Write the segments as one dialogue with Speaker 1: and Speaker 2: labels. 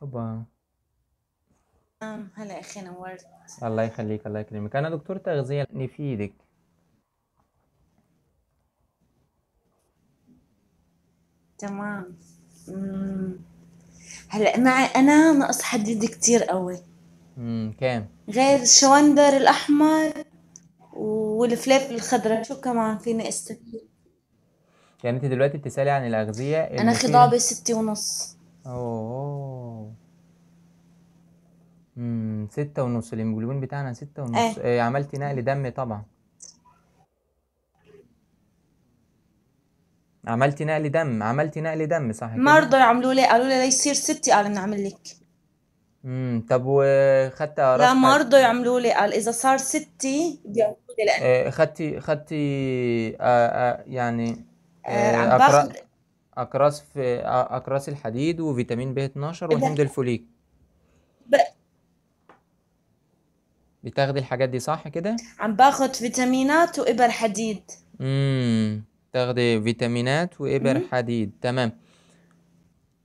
Speaker 1: طبعا
Speaker 2: نعم، هلا أخي نورت
Speaker 1: الله يخليك الله يكرمك أنا دكتور تغذية نفيدك
Speaker 2: تمام هلا معي أنا نقص حديد كتير قوي
Speaker 1: امم كام
Speaker 2: غير الشوندر الأحمر والفليب الخضراء شو كمان فيني أستفيد
Speaker 1: يعني أنت دلوقتي بتسألي عن الأغذية أنا خضابي
Speaker 2: ستة ونص
Speaker 1: أوه ستة ونص الهيموجلوبين بتاعنا ستة ونص اه آه نقل دم طبعا عملتي نقل دم عملتي نقل دم صح كده مرضى
Speaker 2: يعملوا لي قالوا لي لا يصير ستي قال نعمل لك
Speaker 1: امم طب وخدت لا حد- مرضى
Speaker 2: يعملوا لي قال اذا صار ستي بيعملوا لي لان آه،
Speaker 1: خدتي خدتي آه، آه، يعني آه، أقراص في أقراص الحديد وفيتامين ب 12 لا وحمض الفوليك بتاخدي الحاجات دي صح كده؟
Speaker 2: عم باخد فيتامينات وإبر حديد
Speaker 1: امم تاخدي فيتامينات وإبر مم. حديد تمام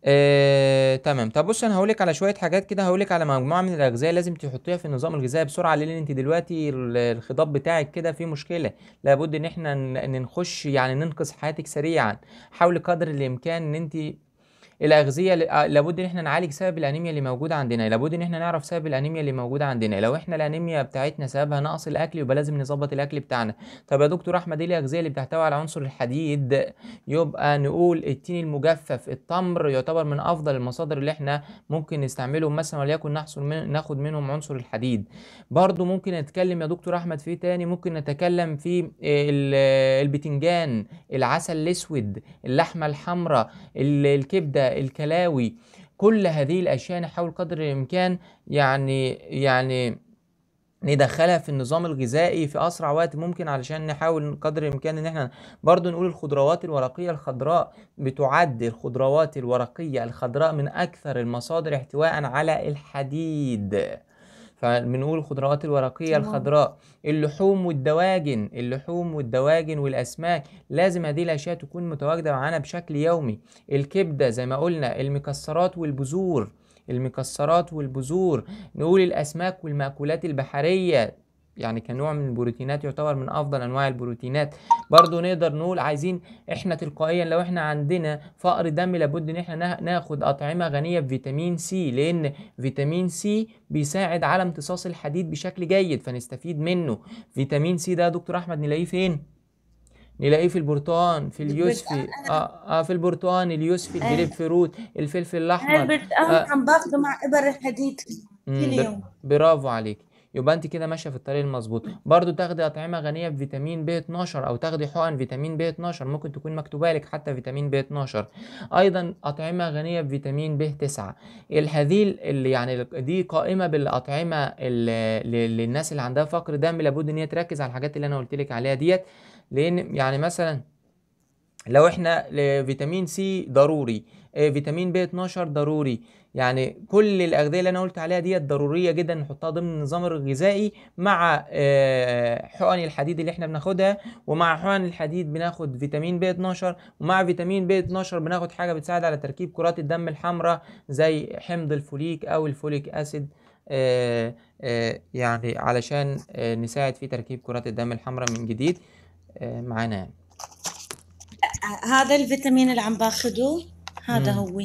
Speaker 1: آه، تمام طب بص انا هقول لك على شويه حاجات كده هقول لك على مجموعه من الاغذيه لازم تحطيها في النظام الغذائي بسرعه لان انت دلوقتي الخضاب بتاعك كده فيه مشكله لابد ان احنا نخش يعني ننقذ حياتك سريعا حاولي قدر الامكان ان انت الاغذيه آه، لابد ان احنا نعالج سبب الانيميا اللي موجوده عندنا لابد ان احنا نعرف سبب الانيميا اللي موجوده عندنا لو احنا الانيميا بتاعتنا سببها نقص الاكل يبقى لازم نظبط الاكل بتاعنا طب يا دكتور احمد ايه الاغذيه اللي بتحتوي على عنصر الحديد يبقى نقول التين المجفف التمر يعتبر من افضل المصادر اللي احنا ممكن نستعملهم مثلا وليكن نحصل من ناخد منهم عنصر الحديد برضو ممكن نتكلم يا دكتور احمد في إيه تاني ممكن نتكلم في البتنجان العسل الاسود اللحمه الحمراء الكبده الكلاوي كل هذه الاشياء نحاول قدر الامكان يعني يعني ندخلها في النظام الغذائي في اسرع وقت ممكن علشان نحاول قدر الامكان ان احنا برضو نقول الخضروات الورقيه الخضراء بتعد الخضروات الورقيه الخضراء من اكثر المصادر احتواء على الحديد فبنقول الخضروات الورقية تمام. الخضراء اللحوم والدواجن اللحوم والدواجن والأسماك لازم هذه الأشياء تكون متواجدة معانا بشكل يومي الكبدة زي ما قلنا المكسرات والبذور المكسرات والبذور نقول الأسماك والمأكولات البحرية يعني كنوع من البروتينات يعتبر من افضل انواع البروتينات برضو نقدر نقول عايزين احنا تلقائيا لو احنا عندنا فقر دم لابد ان احنا ناخد اطعمه غنيه بفيتامين سي لان فيتامين سي بيساعد على امتصاص الحديد بشكل جيد فنستفيد منه فيتامين سي ده يا دكتور احمد نلاقيه فين نلاقيه في البرتقان في اليوسفي آه, آه في البرتقان اليوسفي آه. الجريب فروت الفلفل الاحمر انا البرتقال آه.
Speaker 2: باخده مع ابر الحديد كل يوم
Speaker 1: برافو عليكي يبقى انت كده ماشيه في الطريق المظبوط برضو تاخدي اطعمه غنيه بفيتامين بي 12 او تاخدي حقن فيتامين بي 12 ممكن تكون مكتوبه لك حتى فيتامين بي 12 ايضا اطعمه غنيه بفيتامين بي 9 هذه اللي يعني دي قائمه بالاطعمه اللي للناس اللي عندها فقر دم لابد ان هي تركز على الحاجات اللي انا قلت لك عليها ديت لان يعني مثلا لو احنا فيتامين سي ضروري آه، فيتامين بي 12 ضروري يعني كل الاغذيه اللي انا قلت عليها ديت ضروريه جدا نحطها ضمن النظام الغذائي مع آه، حقن الحديد اللي احنا بناخدها ومع حقن الحديد بناخد فيتامين بي 12 ومع فيتامين بي 12 بناخد حاجه بتساعد على تركيب كرات الدم الحمراء زي حمض الفوليك او الفوليك اسيد آه، آه، يعني علشان نساعد في تركيب كرات الدم الحمراء من جديد معانا يعني.
Speaker 2: هذا الفيتامين اللي عم باخده هذا مم. هو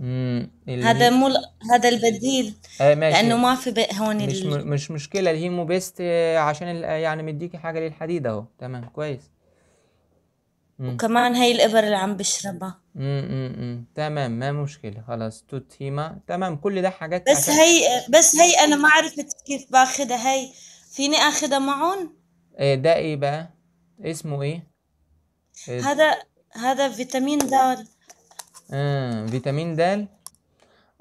Speaker 1: امم هذا
Speaker 2: مو هذا البديل آه ماشي. لانه ما في بق هون مش م... مش
Speaker 1: مشكله الهيمو بيست آه، عشان آه، يعني مديكي حاجه للحديد اهو تمام كويس مم. وكمان هي الابر اللي عم
Speaker 2: بشربها
Speaker 1: امم تمام ما مشكله خلاص توت هيما تمام كل ده حاجات بس عشان... هي
Speaker 2: بس هي انا ما عرفت كيف باخدها هي فيني اخدها معهم
Speaker 1: إيه ده ايه بقى اسمه ايه, إيه؟
Speaker 2: هذا هذا فيتامين د
Speaker 1: فيتامين د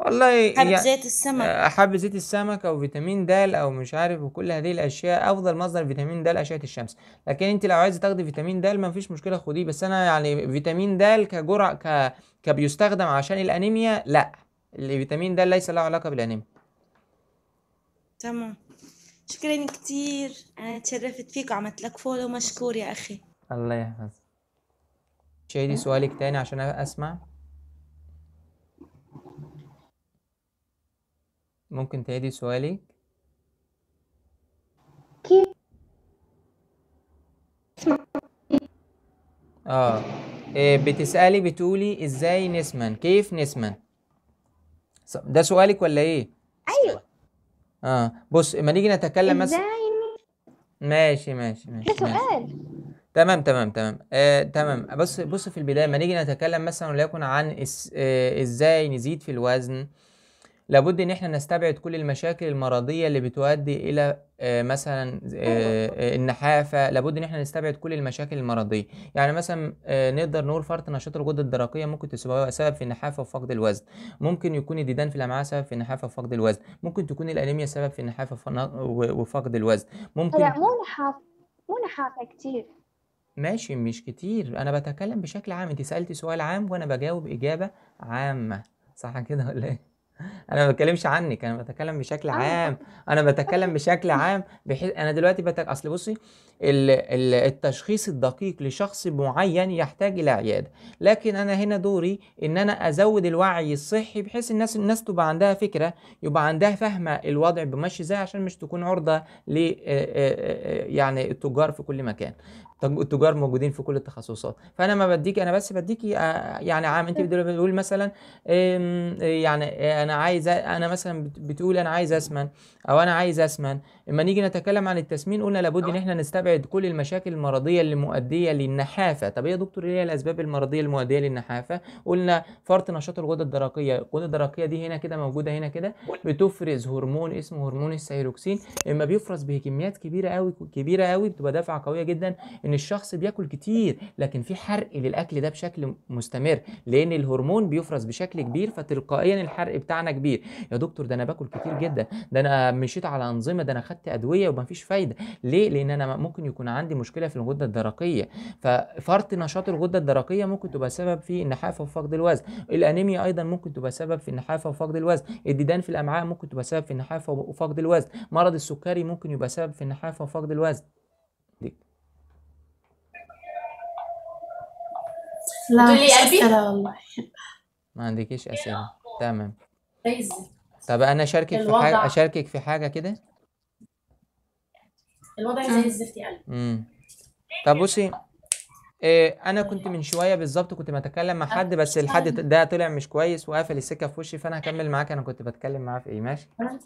Speaker 1: والله حب زيت السمك حب زيت السمك او فيتامين د او مش عارف وكل هذه الاشياء افضل مصدر فيتامين د اشعة الشمس لكن انت لو عايزه تاخدي فيتامين د ما فيش مشكله خديه بس انا يعني فيتامين د كجرعه ك... كبيستخدم عشان الانيميا لا الفيتامين د ليس له علاقه بالانيميا
Speaker 2: تمام شكرا كتير انا تشرفت فيك وعملت لك فولو مشكور يا اخي
Speaker 1: الله يحفظك شيدي سؤالك تاني عشان اسمع ممكن تعيدي سؤالك كيف اه إيه بتسألي بتقولي ازاي نسمن كيف نسمن ده سؤالك ولا ايه ايوه اه بص اما نيجي نتكلم مثلا ازاي ماشي ماشي ماشي ده سؤال ماشي. تمام تمام تمام آه تمام بص بص في البدايه لما نيجي نتكلم مثلا وليكن عن إس آه ازاي نزيد في الوزن لابد ان احنا نستبعد كل المشاكل المرضيه اللي بتؤدي الى آه، مثلا آه، أيوة. النحافه لابد ان احنا نستبعد كل المشاكل المرضيه يعني مثلا آه، نقدر نقول فرط نشاط الغده الدرقيه ممكن تسبب سبب في النحافه وفقد الوزن ممكن يكون الديدان في الامعاء سبب في النحافه وفقد الوزن ممكن تكون الانيميا سبب في النحافه وفقد الوزن ممكن لا
Speaker 2: مو نحافه مو نحافه
Speaker 1: كتير ماشي مش كتير انا بتكلم بشكل عام انت سالتي سؤال عام وانا بجاوب اجابه عامه صح كده ولا ايه انا ما بتكلمش عنك انا بتكلم بشكل أيوة. عام انا بتكلم بشكل عام بحيث انا دلوقتي بتك... اصل بصي ال... ال... التشخيص الدقيق لشخص معين يحتاج الى عياده لكن انا هنا دوري ان انا ازود الوعي الصحي بحيث الناس الناس تبقى عندها فكره يبقى عندها فاهمه الوضع بمشي ازاي عشان مش تكون عرضه ل يعني التجار في كل مكان التجار موجودين في كل التخصصات فانا ما بديكي انا بس بديكي آه، يعني عام انت بتقول مثلا آه، يعني آه، انا عايز انا مثلا بتقول انا عايز اسمن او انا عايز اسمن اما نيجي نتكلم عن التسمين قلنا لابد ان احنا نستبعد كل المشاكل المرضيه اللي مؤديه للنحافه طب يا دكتور ايه الاسباب المرضيه المؤديه للنحافه قلنا فرط نشاط الغده الدرقيه الغده الدرقيه دي هنا كده موجوده هنا كده بتفرز هرمون اسمه هرمون السيروكسين اما بيفرز بكميات كبيره قوي كبيره قوي بتبقى دافعه قويه جدا ان الشخص بياكل كتير لكن في حرق للاكل ده بشكل مستمر لان الهرمون بيفرز بشكل كبير فتلقائيا الحرق بتاعنا كبير يا دكتور ده انا باكل كتير جدا ده انا مشيت على انظمه ده انا خدت خدت ادويه وما فيش فايده ليه لان انا ممكن يكون عندي مشكله في الغده الدرقيه ففرط نشاط الغده الدرقيه ممكن تبقى سبب في النحافه وفقد الوزن الانيميا ايضا ممكن تبقى سبب في النحافه وفقد الوزن الديدان في الامعاء ممكن تبقى سبب في النحافه وفقد الوزن مرض السكري ممكن يبقى سبب في النحافه وفقد الوزن
Speaker 3: لا اسئله والله
Speaker 1: ما عندكيش اسئله تمام طيب. طب انا اشاركك في حاجه اشاركك في حاجه كده
Speaker 3: الوضع زي الزفت يا
Speaker 1: قلبي طب بصي إيه انا كنت من شويه بالظبط كنت بتكلم مع حد بس الحد أه. ده طلع مش كويس وقفل السكه في وشي فانا هكمل معاك انا كنت بتكلم معاه في ايه ماشي أه،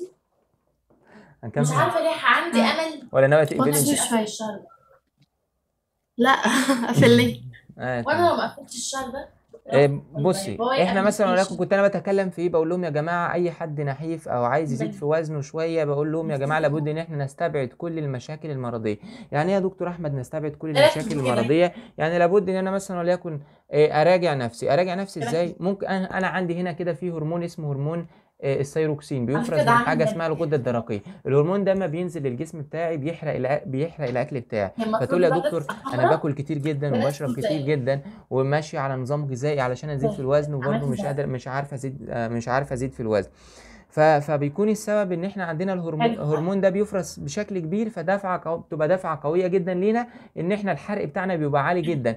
Speaker 1: هنكمل مش عارفه
Speaker 3: ليه عندي امل ولا ناويه تقفلي انت لا
Speaker 1: قفل ليه آه، وانا لو ما
Speaker 3: قفلتش الشهر ده آه، بصي طيب، احنا يعني مثلا ولكن كنت
Speaker 1: انا بتكلم في ايه بقول لهم يا جماعه اي حد نحيف او عايز يزيد في وزنه شويه بقول لهم يا جماعه لابد ان احنا نستبعد كل المشاكل المرضيه يعني ايه يا دكتور احمد نستبعد كل المشاكل المرضيه يعني لابد ان انا مثلا وليكن آه، اراجع نفسي اراجع نفسي ازاي ممكن انا عندي هنا كده في هرمون اسمه هرمون آه، السيروكسين بيفرز من حاجه اسمها الغده الدرقيه الهرمون ده ما بينزل للجسم بتاعي بيحرق الع... بيحرق الاكل بتاعي فتقول يا دكتور انا باكل كتير جدا وبشرب كتير جدا وماشي على نظام غذائي علشان ازيد في الوزن وبرده مش قادر مش عارف ازيد آه، مش عارف ازيد في الوزن فبيكون السبب ان احنا عندنا الهرمون ده بيفرز بشكل كبير فدفعه بتبقى دفعه قويه جدا لينا ان احنا الحرق بتاعنا بيبقى عالي جدا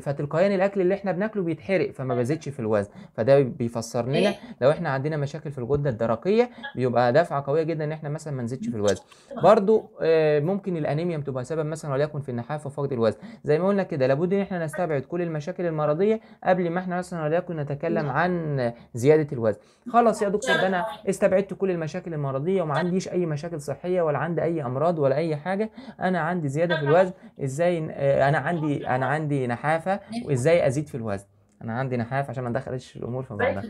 Speaker 1: فتلقائيا الاكل اللي احنا بناكله بيتحرق فما بزيدش في الوزن فده بيفسر لنا إيه؟ لو احنا عندنا مشاكل في الغده الدرقيه بيبقى دفعه قويه جدا ان احنا مثلا ما نزيدش في الوزن برده آه، ممكن الانيميا بتبقى سبب مثلا وليكن في النحافه وفقد الوزن زي ما قلنا كده لابد ان احنا نستبعد كل المشاكل المرضيه قبل ما احنا مثلا وليكن نتكلم عن زياده الوزن خلاص يا دكتور ده انا استبعدت كل المشاكل المرضيه وما عنديش اي مشاكل صحيه ولا عندي اي امراض ولا اي حاجه انا عندي زياده في الوزن ازاي آه، انا عندي انا عندي نحافه وازاي ازيد في الوزن انا عندي نحافه عشان ما ندخلش الامور في بعضها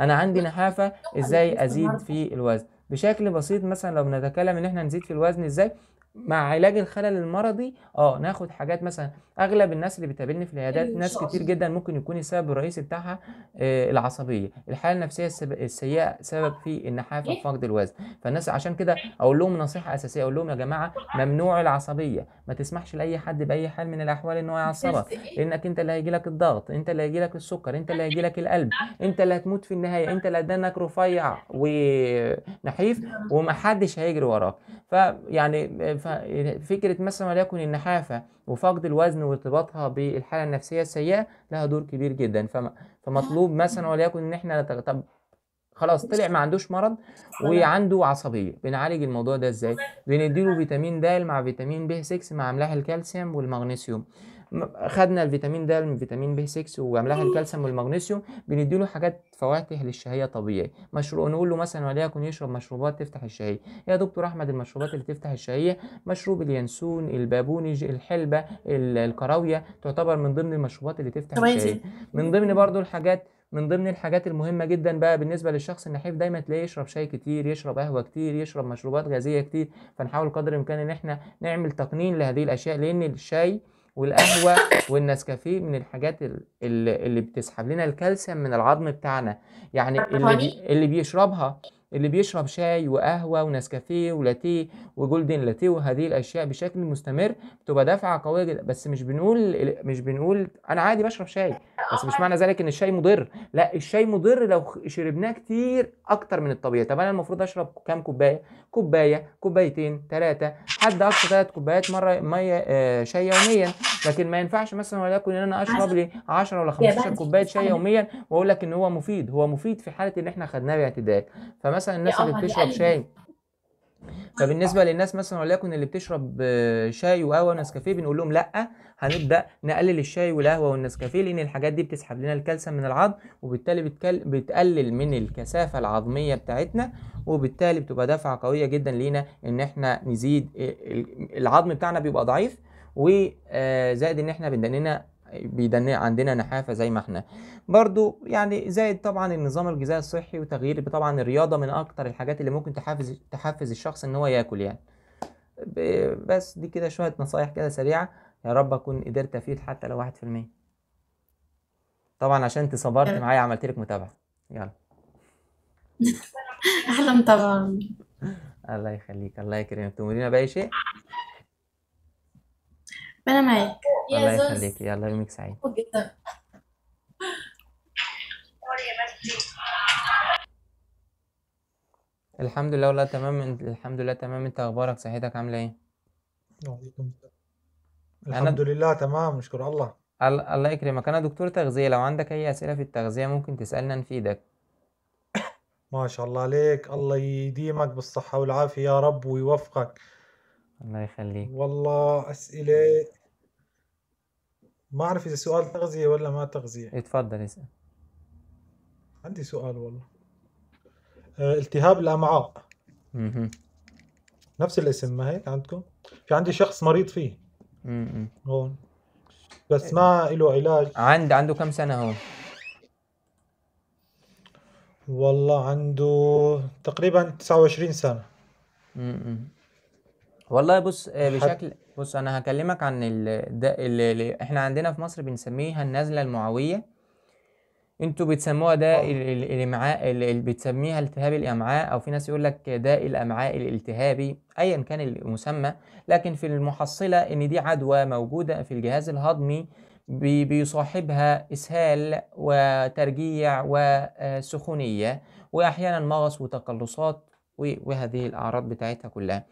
Speaker 1: انا عندي نحافه ازاي ازيد في الوزن بشكل بسيط مثلا لو بنتكلم ان احنا نزيد في الوزن ازاي مع علاج الخلل المرضي اه ناخد حاجات مثلا اغلب الناس اللي بتقابلني في العيادات إيه، ناس كتير جدا ممكن يكون السبب الرئيسي بتاعها آه العصبيه الحاله النفسيه السيئه سبب في النحافه وفقد إيه؟ الوزن فالناس عشان كده اقول لهم نصيحه اساسيه اقول لهم يا جماعه ممنوع العصبيه ما تسمحش لاي حد باي حال من الاحوال ان هو يعصبك إيه؟ لانك انت اللي هيجي لك الضغط انت اللي هيجي لك السكر انت اللي هيجي لك القلب انت اللي هتموت في النهايه انت اللي هتدنك رفيع ونحيف ومحدش هيجري وراك فيعني ففكرة يعني مثلا وليكن النحافة وفقد الوزن وارتباطها بالحالة النفسية السيئة لها دور كبير جدا فمطلوب آه. مثلا وليكن إن إحنا طب خلاص طلع ما عندوش مرض آه. وعنده عصبيه بنعالج الموضوع ده ازاي بنديله فيتامين د مع فيتامين ب 6 مع املاح الكالسيوم والمغنيسيوم خدنا الفيتامين د من فيتامين بي 6 واملاح الكالسيوم والمغنيسيوم بنديله حاجات فواكه للشهيه طبيعي مشروب نقول له مثلا وليكن يشرب مشروبات تفتح الشهيه يا دكتور احمد المشروبات اللي تفتح الشهيه مشروب اليانسون البابونج الحلبه الكراويه تعتبر من ضمن المشروبات اللي تفتح الشهيه من ضمن برضو الحاجات من ضمن الحاجات المهمة جدا بقى بالنسبة للشخص النحيف دايما تلاقيه يشرب شاي كتير يشرب قهوة كتير يشرب مشروبات غازية كتير فنحاول قدر الإمكان إن إحنا نعمل تقنين لهذه الأشياء لأن الشاي والقهوه والنسكافيه من الحاجات اللي, اللي بتسحب لنا الكالسيوم من العظم بتاعنا يعني اللي, اللي بيشربها اللي بيشرب شاي وقهوه ونسكافيه ولاتيه وجولدن لاتيه وهذه الاشياء بشكل مستمر بتبقى دافعه قويه جدا بس مش بنقول مش بنقول انا عادي بشرب شاي بس مش معنى ذلك ان الشاي مضر لا الشاي مضر لو شربناه كتير اكتر من الطبيعي طب انا المفروض اشرب كام كوبايه كوبايه كوبايتين ثلاثه حد اقصى ثلاث كوبايات مره ميه آه شاي يوميا لكن ما ينفعش مثلا وليكن ان انا اشرب لي 10 ولا 15 كوبايه شاي يوميا واقول لك ان هو مفيد هو مفيد في حاله ان احنا خدناه باعتدال فمثلا الناس اللي بتشرب شاي طيب. فبالنسبه للناس مثلا وليكن اللي بتشرب آه، شاي وقهوه ونسكافيه بنقول لهم لا هنبدا نقلل الشاي والقهوه والنسكافيه لان الحاجات دي بتسحب لنا الكالسيوم من العظم وبالتالي بتقلل من الكثافه العظميه بتاعتنا وبالتالي بتبقى دفعه قويه جدا لينا ان احنا نزيد آه، العظم بتاعنا بيبقى ضعيف وزائد آه، ان احنا بدننا بيدني عندنا نحافه زي ما احنا برضو يعني زائد طبعا النظام الغذائي الصحي وتغيير طبعا الرياضه من اكتر الحاجات اللي ممكن تحفز تحفز الشخص ان هو ياكل يعني بس دي كده شويه نصايح كده سريعه يا رب اكون قدرت افيد حتى لو واحد في المية طبعا عشان انت صبرت معايا عملت لك متابعه يلا
Speaker 3: اهلا طبعا
Speaker 1: الله يخليك الله يكرمك تمرينا باي شيء
Speaker 3: انا
Speaker 2: معاك الله يخليك
Speaker 1: يلا يومك سعيد الحمد لله والله تمام الحمد لله تمام انت اخبارك صحتك عامله ايه الحمد
Speaker 4: لله تمام نشكر الله
Speaker 1: الله يكرمك انا دكتور تغذيه لو عندك اي اسئله في التغذيه ممكن تسالنا نفيدك
Speaker 4: ما شاء الله عليك الله يديمك بالصحة والعافية يا رب ويوفقك الله يخليك والله أسئلة ما أعرف إذا سؤال تغذية ولا ما تغذية اتفضل اسأل عندي سؤال والله آه، التهاب الأمعاء مهم. نفس الاسم ما هيك عندكم في عندي شخص مريض فيه مهم. هون بس ما له علاج عند عنده كم سنة هون
Speaker 1: والله
Speaker 4: عنده تقريبا 29 سنة مهم.
Speaker 1: والله بص آه، بشكل بص انا هكلمك عن ال... ده اللي احنا عندنا في مصر بنسميها النزله المعويه انتوا بتسموها ده آه. الامعاء اللي بتسميها التهاب الامعاء او في ناس يقول لك داء الامعاء الالتهابي ايا كان المسمى لكن في المحصله ان دي عدوى موجوده في الجهاز الهضمي بيصاحبها اسهال وترجيع وسخونيه واحيانا مغص وتقلصات وهذه الاعراض بتاعتها كلها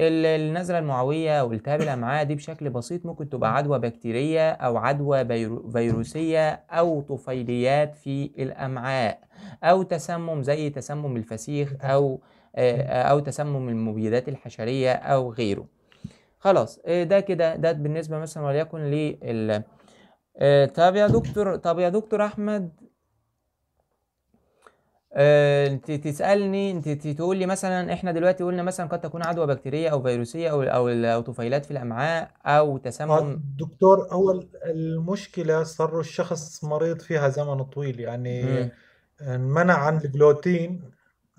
Speaker 1: النزله المعويه او التهاب الامعاء دي بشكل بسيط ممكن تبقى عدوى بكتيريه او عدوى فيروسيه او طفيليات في الامعاء او تسمم زي تسمم الفسيخ او آه، او تسمم المبيدات الحشريه او غيره خلاص آه، ده كده ده بالنسبه مثلا وليكن لل آه، طب يا دكتور طب يا دكتور احمد آه، انت تسالني انت تقول لي مثلا احنا دلوقتي قلنا مثلا قد تكون عدوى بكتيريه او فيروسيه او او او طفيلات في الامعاء او تسمم آه،
Speaker 4: دكتور هو المشكلة صار الشخص مريض فيها زمن طويل يعني منع انمنع عن الجلوتين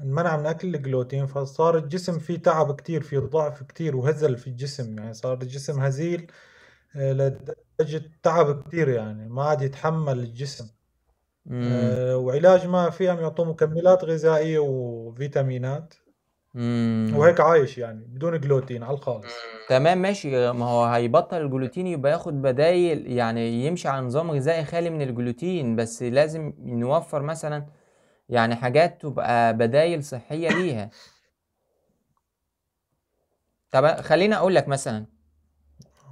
Speaker 4: انمنع من أكل الجلوتين فصار الجسم فيه تعب كتير فيه ضعف كتير وهزل في الجسم يعني صار الجسم هزيل آه، لدرجة تعب كتير يعني ما عاد يتحمل الجسم آه، وعلاج ما فيهم يعطوه مكملات غذائيه وفيتامينات
Speaker 1: مم. وهيك
Speaker 4: عايش يعني بدون جلوتين على الخالص
Speaker 1: تمام ماشي ما هو هيبطل الجلوتين يبقى ياخد بدايل يعني يمشي على نظام غذائي خالي من الجلوتين بس لازم نوفر مثلا يعني حاجات تبقى بدايل صحيه ليها طب خليني اقول لك مثلا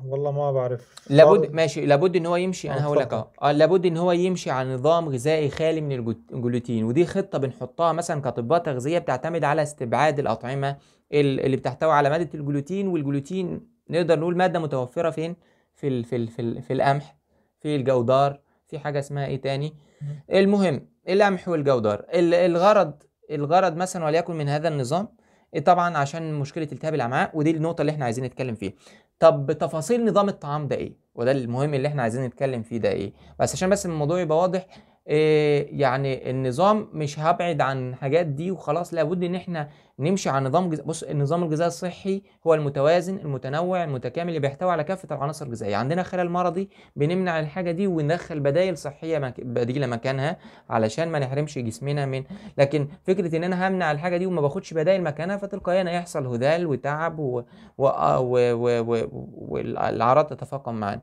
Speaker 4: والله ما بعرف
Speaker 1: لابد ماشي لابد ان هو يمشي انا هقول لك اه لابد ان هو يمشي على نظام غذائي خالي من الجلوتين ودي خطه بنحطها مثلا كاطباء تغذيه بتعتمد على استبعاد الاطعمه اللي بتحتوي على ماده الجلوتين والجلوتين نقدر نقول ماده متوفره فين في الـ في الـ في, الـ في القمح في الجودار في حاجه اسمها ايه تاني المهم القمح والجودار الغرض الغرض مثلا وليكن من هذا النظام إيه طبعا عشان مشكله التهاب الامعاء ودي النقطه اللي احنا عايزين نتكلم فيها طب تفاصيل نظام الطعام ده ايه وده المهم اللي احنا عايزين نتكلم فيه ده ايه بس عشان بس الموضوع يبقى واضح إيه، يعني النظام مش هبعد عن الحاجات دي وخلاص لابد ان احنا نمشي على نظام جز... بص النظام الغذائي الصحي هو المتوازن المتنوع المتكامل اللي بيحتوي على كافه العناصر الغذائيه عندنا خلل مرضي بنمنع الحاجه دي وندخل بدائل صحيه مك... بديله مكانها علشان ما نحرمش جسمنا من لكن فكره ان انا همنع الحاجه دي وما باخدش بدائل مكانها فتلقائيا هيحصل هذال وتعب والاعراض و... و... و... و... تتفاقم معانا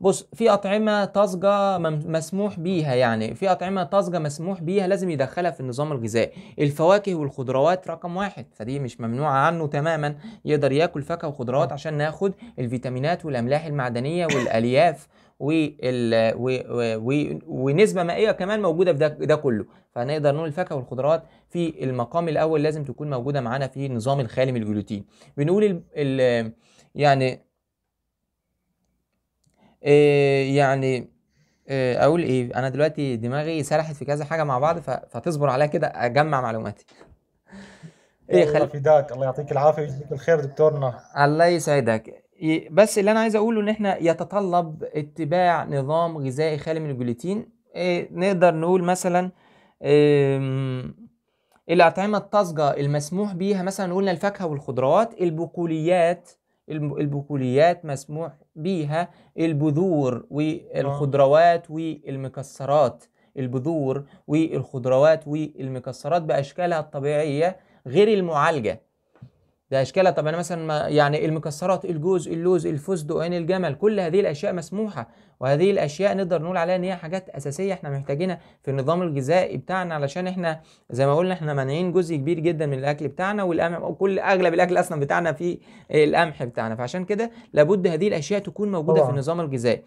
Speaker 1: بص في أطعمة طازجة مسموح بيها يعني في أطعمة طازجة مسموح بيها لازم يدخلها في النظام الغذائي الفواكه والخضروات رقم واحد فدي مش ممنوعة عنه تماما يقدر ياكل فاكهة وخضروات عشان ناخد الفيتامينات والأملاح المعدنية والألياف وال... و... و... ونسبه مائيه كمان موجوده في ده, ده كله فنقدر نقول الفاكهه والخضروات في المقام الاول لازم تكون موجوده معانا في النظام الخالي من الجلوتين بنقول ال... يعني إيه يعني إيه اقول ايه انا دلوقتي دماغي سرحت في كذا حاجه مع بعض فتصبر عليا كده اجمع معلوماتي
Speaker 4: ايه خلي فداك الله يعطيك العافيه ويجزيك الخير دكتورنا
Speaker 1: الله يسعدك بس اللي انا عايز اقوله ان احنا يتطلب اتباع نظام غذائي خالي من الجلوتين إيه نقدر نقول مثلا إيه الأطعمة الطازجة المسموح بيها مثلا قلنا الفاكهة والخضروات البقوليات البقوليات مسموح بيها البذور آه. والخضروات والمكسرات البذور والخضروات والمكسرات باشكالها الطبيعيه غير المعالجه ده اشكالها طب انا مثلا يعني المكسرات الجوز اللوز الفستق عين الجمل كل هذه الاشياء مسموحه وهذه الاشياء نقدر نقول عليها ان هي حاجات اساسيه احنا محتاجينها في النظام الغذائي بتاعنا علشان احنا زي ما قلنا احنا مانعين جزء كبير جدا من الاكل بتاعنا والقمح وكل اغلب الاكل اصلا بتاعنا في القمح بتاعنا فعشان كده لابد هذه الاشياء تكون موجوده طبعا. في النظام الغذائي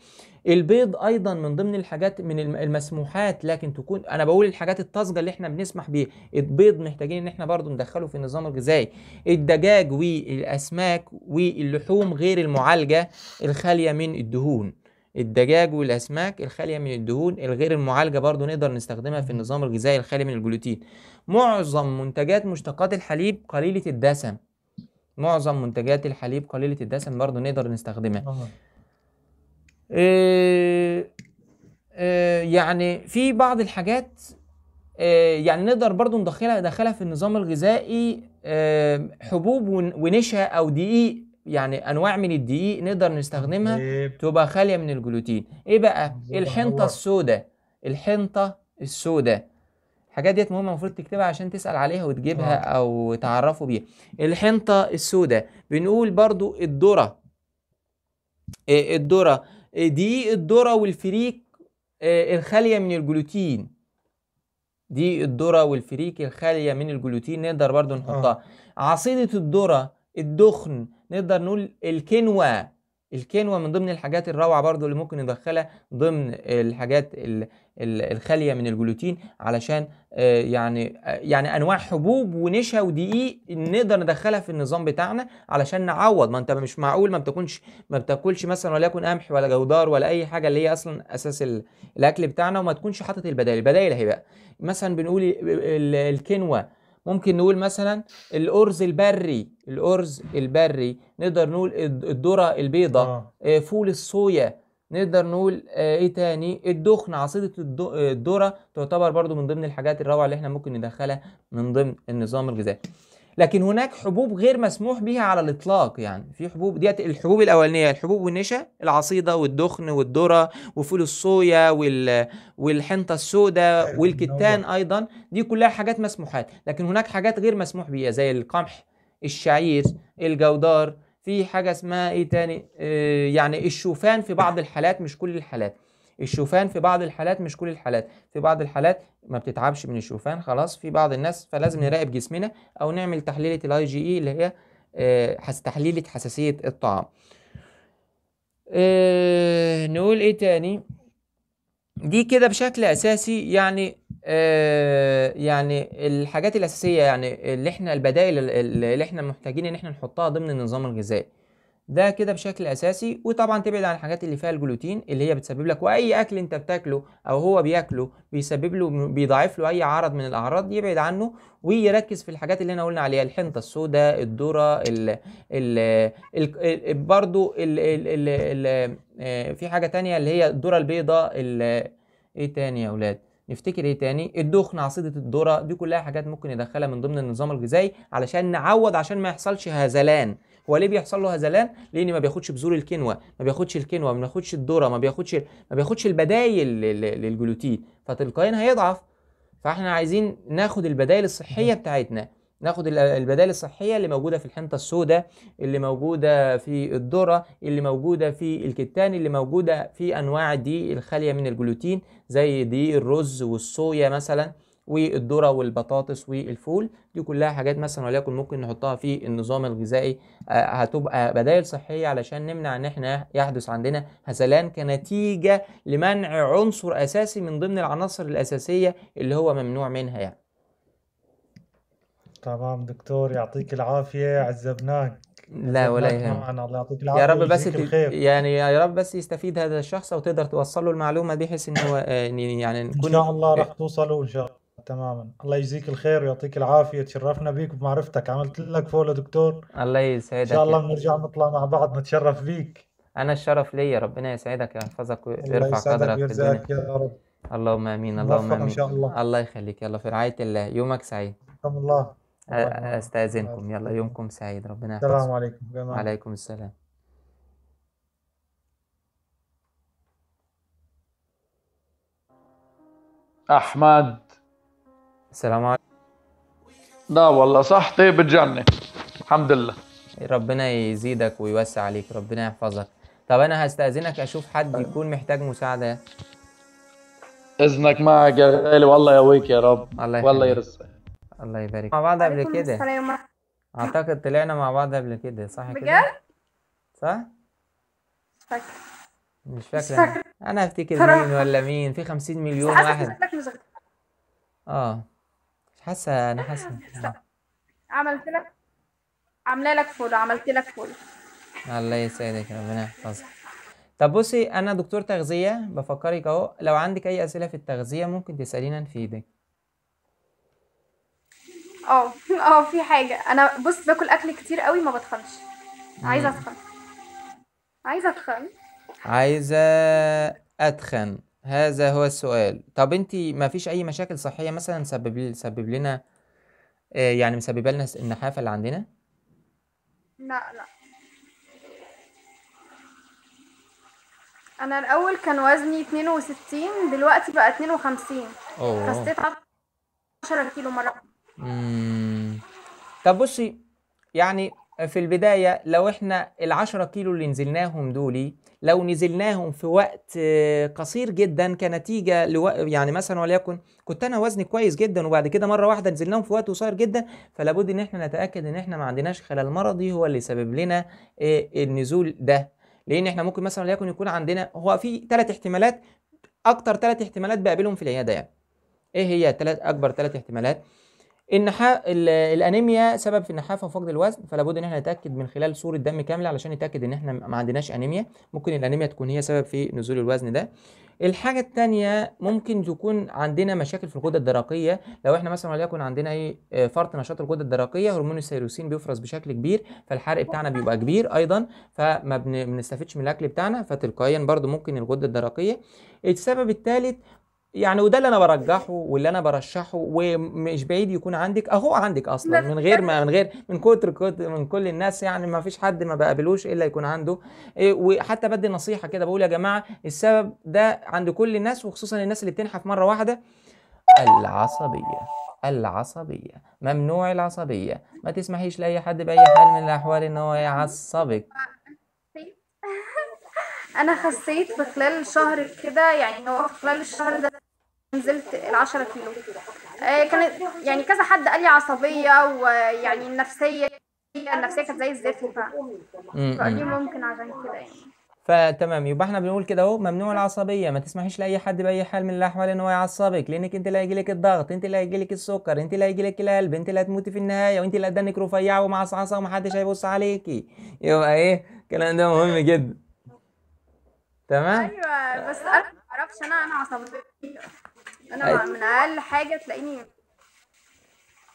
Speaker 1: البيض ايضا من ضمن الحاجات من المسموحات لكن تكون انا بقول الحاجات الطازجه اللي احنا بنسمح بيها البيض محتاجين ان احنا برضو ندخله في النظام الغذائي الدجاج والاسماك واللحوم غير المعالجه الخاليه من الدهون الدجاج والاسماك الخاليه من الدهون الغير المعالجه برضو نقدر نستخدمها في النظام الغذائي الخالي من الجلوتين معظم منتجات مشتقات الحليب قليله الدسم معظم منتجات الحليب قليله الدسم برضو نقدر نستخدمها آه، آه، يعني في بعض الحاجات آه، يعني نقدر برضو ندخلها ندخلها في النظام الغذائي حبوب ونشا او دقيق يعني انواع من الدقيق نقدر نستخدمها إيه. تبقى خاليه من الجلوتين ايه بقى الحنطه السوداء الحنطه السوداء الحاجات ديت مهمه المفروض تكتبها عشان تسال عليها وتجيبها أوه. او تعرفوا بيها الحنطه السوداء بنقول برضو الذره إيه الذره دي الذره والفريك إيه الخاليه من الجلوتين دي الذره والفريك الخاليه من الجلوتين نقدر برضو نحطها آه. عصيده الذره الدخن نقدر نقول الكنوة الكنوة من ضمن الحاجات الروعة برضو اللي ممكن ندخلها ضمن الحاجات الخالية من الجلوتين علشان آه، يعني آه، يعني انواع حبوب ونشا ودقيق نقدر ندخلها في النظام بتاعنا علشان نعوض ما انت مش معقول ما بتكونش ما بتاكلش مثلا ولا يكون قمح ولا جودار ولا اي حاجه اللي هي اصلا اساس الاكل بتاعنا وما تكونش حاطط البدائل البدائل اهي بقى مثلا بنقول الكنوه ممكن نقول مثلا الأرز البري الأرز البري نقدر نقول الذرة البيضاء آه. آه. فول الصويا نقدر نقول آه، ايه تاني الدخن عصيدة الذرة تعتبر برضو من ضمن الحاجات الروعة اللي احنا ممكن ندخلها من ضمن النظام الغذائي لكن هناك حبوب غير مسموح بها على الاطلاق يعني في حبوب ديت الحبوب الاولانيه الحبوب والنشا العصيده والدخن والذره وفول الصويا وال والحنطه السوداء والكتان ايضا دي كلها حاجات مسموحات لكن هناك حاجات غير مسموح بها زي القمح الشعير الجودار في حاجه اسمها ايه تاني آه يعني الشوفان في بعض الحالات مش كل الحالات الشوفان في بعض الحالات مش كل الحالات في بعض الحالات ما بتتعبش من الشوفان خلاص في بعض الناس فلازم نراقب جسمنا او نعمل تحليله الاي جي اي e اللي هي آه، تحليله حساسيه الطعام آه، نقول ايه تاني دي كده بشكل اساسي يعني آه، يعني الحاجات الاساسيه يعني اللي احنا البدائل اللي احنا محتاجين ان احنا نحطها ضمن النظام الغذائي ده كده بشكل اساسي وطبعا تبعد عن الحاجات اللي فيها الجلوتين اللي هي بتسبب لك واي اكل انت بتاكله او هو بياكله بيسبب له بيضاعف له اي عرض من الاعراض يبعد عنه ويركز في الحاجات اللي احنا قلنا عليها الحنطه السوداء الذره ال ال برضو ال ال ال ال آه، في حاجه تانية اللي هي الذره البيضاء ايه تاني يا اولاد نفتكر ايه تاني الدخن عصيده الذره دي كلها حاجات ممكن يدخلها من ضمن النظام الغذائي علشان نعوض عشان ما يحصلش هزلان هو ليه بيحصل له هذلان لان ما بياخدش بذور الكنوه، ما بياخدش الكنوه، ما بياخدش الذره ما بياخدش ما بياخدش البدايل للجلوتين فتلقائيا هيضعف فاحنا عايزين ناخد البدايل الصحيه بتاعتنا ناخد البدائل الصحيه اللي موجوده في الحنطه السوداء اللي موجوده في الذره اللي موجوده في الكتان اللي موجوده في انواع دي الخاليه من الجلوتين زي دي الرز والصويا مثلا والذره والبطاطس والفول دي كلها حاجات مثلا وليكن ممكن نحطها في النظام الغذائي آه، هتبقى بدائل صحيه علشان نمنع ان احنا يحدث عندنا هزلان كنتيجه لمنع عنصر اساسي من ضمن العناصر الاساسيه اللي هو ممنوع منها يعني
Speaker 4: تمام دكتور يعطيك العافيه عزبناك لا ولا يهمك الله يعطيك العافيه يا رب بس يعني
Speaker 1: يا رب بس يستفيد هذا الشخص وتقدر توصل له المعلومه دي بحيث ان هو آه، يعني ان شاء الله راح
Speaker 4: توصلوا ان شاء الله تماما الله يجزيك الخير ويعطيك العافيه تشرفنا بيك بمعرفتك عملت لك فولو دكتور
Speaker 1: الله يسعدك ان شاء الله بنرجع
Speaker 4: نطلع مع بعض نتشرف بيك انا
Speaker 1: الشرف لي ربنا يسعدك ويحفظك ويرفع قدرك في الدنيا يا رب اللهم امين اللهم امين ان شاء الله الله يخليك يلا في رعايه الله يومك سعيد الله استاذنكم يلا يومكم سعيد ربنا يحفظكم السلام عليكم جماعة. وعليكم السلام احمد السلام عليكم لا والله صح طيب بتجنن الحمد لله ربنا يزيدك ويوسع عليك ربنا يحفظك طب انا هستاذنك اشوف حد آه. يكون محتاج مساعده اذنك معك يا غالي والله ويك يا رب الله والله يرزقك الله يبارك مع بعض قبل كده اعتقد طلعنا مع بعض قبل كده صح كده بجد صح فاكر مش فاكر انا افتكر مين ولا مين في 50 مليون واحد اه حسن حسن آه.
Speaker 3: عملت لك عامله لك فول عملت لك فول
Speaker 1: الله يسعدك ربنا يحفظك طب بصي انا دكتور تغذيه بفكرك اهو لو عندك اي اسئله في التغذيه ممكن تسالينا نفيدك
Speaker 3: اه اه في حاجه انا بص باكل اكل كتير قوي ما بتخنش عايزه اتخن عايزه اتخن
Speaker 1: عايزه اتخن هذا هو السؤال طب انت ما فيش اي مشاكل صحيه مثلا سبب سبب لنا آه، يعني مسببه لنا النحافه اللي عندنا
Speaker 5: لا لا
Speaker 3: انا الاول كان وزني 62 دلوقتي بقى 52 خسيت 10 كيلو مره
Speaker 1: مم. طب بصي يعني في البداية لو احنا العشرة كيلو اللي نزلناهم دولي لو نزلناهم في وقت قصير جدا كنتيجه لو يعني مثلا وليكن كنت انا وزني كويس جدا وبعد كده مره واحده نزلناهم في وقت قصير جدا فلابد ان احنا نتاكد ان احنا ما عندناش خلل مرضي هو اللي سبب لنا آه، النزول ده لان احنا ممكن مثلا وليكن يكون عندنا هو في ثلاث احتمالات اكتر ثلاث احتمالات بقابلهم في العياده يعني ايه هي ثلاث اكبر ثلاث احتمالات النحا... الانيميا سبب في النحافه وفقد الوزن فلا بد ان احنا نتاكد من خلال صوره دم كامله علشان نتاكد ان احنا ما عندناش انيميا ممكن الانيميا تكون هي سبب في نزول الوزن ده الحاجه الثانيه ممكن تكون عندنا مشاكل في الغده الدرقيه لو احنا مثلا وليكن عندنا اي فرط نشاط الغده الدرقيه هرمون السيروسين بيفرز بشكل كبير فالحرق بتاعنا بيبقى كبير ايضا فما بنستفدش من الاكل بتاعنا فتلقائيا برضو ممكن الغده الدرقيه السبب الثالث يعني وده اللي انا برجحه واللي انا برشحه ومش بعيد يكون عندك اهو عندك اصلا من غير ما من غير من كتر من كل الناس يعني ما فيش حد ما بقابلوش الا يكون عنده إيه، وحتى بدي نصيحه كده بقول يا جماعه السبب ده عند كل الناس وخصوصا الناس اللي بتنحف مره واحده العصبيه العصبيه ممنوع العصبيه ما تسمحيش لاي حد باي حال من الاحوال ان هو يعصبك
Speaker 3: انا خسيت في خلال شهر كده يعني هو في خلال الشهر ده نزلت العشرة كيلو آه، كانت يعني كذا حد قال لي عصبية ويعني النفسية النفسية كانت زي الزفت فدي ممكن عشان كده يعني
Speaker 1: فتمام يبقى احنا بنقول كده اهو ممنوع العصبيه ما تسمحيش لاي حد باي حال من الاحوال ان هو يعصبك لانك انت اللي هيجيلك الضغط انت اللي هيجيلك السكر انت اللي هيجيلك القلب انت اللي هتموتي في النهايه وانت اللي ادانك رفيعه ومعصعصه ومحدش هيبص عليكي يبقى ايه الكلام ده مهم جدا تمام ايوه بس
Speaker 3: انا ما اعرفش انا انا عصبيه انا من اقل حاجه تلاقيني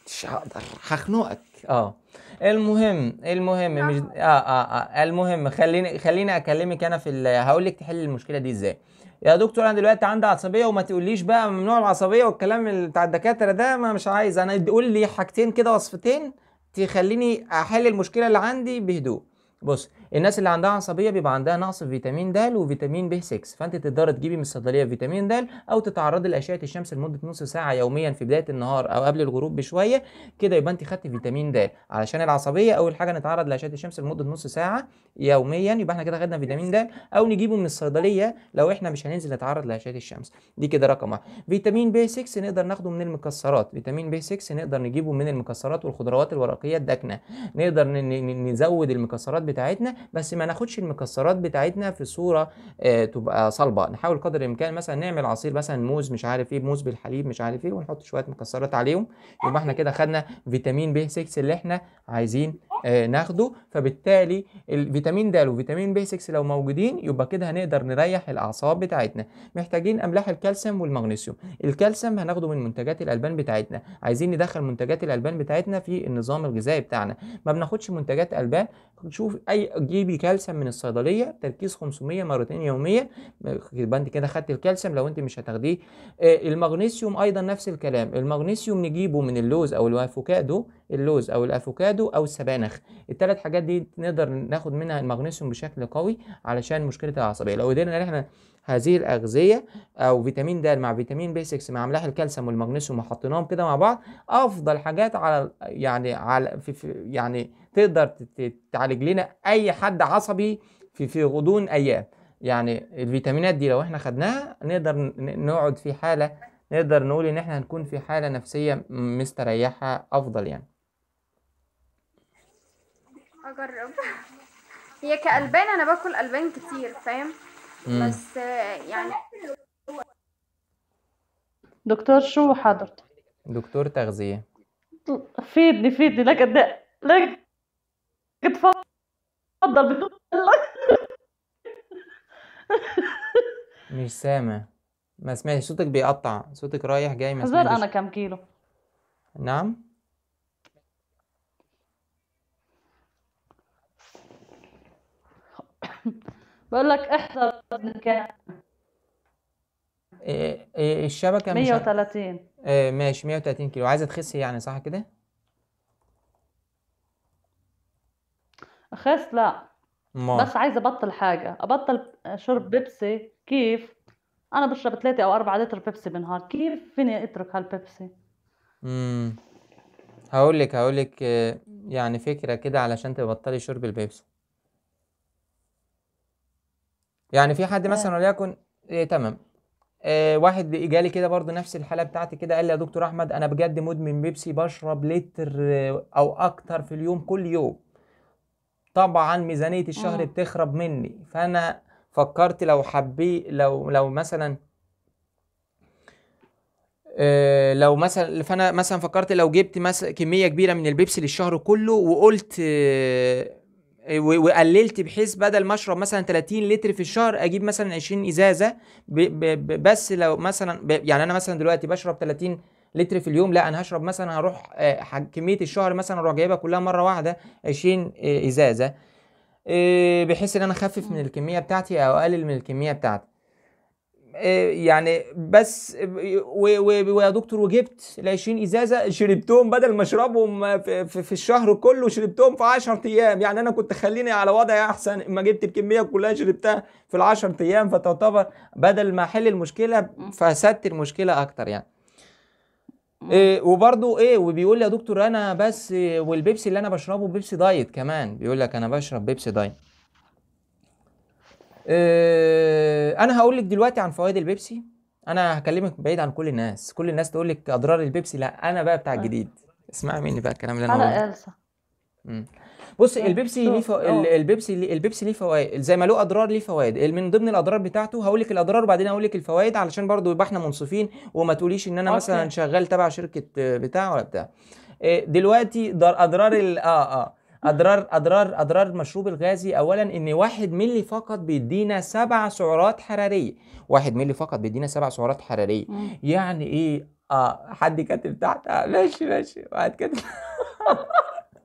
Speaker 1: مش هقدر هخنقك اه المهم المهم مش اه اه, آه. المهم خليني خليني اكلمك انا في هقول لك تحل المشكله دي ازاي يا دكتور انا دلوقتي عندي عصبيه وما تقوليش بقى ممنوع العصبيه والكلام بتاع الدكاتره ده ما مش عايز انا قول لي حاجتين كده وصفتين تخليني احل المشكله اللي عندي بهدوء بص الناس اللي عندها عصبيه بيبقى عندها نقص في فيتامين د وفيتامين ب 6 فانت تقدر تجيبي من الصيدليه فيتامين د او تتعرضي لاشعه الشمس لمده نص ساعه يوميا في بدايه النهار او قبل الغروب بشويه كده يبقى انت خدتي فيتامين د علشان العصبيه اول حاجه نتعرض لاشعه الشمس لمده نص ساعه يوميا يبقى احنا كده خدنا فيتامين د او نجيبه من الصيدليه لو احنا مش هننزل نتعرض لاشعه الشمس دي كده رقم واحد فيتامين ب 6 نقدر ناخده من المكسرات فيتامين ب 6 نقدر نجيبه من المكسرات والخضروات الورقيه الداكنه نقدر نزود المكسرات بتاعتنا بس ما ناخدش المكسرات بتاعتنا في صوره آه تبقى صلبه نحاول قدر الامكان مثلا نعمل عصير مثلا موز مش عارف ايه موز بالحليب مش عارف ايه ونحط شويه مكسرات عليهم يبقى احنا كده خدنا فيتامين ب 6 اللي احنا عايزين آه ناخده فبالتالي الفيتامين د وفيتامين ب 6 لو موجودين يبقى كده هنقدر نريح الاعصاب بتاعتنا محتاجين املاح الكالسيوم والمغنيسيوم الكالسيوم هناخده من منتجات الالبان بتاعتنا عايزين ندخل منتجات الالبان بتاعتنا في النظام الغذائي بتاعنا ما بناخدش منتجات البان نشوف اي تجيبي كالسيوم من الصيدليه تركيز 500 مرتين يوميا يبقى انت كده خدت الكالسيوم لو انت مش هتاخديه آه، المغنيسيوم ايضا نفس الكلام المغنيسيوم نجيبه من اللوز او الافوكادو اللوز او الافوكادو او السبانخ الثلاث حاجات دي نقدر ناخد منها المغنيسيوم بشكل قوي علشان مشكله العصبيه لو قدرنا ان احنا هذه الاغذيه او فيتامين د مع فيتامين بي 6 مع املاح الكالسيوم والمغنيسيوم وحطيناهم كده مع بعض افضل حاجات على يعني على في, في يعني تقدر تعالج لنا اي حد عصبي في في غضون ايام يعني الفيتامينات دي لو احنا خدناها نقدر نقعد في حاله نقدر نقول ان احنا هنكون في حاله نفسيه مستريحه افضل يعني اجرب
Speaker 3: هي كألبان انا باكل ألبان كتير فاهم بس يعني
Speaker 5: دكتور شو حضرتك
Speaker 1: دكتور تغذيه فيدني
Speaker 5: فيدني لك ده لك تفضل
Speaker 1: مش سامع ما سمعتش صوتك بيقطع صوتك رايح جاي ما سمعتش انا كم كيلو نعم
Speaker 5: بقول لك احضر كام
Speaker 1: إيه إيه الشبكه 130 مش... إيه ماشي 130 كيلو عايزه تخسي يعني صح كده
Speaker 5: خس لا ما. بس عايزه ابطل حاجه ابطل شرب بيبسي كيف انا بشرب ثلاثة او أربعة لتر بيبسي بالنهار كيف فيني اترك هالبيبسي
Speaker 1: امم هقول لك هقول لك يعني فكره كده علشان تبطلي شرب البيبسي يعني في حد آه. مثلا وليكن إيه تمام إيه واحد جالي كده برضه نفس الحاله بتاعتي كده قال لي يا دكتور احمد انا بجد مدمن بيبسي بشرب لتر او اكتر في اليوم كل يوم طبعا ميزانيه الشهر مم. بتخرب مني فانا فكرت لو حبي لو لو مثلا إيه لو مثلا فانا مثلا فكرت لو جبت مثلا كميه كبيره من البيبسي للشهر كله وقلت إيه وقللت بحيث بدل ما اشرب مثلا 30 لتر في الشهر اجيب مثلا 20 ازازه ب ب بس لو مثلا يعني انا مثلا دلوقتي بشرب 30 لتر في اليوم لا انا هشرب مثلا هروح آه، كميه الشهر مثلا اروح جايبها كلها مره واحده 20 آه، ازازه آه، بحيث ان انا اخفف من الكميه بتاعتي او اقلل من الكميه بتاعتي يعني بس ويا دكتور وجبت ال 20 ازازه شربتهم بدل ما اشربهم في, الشهر كله شربتهم في 10 ايام يعني انا كنت خليني على وضعي احسن ما جبت الكميه كلها شربتها في ال 10 ايام فتعتبر بدل ما احل المشكله فسدت المشكله اكتر يعني إيه وبرضه ايه وبيقول لي يا دكتور انا بس والبيبسي اللي انا بشربه بيبسي دايت كمان بيقول لك انا بشرب بيبسي دايت إيه انا هقول لك دلوقتي عن فوائد البيبسي انا هكلمك بعيد عن كل الناس كل الناس تقول لك اضرار البيبسي لا انا بقى بتاع أيوه. الجديد اسمعي مني بقى الكلام اللي انا قلته بص يعني البيبسي ليه آه. البيبسي ليه البيبسي ليه فوائد زي ما له اضرار ليه فوائد من ضمن الاضرار بتاعته هقول لك الاضرار وبعدين هقول لك الفوائد علشان برضو يبقى احنا منصفين وما تقوليش ان انا أوكي. مثلا شغال تبع شركه آه، بتاع ولا بتاع آه، دلوقتي اضرار ال... اه اه اضرار اضرار اضرار المشروب الغازي اولا ان واحد ملي فقط بيدينا سبع سعرات حراريه واحد ملي فقط بيدينا سبع سعرات حراريه يعني ايه اه حد كاتب تحت آه ماشي ماشي واحد كاتب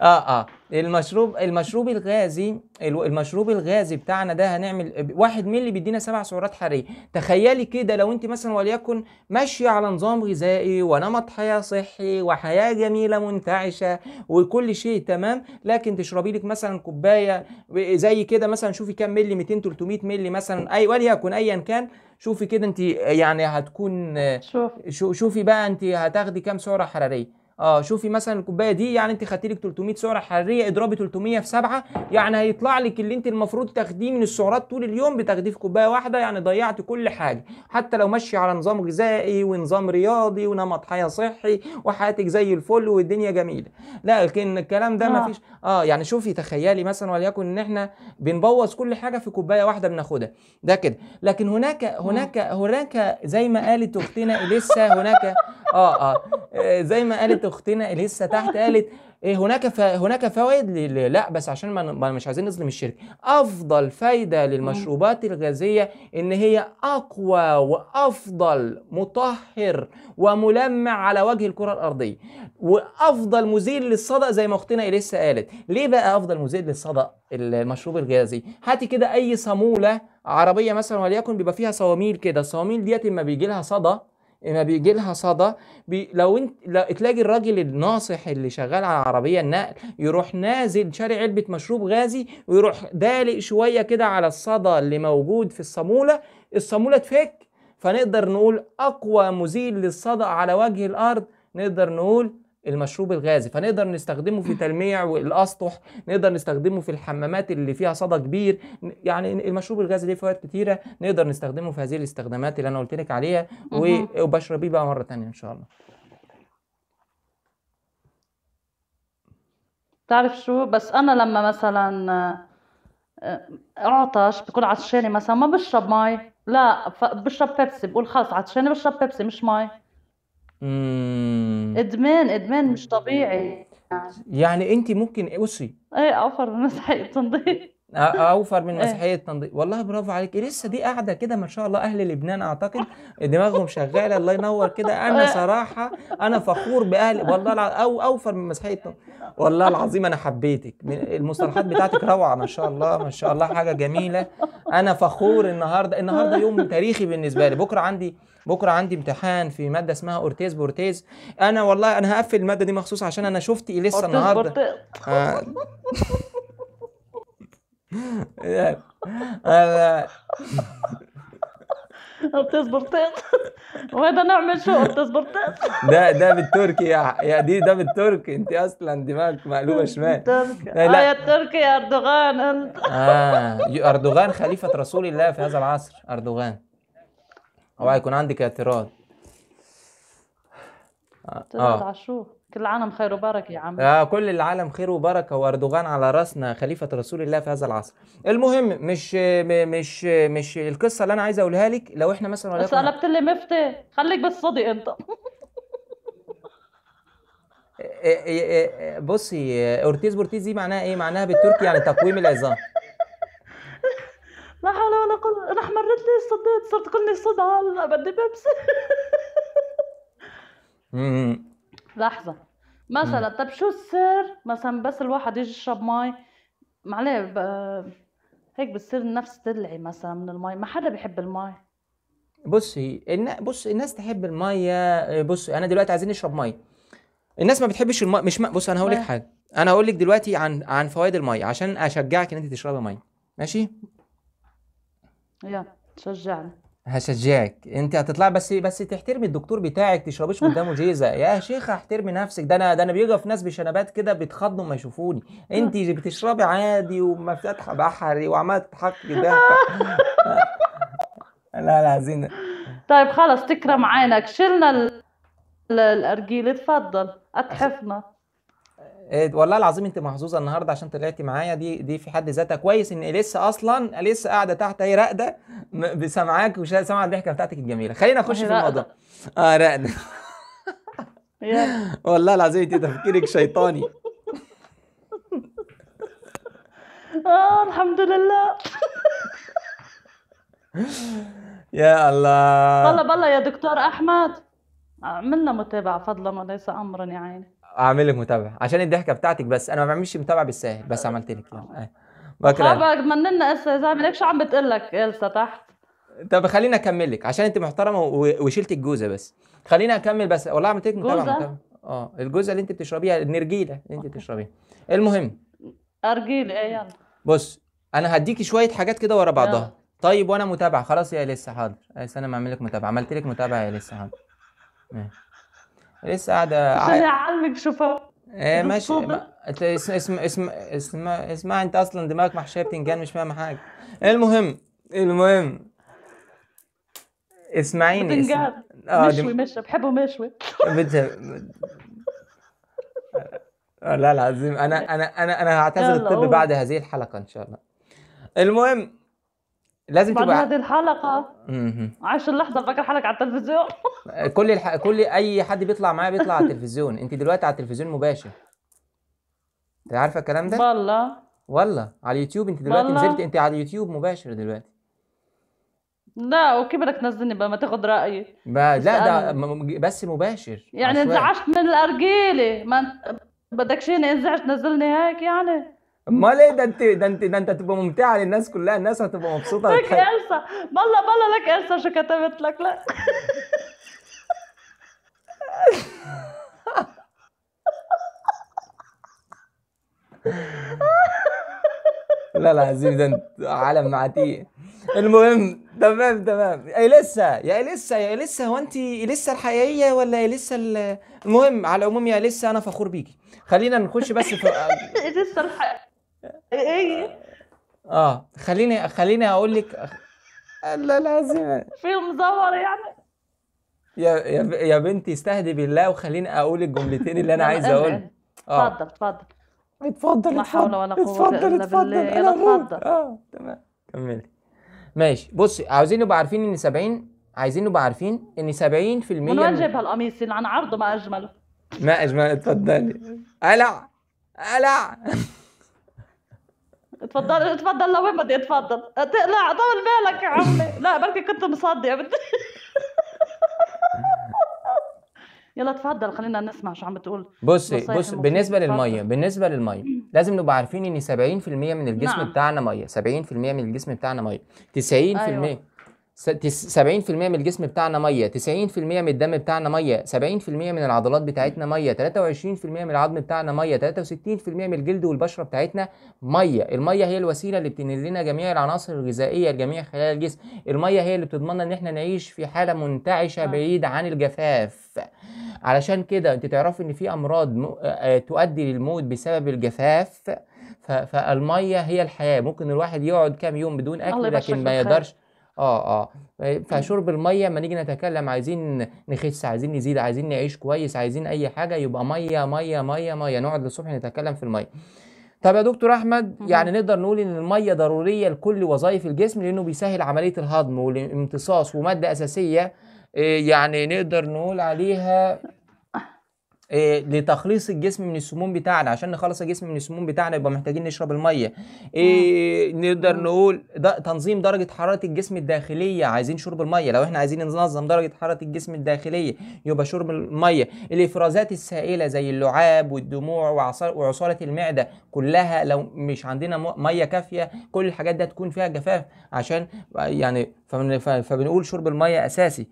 Speaker 1: اه اه المشروب المشروب الغازي المشروب الغازي بتاعنا ده هنعمل واحد مللي بيدينا سبع سعرات حراريه تخيلي كده لو انت مثلا وليكن ماشيه على نظام غذائي ونمط حياه صحي وحياه جميله منتعشه وكل شيء تمام لكن تشربي لك مثلا كوبايه زي كده مثلا شوفي كام مللي 200 300 مللي مثلا اي وليكن ايا كان شوفي كده انت يعني هتكون شوفي شوفي بقى انت هتاخدي كام سعره حراريه اه شوفي مثلا الكوبايه دي يعني انت خدتي لك 300 سعره حراريه اضربي 300 في 7 يعني هيطلع لك اللي انت المفروض تاخديه من السعرات طول اليوم بتاخديه في كوبايه واحده يعني ضيعتي كل حاجه حتى لو ماشي على نظام غذائي ونظام رياضي ونمط حياه صحي وحياتك زي الفل والدنيا جميله لا لكن الكلام ده ما آه. فيش اه يعني شوفي تخيلي مثلا وليكن ان احنا بنبوظ كل حاجه في كوبايه واحده بناخدها ده كده لكن هناك هناك آه. هناك زي ما قالت اختنا اليسا هناك اه اه, آه، زي ما قالت اختنا اليسا تحت قالت إيه هناك ف... هناك فوائد ل... لا بس عشان ما, ما مش عايزين نظلم الشركه افضل فايده للمشروبات الغازيه ان هي اقوى وافضل مطهر وملمع على وجه الكره الارضيه وافضل مزيل للصدأ زي ما اختنا اليسا قالت ليه بقى افضل مزيل للصدأ المشروب الغازي هاتي كده اي صاموله عربيه مثلا وليكن بيبقى فيها صواميل كده الصواميل ديت اما بيجي لها صدأ ما بيجي لها صدى بي لو انت لو تلاقي الراجل الناصح اللي شغال على عربيه النقل يروح نازل شاري علبه مشروب غازي ويروح دالق شويه كده على الصدى اللي موجود في الصاموله الصاموله تفك فنقدر نقول اقوى مزيل للصدى على وجه الارض نقدر نقول المشروب الغازي فنقدر نستخدمه في تلميع الاسطح نقدر نستخدمه في الحمامات اللي فيها صدى كبير يعني المشروب الغازي ليه فوائد كتيره نقدر نستخدمه في هذه الاستخدامات اللي انا قلت لك عليها وبشربيه بقى مره ثانيه ان شاء الله
Speaker 5: تعرف شو بس انا لما مثلا آه، اعطش بكون عطشانه مثلا ما بشرب مي لا بشرب بيبسي بقول خلص عطشانه بشرب بيبسي مش مي امم إدمان إدمان مش طبيعي يعني.
Speaker 1: يعني انت ممكن اوصي
Speaker 5: إيه أوفر من مسحة التنظيف
Speaker 1: اوفر من إيه. مسيحيه التنظيم والله برافو عليك إيه، لسه دي قاعده كده ما شاء الله اهل لبنان اعتقد دماغهم شغاله الله ينور كده انا إيه. صراحه انا فخور باهل والله الع... او اوفر من مسيحيه التنظيم والله العظيم انا حبيتك المصطلحات بتاعتك روعه ما شاء الله ما شاء الله حاجه جميله انا فخور النهارده النهارده يوم تاريخي بالنسبه لي بكره عندي بكره عندي امتحان في ماده اسمها اورتيز بورتيز انا والله انا هقفل الماده دي مخصوص عشان انا شفت لسه النهارده انا
Speaker 2: قبطيس
Speaker 5: بلطيس وهذا نعمل شو قبطيس بلطيس
Speaker 1: ده ده بالتركي يا يا دي ده بالتركي انت اصلا دماغك مقلوبه شمال آه، لا لا. آه يا
Speaker 5: التركي يا اردوغان انت
Speaker 1: اه اردوغان خليفه رسول الله في هذا العصر اردوغان اوعى يكون عندك اعتراض اه, آه.
Speaker 5: على شو؟ كل العالم خير وبركه يا عم آه
Speaker 1: كل العالم خير وبركه واردوغان على راسنا خليفه رسول الله في هذا العصر المهم مش مش مش القصه اللي انا عايز اقولها لك لو احنا مثلا بس قلبت
Speaker 5: لي مفتي خليك بالصدق انت
Speaker 1: إيه، إيه، إيه، بصي اورتيز بورتيز دي معناها ايه؟ معناها بالتركي يعني تقويم العظام
Speaker 5: لا حول ولا قوة انا حمرت لي الصدق صرت كلني هلا بدي بيبسي لحظه مثلا طب شو السر مثلا بس الواحد يجي يشرب مي معليه ب- هيك بتصير النفس تدلعي مثلا من المي ما حدا بيحب المي
Speaker 1: بصي إن... بص الناس تحب الميه بص انا دلوقتي عايزين نشرب مي الناس ما بتحبش المي مش ما بص انا هقول لك حاجه انا هقول لك دلوقتي عن عن فوائد المي عشان اشجعك ان انت تشربي مي ماشي
Speaker 5: يلا شجعني
Speaker 1: هشجعك انت هتطلع بس بس تحترمي الدكتور بتاعك تشربيش قدامه جيزه يا شيخه احترمي نفسك ده انا ده انا بيقف ناس بشنبات كده بيتخضوا ما يشوفوني انت بتشربي عادي ومفتاتحه بحري وعماله تضحكي ده لا لا عايزين
Speaker 5: طيب خلص تكرم عينك شلنا الارجيله اتفضل اتحفنا
Speaker 1: إيه، والله العظيم انت محظوظه النهارده عشان طلعتي معايا دي دي في حد ذاتها كويس ان لسه اصلا لسه قاعده تحت هي راقده سامعاك وسامعه الضحكه بتاعتك الجميله خلينا نخش في الموضوع اه راقده والله العظيم انت تفكيرك شيطاني
Speaker 2: اه
Speaker 5: الحمد لله
Speaker 1: يا الله بلا
Speaker 5: بلا يا دكتور احمد عملنا متابعه فضلا وليس امرا يا عيني
Speaker 1: اعمل لك متابعه عشان الضحكه بتاعتك بس انا ما بعملش متابعه بالساهل بس أه. عملت لك يعني أه. بكره
Speaker 5: اذا استاذه شو عم بتقول لك إلسا تحت
Speaker 1: طب خليني اكمل لك عشان انت محترمه وشلت الجوزه بس خليني اكمل بس والله عملت لك متابعه متابعه اه الجوزه اللي انت بتشربيها النرجيله اللي انت بتشربيها المهم
Speaker 5: ارجيله ايه يلا
Speaker 1: بص انا هديكي شويه حاجات كده ورا بعضها طيب وانا متابعه خلاص يا لسه حاضر انا أه، اعمل لك متابعه عملت لك متابعه يا لسه حاضر ماشي لسه قاعده عشان
Speaker 5: اعلمك شوفها ايه ماشي اسم
Speaker 1: اسم اسم اسم اسمع انت اصلا دماغك محشيه بتنجان مش فاهمه حاجه المهم المهم اسمعيني بتنجان اسم... آه، مشوي
Speaker 5: دم... مشوي بحبه مشوي
Speaker 1: بت... لا العظيم انا انا انا انا هعتزل الطب بعد هذه الحلقه ان شاء الله المهم لازم تبقى هذه
Speaker 5: الحلقه عايش اللحظه فاكر حالك على التلفزيون
Speaker 1: كل الح... كل اي حد بيطلع معايا بيطلع على التلفزيون انت دلوقتي على التلفزيون مباشر انت عارفه الكلام ده والله والله على اليوتيوب انت دلوقتي بالله. نزلت انت على اليوتيوب مباشر دلوقتي
Speaker 5: لا اوكي بدك تنزلني بقى ما تاخد رايي
Speaker 1: ما لا ده بس مباشر يعني انزعجت
Speaker 5: من الارجيله ما بدكش شيء انزعجت نزلني هيك يعني
Speaker 1: امال ايه ده انت ده انت ده انت هتبقى ممتعه للناس كلها الناس هتبقى مبسوطه لك السا
Speaker 5: بالله بالله لك السا شو كتبت لك
Speaker 1: لا لا لا ده انت عالم عتيق المهم تمام تمام اليسا يا اليسا يا اليسا هو انت اليسا الحقيقيه ولا اليسا المهم على العموم يا اليسا انا فخور بيكي خلينا نخش بس في اليسا الحقيقيه ايه اه خليني خليني اقول لك لا لازم
Speaker 5: في مزور يعني
Speaker 1: يا يا يا بنتي استهدي بالله وخليني اقول الجملتين اللي انا عايز اقولهم اتفضل آه.
Speaker 5: اتفضل اتفضل لا حول ولا قوه الا بالله اتفضل اه تمام
Speaker 1: كملي ماشي بصي عاوزين نبقى عارفين ان 70 عايزين نبقى عارفين ان 70% من وين جايبها
Speaker 5: القميص عن عرضه ما اجمله
Speaker 1: ما اجمله اتفضلي قلع
Speaker 5: قلع تفضل تفضل لوين بدي اتفضل لا طول بالك يا عمي لا بركي كنت مصدي يلا تفضل خلينا نسمع شو عم بتقول بصي بص بالنسبه للميه
Speaker 1: بالنسبه للميه لازم نبقى عارفين ان 70% من الجسم نعم. بتاعنا ميه 70% من الجسم بتاعنا ميه 90% أيوة. 70% من الجسم بتاعنا ميه 90% من الدم بتاعنا ميه 70% من العضلات بتاعتنا ميه 23% من العظم بتاعنا ميه 63% من الجلد والبشره بتاعتنا ميه الميه هي الوسيله اللي بتنقل لنا جميع العناصر الغذائيه لجميع خلايا الجسم الميه هي اللي بتضمن ان احنا نعيش في حاله منتعشه آه. بعيد عن الجفاف علشان كده انت تعرف ان في امراض آه، آه، تؤدي للموت بسبب الجفاف فالميه هي الحياه ممكن الواحد يقعد كام يوم بدون اكل لكن ما يقدرش اه اه, آه، فشرب الميه لما نيجي نتكلم عايزين نخس عايزين نزيد عايزين نعيش كويس عايزين اي حاجه يبقى ميه ميه ميه ميه نقعد للصبح نتكلم في الميه طب يا دكتور احمد يعني نقدر نقول ان الميه ضروريه لكل وظائف الجسم لانه بيسهل عمليه الهضم والامتصاص وماده اساسيه آه، يعني نقدر نقول عليها إيه، لتخليص الجسم من السموم بتاعنا عشان نخلص الجسم من السموم بتاعنا يبقى محتاجين نشرب الميه إيه نقدر نقول ده تنظيم درجه حراره الجسم الداخليه عايزين شرب الميه لو احنا عايزين ننظم درجه حراره الجسم الداخليه يبقى شرب الميه الافرازات السائله زي اللعاب والدموع وعصاره المعده كلها لو مش عندنا ميه كافيه كل الحاجات ده تكون فيها جفاف عشان يعني فبنقول شرب الميه اساسي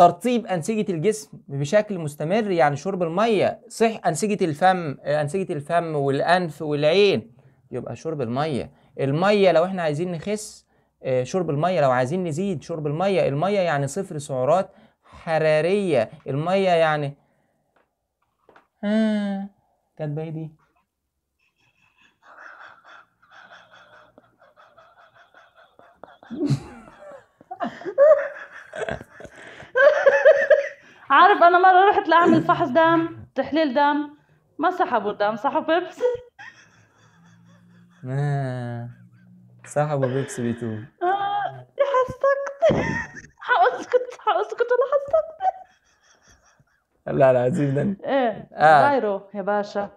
Speaker 1: ترطيب أنسجة الجسم بشكل مستمر يعني شرب المية صح أنسجة الفم أنسجة الفم والأنف والعين يبقى شرب المية المية لو احنا عايزين نخس آه، شرب المية لو عايزين نزيد شرب المية المية يعني صفر سعرات حرارية المية يعني آه كانت دي
Speaker 5: Yeah. عارف انا مره رحت لاعمل فحص دم تحليل دم ما سحبوا دم سحبوا بيبسي
Speaker 1: ما آه، سحبوا بيبسي بيتو
Speaker 5: آه حسكت حاسكت حاسكت ولا حسكت
Speaker 1: لا لا ده ايه آه.
Speaker 5: غيره يا باشا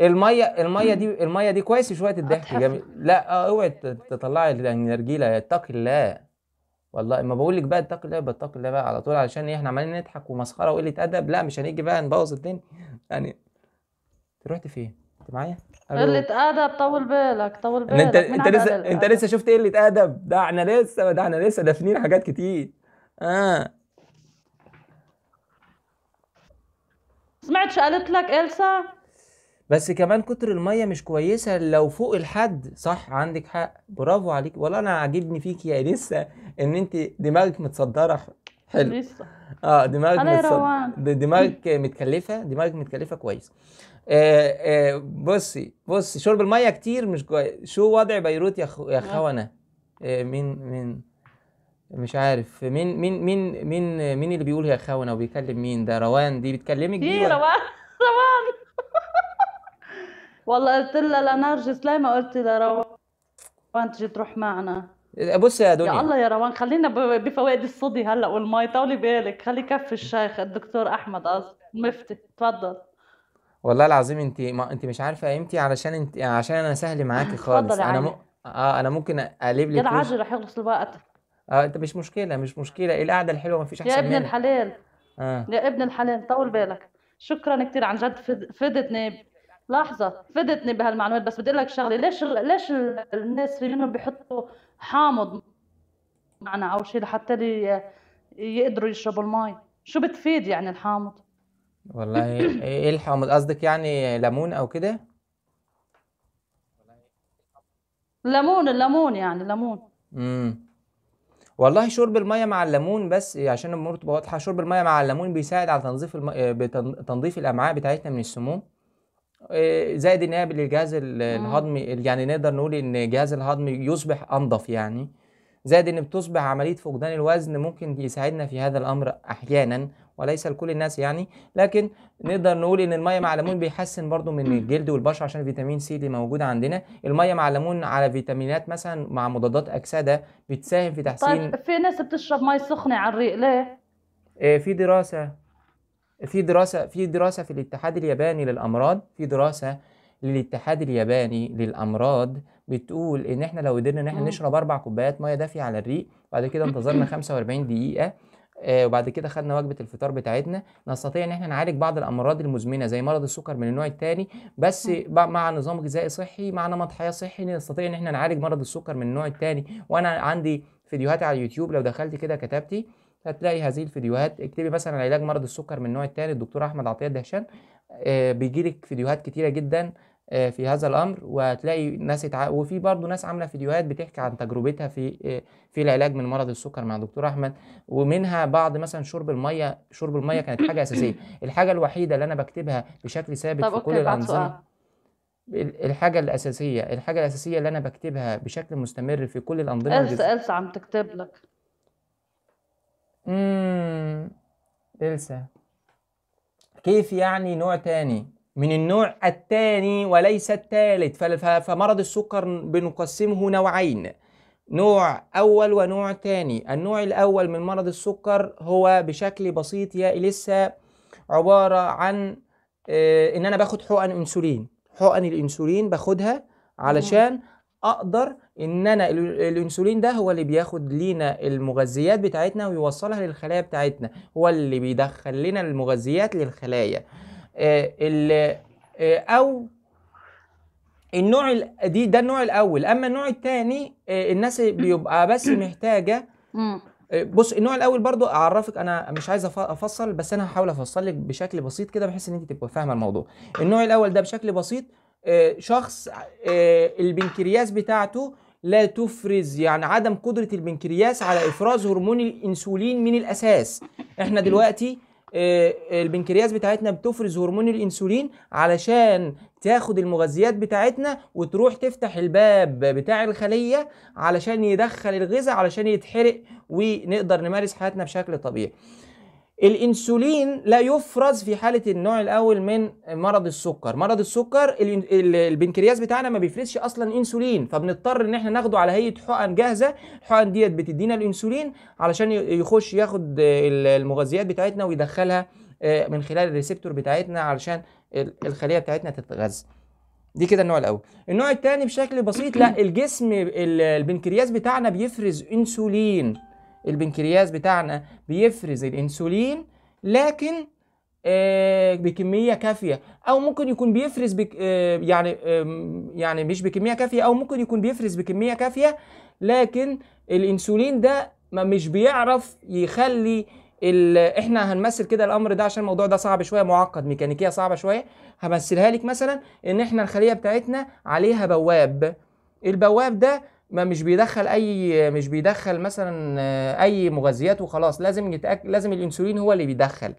Speaker 1: الميه الميه دي الميه دي كويس شويه الضحك جميل لا آه، اوعي تطلعي النرجيله يعني، اتقي الله والله ما بقول لك بقى اتقي الله بتقي الله بقى على طول علشان ايه احنا عمالين نضحك ومسخره وقله ادب لا مش هنيجي بقى نبوظ الدنيا يعني انت رحت فين؟ انت معايا؟ قله
Speaker 5: ادب طول بالك طول بالك انت انت لسه انت
Speaker 1: لسه شفت قله ادب ده احنا لسه ده احنا لسه دافنين حاجات كتير اه
Speaker 5: سمعتش قالت لك إلسا
Speaker 1: بس كمان كتر الميه مش كويسه لو فوق الحد صح عندك حق برافو عليك والله انا عاجبني فيك يا لسه ان انت دماغك متصدره حلو لسه اه دماغك متصدره دماغك متكلفه دماغك متكلفه كويس آه آه بصي بصي شرب الميه كتير مش كويس شو وضع بيروت يا خو يا خونه آه مين مين مش عارف مين مين مين مين مين اللي بيقول يا خونه وبيكلم مين ده روان دي بتكلمك دي روان
Speaker 5: روان والله قلت لها لنرجس ليه ما قلت لروان تجي تروح معنا
Speaker 1: بصي يا دنيا يا الله
Speaker 5: يا روان خلينا بفوائد الصدي هلا والمي طولي بالك خلي كف الشيخ الدكتور احمد قصدي المفتي تفضل
Speaker 1: والله العظيم انت ما انت مش عارفه قيمتي علشان انت عشان انا سهل معاكي خالص انا م... اه انا ممكن اقلب لك يا عجل
Speaker 5: رح يخلص الوقت
Speaker 1: اه انت مش مشكله مش مشكله إيه القعده الحلوه ما فيش احسن يا ابن منها. الحلال آه.
Speaker 5: يا ابن الحلال طول بالك شكرا كثير عن جد فدتني لحظه فدتني بهالمعلومات بس بدي اقول لك شغله ليش ليش الناس في منهم بيحطوا حامض معنا او شيء لحتى يقدروا يشربوا المي شو بتفيد يعني الحامض
Speaker 1: والله إيه-, ايه الحامض قصدك يعني ليمون او كده
Speaker 5: ليمون الليمون يعني ليمون
Speaker 1: امم والله شرب الميه مع الليمون بس عشان الامور تبقى واضحه شرب الميه مع الليمون بيساعد على تنظيف الم... آه، بتن... تنظيف الامعاء بتاعتنا من السموم آه، زائد ان هي الجهاز الهضمي يعني نقدر نقول ان الجهاز الهضمي يصبح انضف يعني زائد ان بتصبح عمليه فقدان الوزن ممكن يساعدنا في هذا الامر احيانا وليس لكل الناس يعني لكن نقدر نقول ان الميه مع الليمون بيحسن برضو من الجلد والبشره عشان فيتامين سي اللي موجود عندنا الميه مع الليمون على فيتامينات مثلا مع مضادات اكسده بتساهم في تحسين طيب
Speaker 5: في ناس بتشرب ميه سخنه على الريق ليه
Speaker 1: آه، في دراسه في دراسة في دراسة في الاتحاد الياباني للأمراض في دراسة للاتحاد الياباني للأمراض بتقول إن إحنا لو قدرنا إن إحنا نشرب أربع كوبايات مية دافية على الريق بعد كده انتظرنا 45 دقيقة آه وبعد كده خدنا وجبه الفطار بتاعتنا نستطيع ان احنا نعالج بعض الامراض المزمنه زي مرض السكر من النوع الثاني بس مع نظام غذائي صحي مع نمط حياه صحي نستطيع ان احنا نعالج مرض السكر من النوع الثاني وانا عندي فيديوهات على اليوتيوب لو دخلت كده كتبتي هتلاقي هذه الفيديوهات اكتبي مثلا علاج مرض السكر من النوع الثاني الدكتور احمد عطيه الدهشان آه، بيجيلك فيديوهات كتيره جدا آه، في هذا الامر وهتلاقي ناس اتع... وفي برضه ناس عامله فيديوهات بتحكي عن تجربتها في آه، في العلاج من مرض السكر مع دكتور احمد ومنها بعض مثلا شرب الميه شرب الميه كانت حاجه اساسيه الحاجه الوحيده اللي انا بكتبها بشكل ثابت في كل الانظمه الحاجة الأساسية الحاجة الأساسية اللي أنا بكتبها بشكل مستمر في كل الأنظمة ألس
Speaker 5: ألس عم تكتب لك
Speaker 1: امم إلسا كيف يعني نوع تاني من النوع الثاني وليس الثالث فمرض السكر بنقسمه نوعين نوع أول ونوع تاني النوع الأول من مرض السكر هو بشكل بسيط يا إلسا عبارة عن آه، إن أنا باخد حقن أنسولين حقن الأنسولين باخدها علشان أقدر ان انا الانسولين ده هو اللي بياخد لينا المغذيات بتاعتنا ويوصلها للخلايا بتاعتنا هو اللي بيدخل لنا المغذيات للخلايا آه، آه، او النوع دي ده النوع الاول اما النوع الثاني آه، الناس بيبقى بس محتاجه بص النوع الاول برضو اعرفك انا مش عايز افصل بس انا هحاول افصل لك بشكل بسيط كده بحيث ان انت تبقى فاهمه الموضوع النوع الاول ده بشكل بسيط شخص البنكرياس بتاعته لا تفرز يعني عدم قدرة البنكرياس على إفراز هرمون الإنسولين من الأساس إحنا دلوقتي آه، البنكرياس بتاعتنا بتفرز هرمون الانسولين علشان تاخد المغذيات بتاعتنا وتروح تفتح الباب بتاع الخليه علشان يدخل الغذاء علشان يتحرق ونقدر نمارس حياتنا بشكل طبيعي الانسولين لا يفرز في حاله النوع الاول من مرض السكر مرض السكر البنكرياس بتاعنا ما بيفرزش اصلا انسولين فبنضطر ان احنا ناخده على هيئه حقن جاهزه الحقن ديت بتدينا الانسولين علشان يخش ياخد المغذيات بتاعتنا ويدخلها آه، من خلال الريسبتور بتاعتنا علشان الخليه بتاعتنا تتغذى دي كده النوع الاول النوع الثاني بشكل بسيط لا الجسم البنكرياس بتاعنا بيفرز انسولين البنكرياس بتاعنا بيفرز الانسولين لكن آه، بكميه كافيه او ممكن يكون بيفرز بك آه، يعني يعني مش بكميه كافيه او ممكن يكون بيفرز بكميه كافيه لكن الانسولين ده مش بيعرف يخلي احنا هنمثل كده الامر ده عشان الموضوع ده صعب شويه معقد ميكانيكيه صعبه شويه همثلها لك مثلا ان احنا الخليه بتاعتنا عليها بواب البواب ده ما مش بيدخل اي مش بيدخل مثلا آه، اي مغذيات وخلاص لازم يتاكد لازم الانسولين هو اللي بيدخل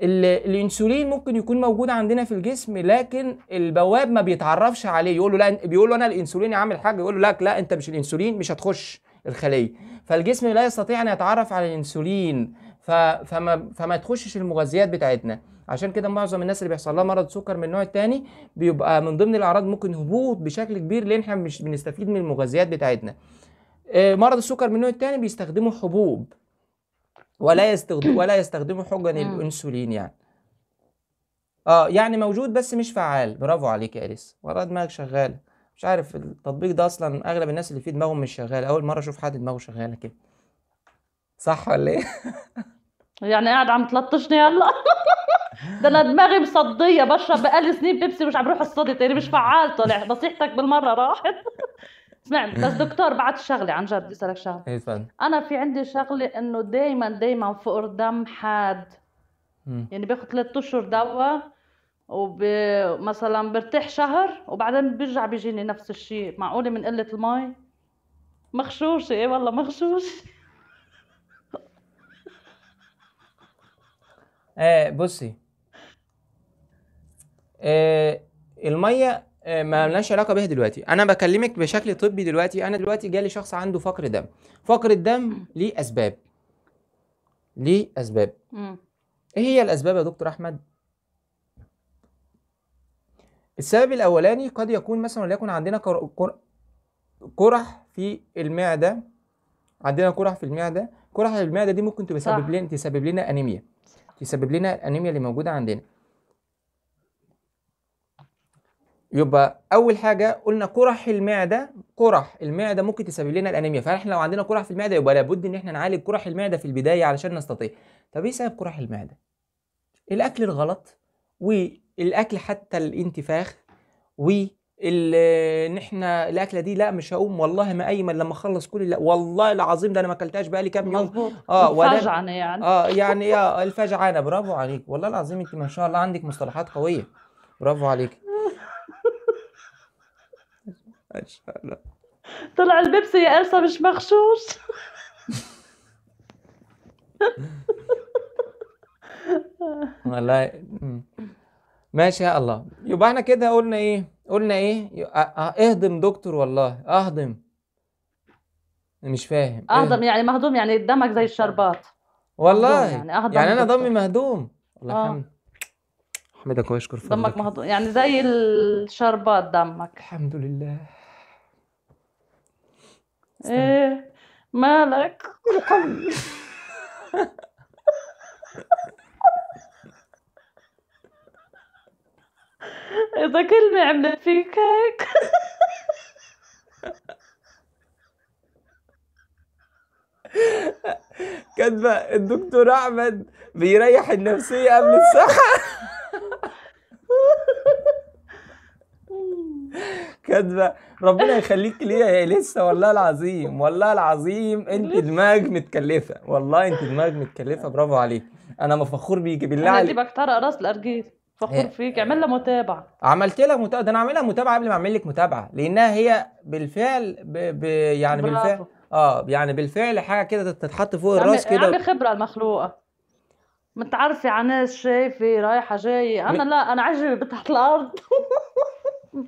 Speaker 1: الانسولين ممكن يكون موجود عندنا في الجسم لكن البواب ما بيتعرفش عليه يقول له لا بيقول له انا الانسولين عامل حاجه يقول له لك لا انت مش الانسولين مش هتخش الخليه فالجسم لا يستطيع ان يتعرف على الانسولين فما فما تخشش المغذيات بتاعتنا عشان كده معظم الناس اللي بيحصل لها مرض سكر من النوع الثاني بيبقى من ضمن الاعراض ممكن هبوط بشكل كبير لان احنا مش بنستفيد من المغذيات بتاعتنا آه، مرض السكر من النوع الثاني بيستخدموا حبوب ولا يستخدم ولا يستخدموا حقن الانسولين يعني اه يعني موجود بس مش فعال برافو عليك يا اريس ورا دماغك شغاله مش عارف التطبيق ده اصلا اغلب الناس اللي فيه دماغهم مش شغاله اول مره اشوف حد دماغه شغاله كده صح ولا ايه
Speaker 5: يعني قاعد عم تلطشني يلا ده انا دماغي مصديه بشرب بقالي سنين بيبسي مش عم بروح الصدي تاني مش فعال طلع نصيحتك بالمره راحت سمعني بس دكتور بعد شغله عن جد بدي اسالك شغله ايه انا في عندي شغله انه دائما دائما فقر دم حاد يعني باخذ ثلاث اشهر دواء ومثلا برتاح شهر وبعدين برجع بيجيني نفس الشيء معقوله من قله المي مغشوشه ايه والله مغشوشه
Speaker 1: ايه بصي آه، الميه آه، ما لناش علاقه بيها دلوقتي انا بكلمك بشكل طبي دلوقتي انا دلوقتي جالي شخص عنده فقر دم فقر الدم ليه اسباب ليه اسباب ايه هي الاسباب يا دكتور احمد السبب الاولاني قد يكون مثلا وليكن عندنا كر... كر... قرح في المعده عندنا قرح في المعده قرح المعده دي ممكن تسبب لنا تسبب لنا انيميا تسبب لنا الانيميا اللي موجوده عندنا يبقى اول حاجه قلنا قرح المعده قرح المعده ممكن تسبب لنا الانيميا فاحنا لو عندنا قرح في المعده يبقى لابد ان احنا نعالج قرح المعده في البدايه علشان نستطيع طب ايه سبب قرح المعده الاكل الغلط والاكل حتى الانتفاخ و ان احنا الاكله دي لا مش هقوم والله ما ايمن لما اخلص كل لا والله العظيم ده انا ما اكلتهاش بقالي كام يوم اه الفجعنه
Speaker 5: يعني اه يعني
Speaker 1: اه الفجعانه برافو عليك والله العظيم انت ما شاء الله عندك مصطلحات قويه برافو عليك طلع
Speaker 5: البيبسي يا إلسا مش مغشوش
Speaker 1: والله ماشي يا الله يبقى احنا كده قلنا ايه قلنا ايه اهضم دكتور والله اهضم مش فاهم اهضم
Speaker 5: يعني مهضوم يعني دمك زي الشربات
Speaker 1: والله يعني, أهضم يعني انا دمي مهضوم والله آه. احمدك واشكر فضلك دمك مهضوم
Speaker 5: يعني زي الشربات دمك الحمد لله ايه مالك اذا كلمة عملت فيك هيك
Speaker 1: كاتبة الدكتور أحمد بيريح النفسية قبل الصحة كذبة ربنا يخليك ليها يا لسه والله العظيم والله العظيم انت دماغك متكلفه والله انت دماغك متكلفه برافو عليك انا مفخور بيكي بالله عليك انا
Speaker 5: بكتر راس الارجيل فخور فيك اعمل لها متابعه
Speaker 1: عملت لها متابعه ده انا اعملها متابعه قبل ما اعمل لك متابعه لانها هي بالفعل ب... ب... يعني برافو. بالفعل اه يعني بالفعل حاجه كده تتحط فوق الراس كده عندي
Speaker 5: خبره المخلوقه متعرفي على ناس شايفه رايحه جايه انا م... لا انا عجبي بتحت الارض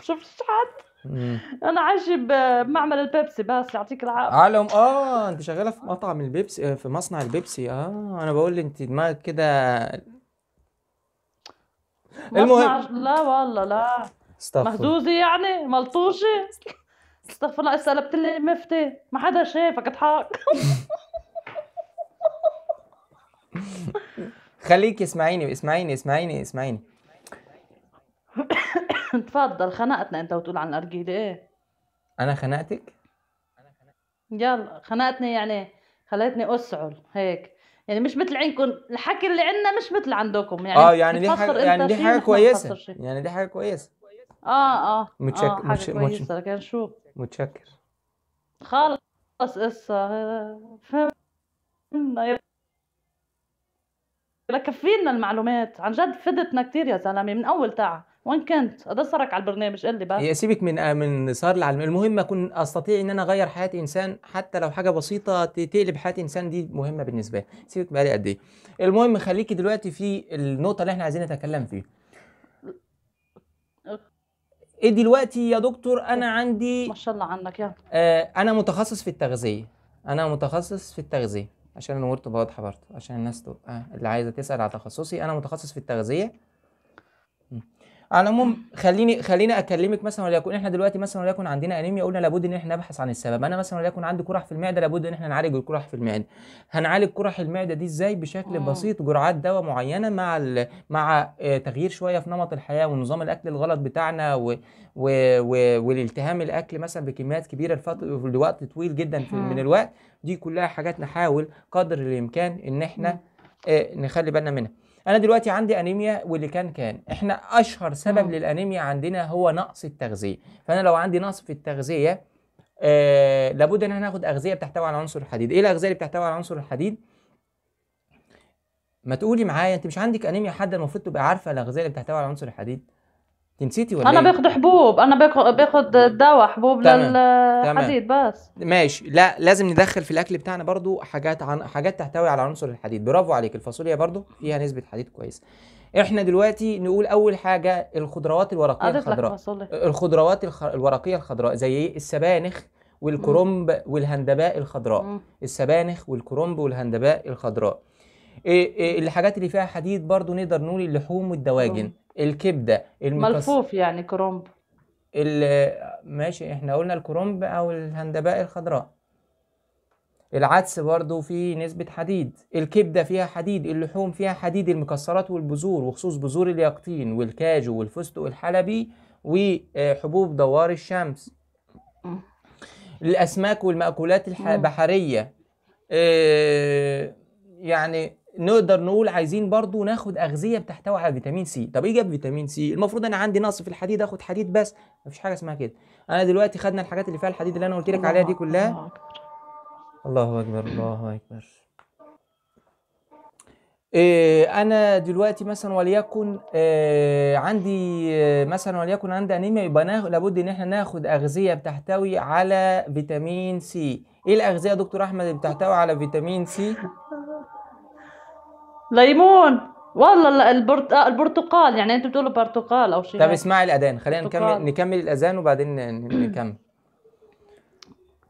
Speaker 5: شفت حد انا عايشه بمعمل البيبسي بس يعطيك العافيه
Speaker 1: عالم اه انت شغاله في مطعم البيبسي آه، في مصنع البيبسي اه انا بقول انت دماغك كده المهم
Speaker 5: لا والله لا مهزوزه يعني ملطوشه استغفر الله هسه لي مفتي ما حدا شافك اضحك
Speaker 1: خليكي اسمعيني اسمعيني اسمعيني اسمعيني
Speaker 5: تفضل خنقتنا انت وتقول عن الارجيله ايه
Speaker 1: انا خنقتك
Speaker 5: يلا خنقتني يعني خليتني اسعل هيك يعني مش مثل عندكم الحكي اللي عندنا مش مثل عندكم يعني اه يعني دي حاجه يعني دي حاجه كويسه
Speaker 1: يعني دي حاجه كويسه
Speaker 5: اه اه متشكر آه حاجة كويسة كان شو متشكر خلص قصة فهمنا لكفينا المعلومات عن جد فدتنا كتير يا زلمة من أول تعب وين كنت ادسرك على البرنامج قال لي بقى يا
Speaker 1: سيبك من آه، من صار العلم المهم اكون استطيع ان انا اغير حياه انسان حتى لو حاجه بسيطه تقلب حياه انسان دي مهمه بالنسبه لي سيبك بقى لي قد ايه المهم خليكي دلوقتي في النقطه اللي احنا عايزين نتكلم فيها ايه دلوقتي يا دكتور انا عندي ما شاء الله عنك يا آه انا متخصص في التغذيه انا متخصص في التغذيه عشان الامور تبقى واضحه برضه عشان الناس تبقى اللي عايزه تسال على تخصصي انا متخصص في التغذيه على العموم خليني خليني اكلمك مثلا وليكن احنا دلوقتي مثلا وليكن عندنا انيميا قلنا لابد ان احنا نبحث عن السبب انا مثلا وليكن عندي قرح في المعده لابد ان احنا نعالج القرح في المعده هنعالج قرح المعده دي ازاي بشكل مم. بسيط جرعات دواء معينه مع ال... مع آه، تغيير شويه في نمط الحياه ونظام الاكل الغلط بتاعنا و... و... و... والالتهام الاكل مثلا بكميات كبيره لوقت طويل جدا في... من الوقت دي كلها حاجات نحاول قدر الامكان ان احنا مم. آه، نخلي بالنا منها انا دلوقتي عندي انيميا واللي كان كان احنا اشهر سبب للانيميا عندنا هو نقص التغذيه فانا لو عندي نقص في التغذيه آه لابد ان انا اخد اغذيه بتحتوي على عنصر الحديد ايه الاغذيه اللي بتحتوي على عنصر الحديد ما تقولي معايا انت مش عندك انيميا حد المفروض تبقى عارفه الاغذيه اللي بتحتوي على عنصر الحديد نسيتي ولا انا إيه؟
Speaker 5: باخد حبوب انا باخد باخد دواء حبوب للحديد بس
Speaker 1: ماشي لا لازم ندخل في الاكل بتاعنا برضو حاجات عن حاجات تحتوي على عنصر الحديد برافو عليك الفاصوليا برضو فيها نسبه حديد كويسه احنا دلوقتي نقول اول حاجه الخضروات الورقيه الخضراء الخضروات الورقيه الخضراء زي ايه السبانخ والكرنب والهندباء الخضراء السبانخ والكرنب والهندباء الخضراء إيه، إيه، الحاجات اللي فيها حديد برضو نقدر نقول اللحوم والدواجن الكبده المكس... ملفوف يعني كرومب ماشي احنا قلنا الكرومب او الهندباء الخضراء العدس برضو فيه نسبة حديد الكبدة فيها حديد اللحوم فيها حديد المكسرات والبذور وخصوص بذور اليقطين والكاجو والفستق الحلبي وحبوب دوار الشمس الأسماك والمأكولات البحرية آه، يعني نقدر نقول عايزين برضو ناخد اغذيه بتحتوي على فيتامين سي طب ايه جاب فيتامين سي المفروض انا عندي نقص في الحديد اخد حديد بس مفيش حاجه اسمها كده انا دلوقتي خدنا الحاجات اللي فيها الحديد اللي انا قلت لك عليها دي كلها الله اكبر الله اكبر إيه انا دلوقتي مثلا وليكن إيه عندي آه، مثلا وليكن عندي انيميا يبقى لابد ان احنا ناخد اغذيه بتحتوي على فيتامين سي ايه الاغذيه يا دكتور احمد اللي بتحتوي على فيتامين سي ليمون والله البرت... آه، البرتقال يعني انت بتقولوا برتقال او شيء طب اسمعي الاذان خلينا نكمل نكمل الاذان وبعدين نكمل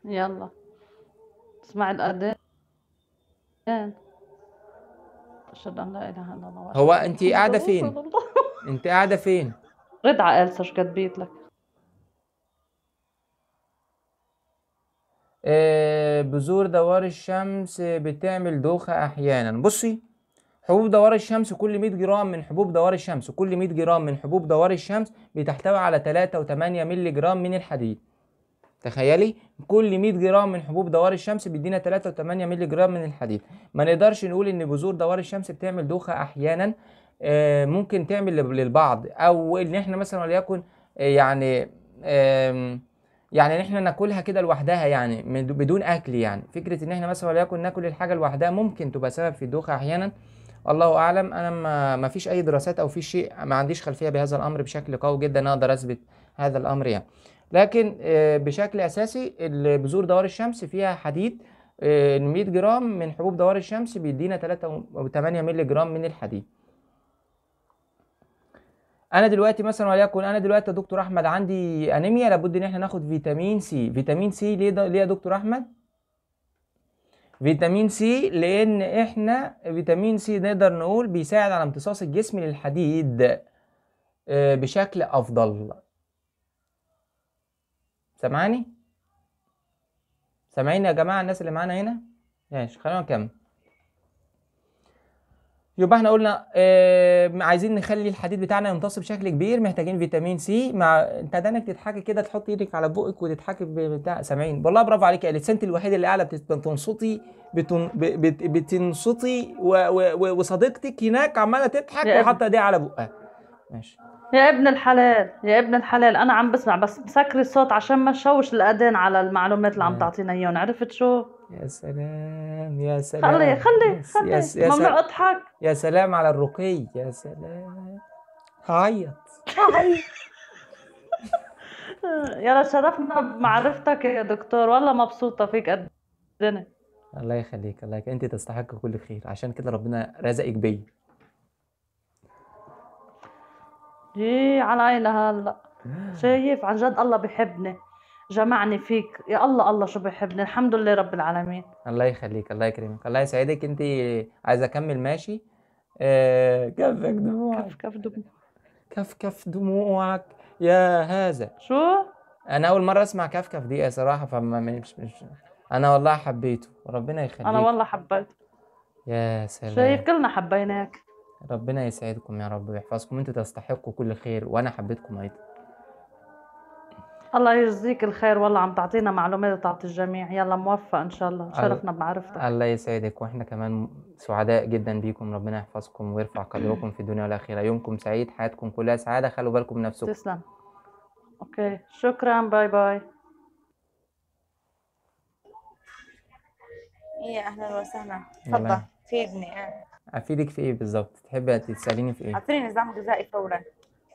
Speaker 5: يلا اسمعي الاذان اشهد ان لا اله الا
Speaker 1: الله هو انت قاعده فين انت قاعده فين
Speaker 5: رضعه قالت شو كاتبيت لك
Speaker 1: آه، بذور دوار الشمس بتعمل دوخة أحيانا بصي حبوب دوار الشمس كل 100 جرام من حبوب دوار الشمس كل 100 جرام من حبوب دوار الشمس بتحتوي على 3.8 مللي جرام من الحديد تخيلي كل 100 جرام من حبوب دوار الشمس بيدينا 3.8 مللي جرام من الحديد ما نقدرش نقول ان بذور دوار الشمس بتعمل دوخه احيانا آه، ممكن تعمل للبعض او ان احنا مثلا وليكن آه، يعني يعني ان احنا ناكلها كده لوحدها يعني بدون اكل يعني فكره ان احنا مثلا وليكن ناكل الحاجه لوحدها ممكن تبقى سبب في الدوخه احيانا الله اعلم انا ما, ما فيش اي دراسات او في شيء ما عنديش خلفيه بهذا الامر بشكل قوي جدا اقدر اثبت هذا الامر يعني لكن آه، بشكل اساسي بذور دوار الشمس فيها حديد 100 آه، جرام من حبوب دوار الشمس بيدينا 3.8 مللي جرام من الحديد انا دلوقتي مثلا وليكن انا دلوقتي يا دكتور احمد عندي انيميا لابد ان احنا ناخد فيتامين سي فيتامين سي ليه ليه يا دكتور احمد فيتامين سي لان احنا فيتامين سي نقدر نقول بيساعد على امتصاص الجسم للحديد آه، بشكل افضل سامعاني سامعيني يا جماعه الناس اللي معانا هنا ماشي خلينا نكمل يبقى احنا قلنا اه عايزين نخلي الحديد بتاعنا يمتص بشكل كبير محتاجين فيتامين سي مع انت دانك تتحكي كده تحط ايدك على بقك وتتحكي بتاع سامعين والله برافو عليك السنت الوحيد اللي قاعده بتنصتي بتن... بت... بتنصتي و... و... وصديقتك هناك عماله تضحك وحاطه ايديها على بقها
Speaker 5: ماشي يا ابن الحلال يا ابن الحلال انا عم بسمع بس مسكري الصوت عشان ما تشوش الاذان على المعلومات اللي عم تعطينا
Speaker 1: اياهم عرفت شو يا سلام يا سلام خلي خلي خلي يا س... ممنوع اضحك يا سلام على الرقي يا سلام هعيط
Speaker 5: هعيط يلا شرفنا بمعرفتك يا دكتور والله مبسوطة فيك قد الدنيا
Speaker 1: الله يخليك الله يخليك انت تستحق كل خير عشان كده ربنا رزقك بيا
Speaker 5: ايه على عيني هلا شايف عن جد الله بيحبني جمعني فيك يا الله الله شو بحبني الحمد لله رب العالمين
Speaker 1: الله يخليك الله يكرمك الله يسعدك انت عايزه اكمل ماشي آه، كفك دموعك كف كف دموعك كف كف دموعك يا هذا شو انا اول مره اسمع كفكف دي صراحه فما مش, مش انا والله حبيته ربنا يخليك انا والله حبيته يا سلام شايف كلنا حبيناك ربنا يسعدكم يا رب ويحفظكم انتوا تستحقوا كل خير وانا حبيتكم ايضا
Speaker 5: الله يجزيك الخير والله عم تعطينا معلومات وتعطي الجميع يلا موفق ان شاء الله شرفنا بمعرفتك
Speaker 1: الله يسعدك واحنا كمان سعداء جدا بيكم ربنا يحفظكم ويرفع قدركم في الدنيا والاخره يومكم سعيد حياتكم كلها سعاده خلوا بالكم من نفسكم تسلم
Speaker 5: اوكي شكرا باي باي
Speaker 3: يا إيه، اهلا وسهلا تفضل في ابني آه.
Speaker 1: افيدك في ايه بالظبط تحبي تساليني في ايه؟
Speaker 3: اعطيني نظام غذائي فورا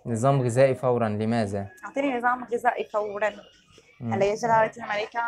Speaker 1: نظام غذائي فورا لماذا؟
Speaker 3: اعطيني نظام غذائي فورا هلا يا جلاله الملكه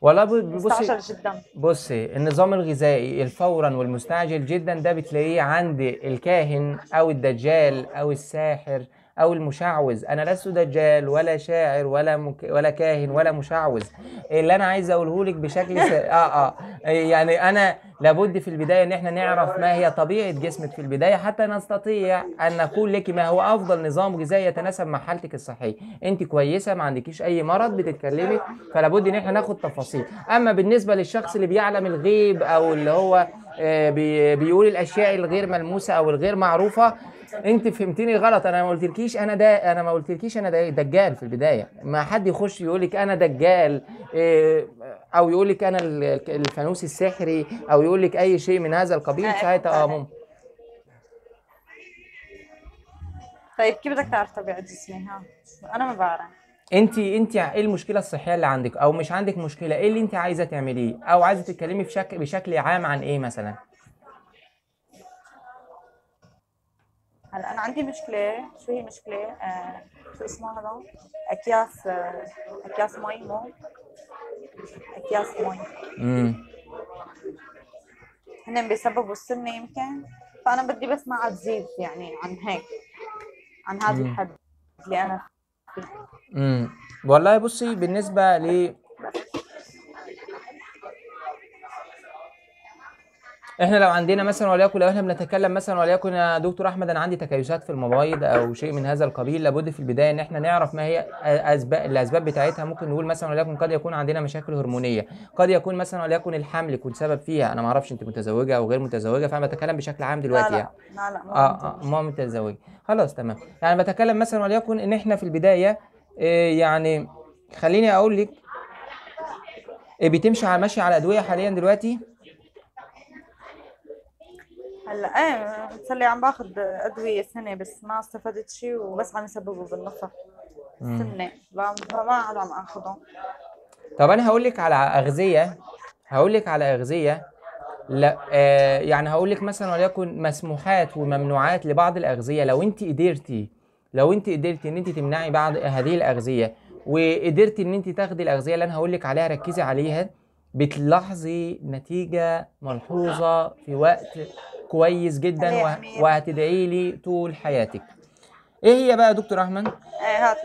Speaker 1: ولا بصي جدا بصي النظام الغذائي الفورا والمستعجل جدا ده بتلاقيه عند الكاهن او الدجال او الساحر أو المشعوذ أنا لست دجال ولا شاعر ولا مك... ولا كاهن ولا مشعوذ اللي أنا عايز أقوله لك بشكل س... آه آه يعني أنا لابد في البداية إن إحنا نعرف ما هي طبيعة جسمك في البداية حتى نستطيع أن نقول لك ما هو أفضل نظام غذائي يتناسب مع حالتك الصحية أنت كويسة ما عندكيش أي مرض بتتكلمي فلابد إن إحنا ناخد تفاصيل أما بالنسبة للشخص اللي بيعلم الغيب أو اللي هو آه، بيقول الاشياء الغير ملموسه او الغير معروفه انت فهمتيني غلط انا ما قلتلكيش انا ده انا ما قلتلكيش انا ده إيه، دجال في البدايه ما حد يخش يقول لك انا دجال إيه، او يقول لك انا الفانوس السحري او يقول لك اي شيء من هذا القبيل أه، ساعتها اه ممكن
Speaker 5: طيب كيف بدك تعرف طبيعه جسمي ها انا ما بعرف
Speaker 1: انت انت ايه المشكله الصحيه اللي عندك او مش عندك مشكله ايه اللي انت عايزه تعمليه او عايزه تتكلمي بشكل بشكل عام عن ايه مثلا
Speaker 3: هلا انا عندي مشكله شو هي مشكله آه
Speaker 2: شو اسمها هذا اكياس آه اكياس مي مو اكياس مي امم هن بسببوا السمنه يمكن
Speaker 3: فانا بدي بس ما عاد زيد يعني عن هيك عن هذا الحد اللي انا فيه
Speaker 1: امم والله بصي بالنسبه ل احنا لو عندنا مثلا وليكن لو احنا بنتكلم مثلا وليكن يا دكتور احمد انا عندي تكيسات في المبايض او شيء من هذا القبيل لابد في البدايه ان احنا نعرف ما هي اسباب الاسباب بتاعتها ممكن نقول مثلا وليكن قد يكون عندنا مشاكل هرمونيه قد يكون مثلا وليكن الحمل يكون سبب فيها انا ما اعرفش انت متزوجه او غير متزوجه فانا بتكلم بشكل عام دلوقتي لا يعني
Speaker 3: لا لا, لا اه,
Speaker 1: آه، ما متزوجه خلاص تمام يعني بتكلم مثلا وليكن ان احنا في البدايه آه، يعني خليني اقول لك آه، بتمشي على ماشي على ادويه حاليا دلوقتي
Speaker 3: هلا
Speaker 5: ايه صار لي عم باخذ ادويه سنه بس ما استفدت شيء وبس عم يسببوا بالنفخ
Speaker 1: سنه
Speaker 2: فما عاد عم اخذهم
Speaker 1: طب انا هقول لك على اغذيه هقول لك على اغذيه لا آه يعني هقول لك مثلا وليكن مسموحات وممنوعات لبعض الاغذيه لو انت قدرتي لو انت قدرتي ان انت تمنعي بعض هذه الاغذيه وقدرتي ان انت تاخدي الاغذيه اللي انا هقول لك عليها ركزي عليها بتلاحظي نتيجه ملحوظه في وقت كويس جدا وهتدعي لي طول حياتك ايه هي بقى يا دكتور احمد ايه هات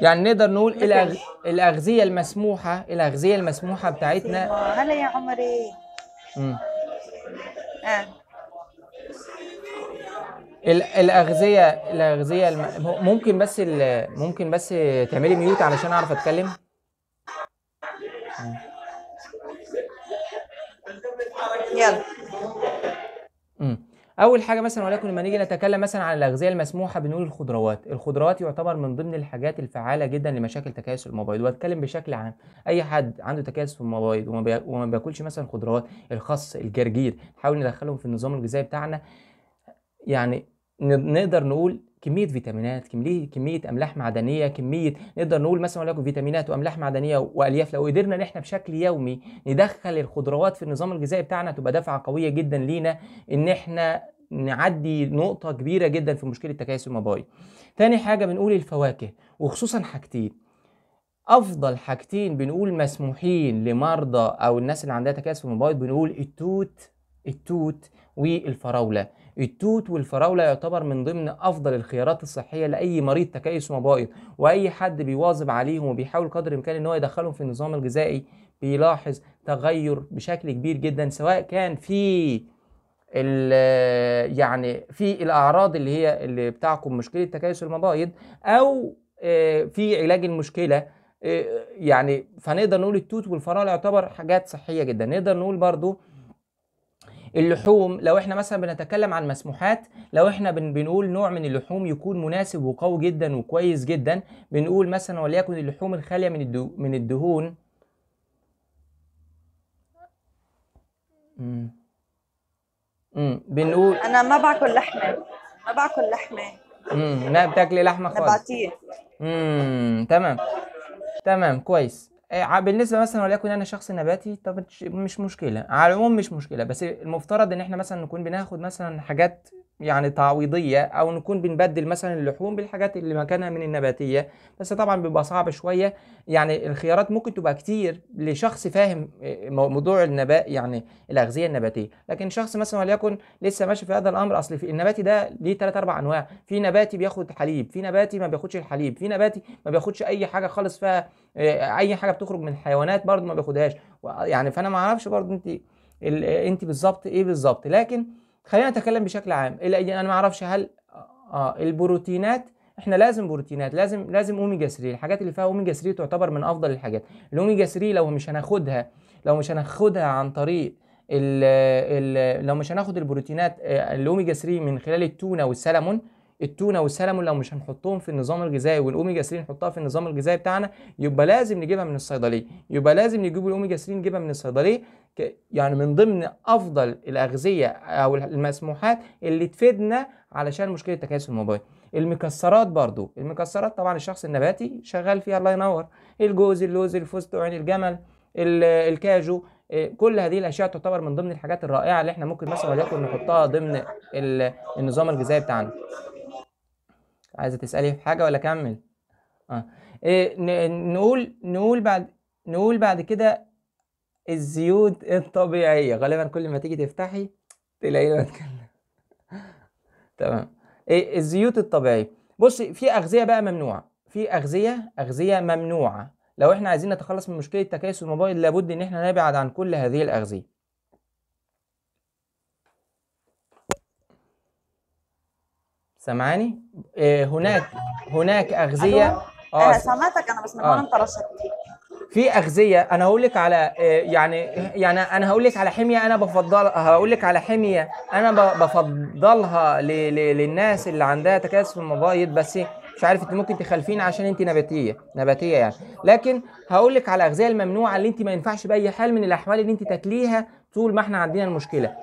Speaker 1: يعني نقدر نقول الأغ... الاغذيه المسموحه الاغذيه المسموحه بتاعتنا
Speaker 3: هلا يا عمري امم آه.
Speaker 1: الاغذيه الاغذيه الم... ممكن بس ال... ممكن بس تعملي ميوت علشان اعرف اتكلم يلا امم اول حاجه مثلا ولكن لما نيجي نتكلم مثلا عن الاغذيه المسموحه بنقول الخضروات الخضروات يعتبر من ضمن الحاجات الفعاله جدا لمشاكل تكيس المبايض، واتكلم بشكل عام اي حد عنده تكيس في المبايض وما, بي... وما بياكلش مثلا خضروات الخس الجرجير نحاول ندخلهم في النظام الغذائي بتاعنا يعني نقدر نقول كميه فيتامينات كميه كميه املاح معدنيه كميه نقدر نقول مثلا لكم فيتامينات واملاح معدنيه والياف لو قدرنا ان احنا بشكل يومي ندخل الخضروات في النظام الغذائي بتاعنا تبقى دفعه قويه جدا لينا ان احنا نعدي نقطه كبيره جدا في مشكله تكاسل المبايض تاني حاجه بنقول الفواكه وخصوصا حاجتين افضل حاجتين بنقول مسموحين لمرضى او الناس اللي عندها تكاسل في المبايض بنقول التوت التوت والفراوله التوت والفراوله يعتبر من ضمن افضل الخيارات الصحيه لاي مريض تكيس مبائض واي حد بيواظب عليهم وبيحاول قدر الامكان ان هو يدخلهم في النظام الغذائي بيلاحظ تغير بشكل كبير جدا سواء كان في يعني في الاعراض اللي هي اللي بتاعكم مشكله تكيس المبايض او آه، في علاج المشكله آه، يعني فنقدر نقول التوت والفراوله يعتبر حاجات صحيه جدا نقدر نقول برضو اللحوم لو احنا مثلا بنتكلم عن مسموحات لو احنا بنقول نوع من اللحوم يكون مناسب وقوي جدا وكويس جدا بنقول مثلا وليكن اللحوم الخاليه من من الدهون امم بنقول انا
Speaker 2: ما باكل لحمه ما باكل لحمه
Speaker 1: امم ما بتاكلي لحمه خالص نباتيه امم تمام تمام كويس آه، بالنسبه مثلا وليكن انا شخص نباتي طب مش مشكله على العموم مش مشكله بس المفترض ان احنا مثلا نكون بناخد مثلا حاجات يعني تعويضيه او نكون بنبدل مثلا اللحوم بالحاجات اللي مكانها من النباتيه بس طبعا بيبقى صعب شويه يعني الخيارات ممكن تبقى كتير لشخص فاهم آه، موضوع النبات يعني الاغذيه النباتيه لكن شخص مثلا وليكن لسه ماشي في هذا الامر اصل في النباتي ده ليه ثلاث اربع انواع في نباتي بياخد حليب في نباتي ما بياخدش الحليب في نباتي ما بياخدش اي حاجه خالص فيها آه، اي حاجه بتخرج من الحيوانات برضه ما بياخدهاش يعني فانا ما اعرفش برضه انت انت بالظبط ايه بالظبط لكن خلينا نتكلم بشكل عام الى انا ما اعرفش هل آه،, اه البروتينات احنا لازم بروتينات لازم لازم اوميجا 3 الحاجات اللي فيها اوميجا 3 تعتبر من افضل الحاجات الاوميجا 3 لو مش هناخدها لو مش هناخدها عن طريق الـ الـ لو مش هناخد البروتينات آه، الاوميجا 3 من خلال التونه والسلمون التونه والسلمون لو مش هنحطهم في النظام الغذائي والاوميجا 3 نحطها في النظام الغذائي بتاعنا يبقى لازم نجيبها من الصيدليه يبقى لازم نجيب الاوميجا 3 نجيبها من الصيدليه يعني من ضمن افضل الاغذيه او المسموحات اللي تفيدنا علشان مشكله تكاسل الموبايل المكسرات برضو المكسرات طبعا الشخص النباتي شغال فيها الله ينور الجوز اللوز الفستق عين الجمل الكاجو آه، كل هذه الاشياء تعتبر من ضمن الحاجات الرائعه اللي احنا ممكن مثلا وليكن نحطها ضمن النظام الغذائي بتاعنا عايزه تسالي في حاجه ولا اكمل اه, آه، نقول نقول بعد نقول بعد كده الزيوت الطبيعية غالبا كل ما تيجي تفتحي تلاقيني بتكلم تمام إيه الزيوت الطبيعية بصي في أغذية بقى ممنوعة في أغذية أغذية ممنوعة لو احنا عايزين نتخلص من مشكلة تكيس الموبايل لابد ان احنا نبعد عن كل هذه الأغذية سامعاني؟ إيه هناك هناك أغذية اه, آه،
Speaker 3: سمعتك انا بس من آه. انت رشدتي
Speaker 1: في اغذيه انا هقول لك على آه، يعني يعني انا هقول لك على حميه انا بفضل هقول لك على حميه انا بفضلها ل... ل... للناس اللي عندها في المبايض بس مش عارف انت ممكن تخالفين عشان انت نباتيه نباتيه يعني لكن هقول لك على الاغذيه الممنوعه اللي انت ما ينفعش باي حال من الاحوال ان انت تاكليها طول ما احنا عندنا المشكله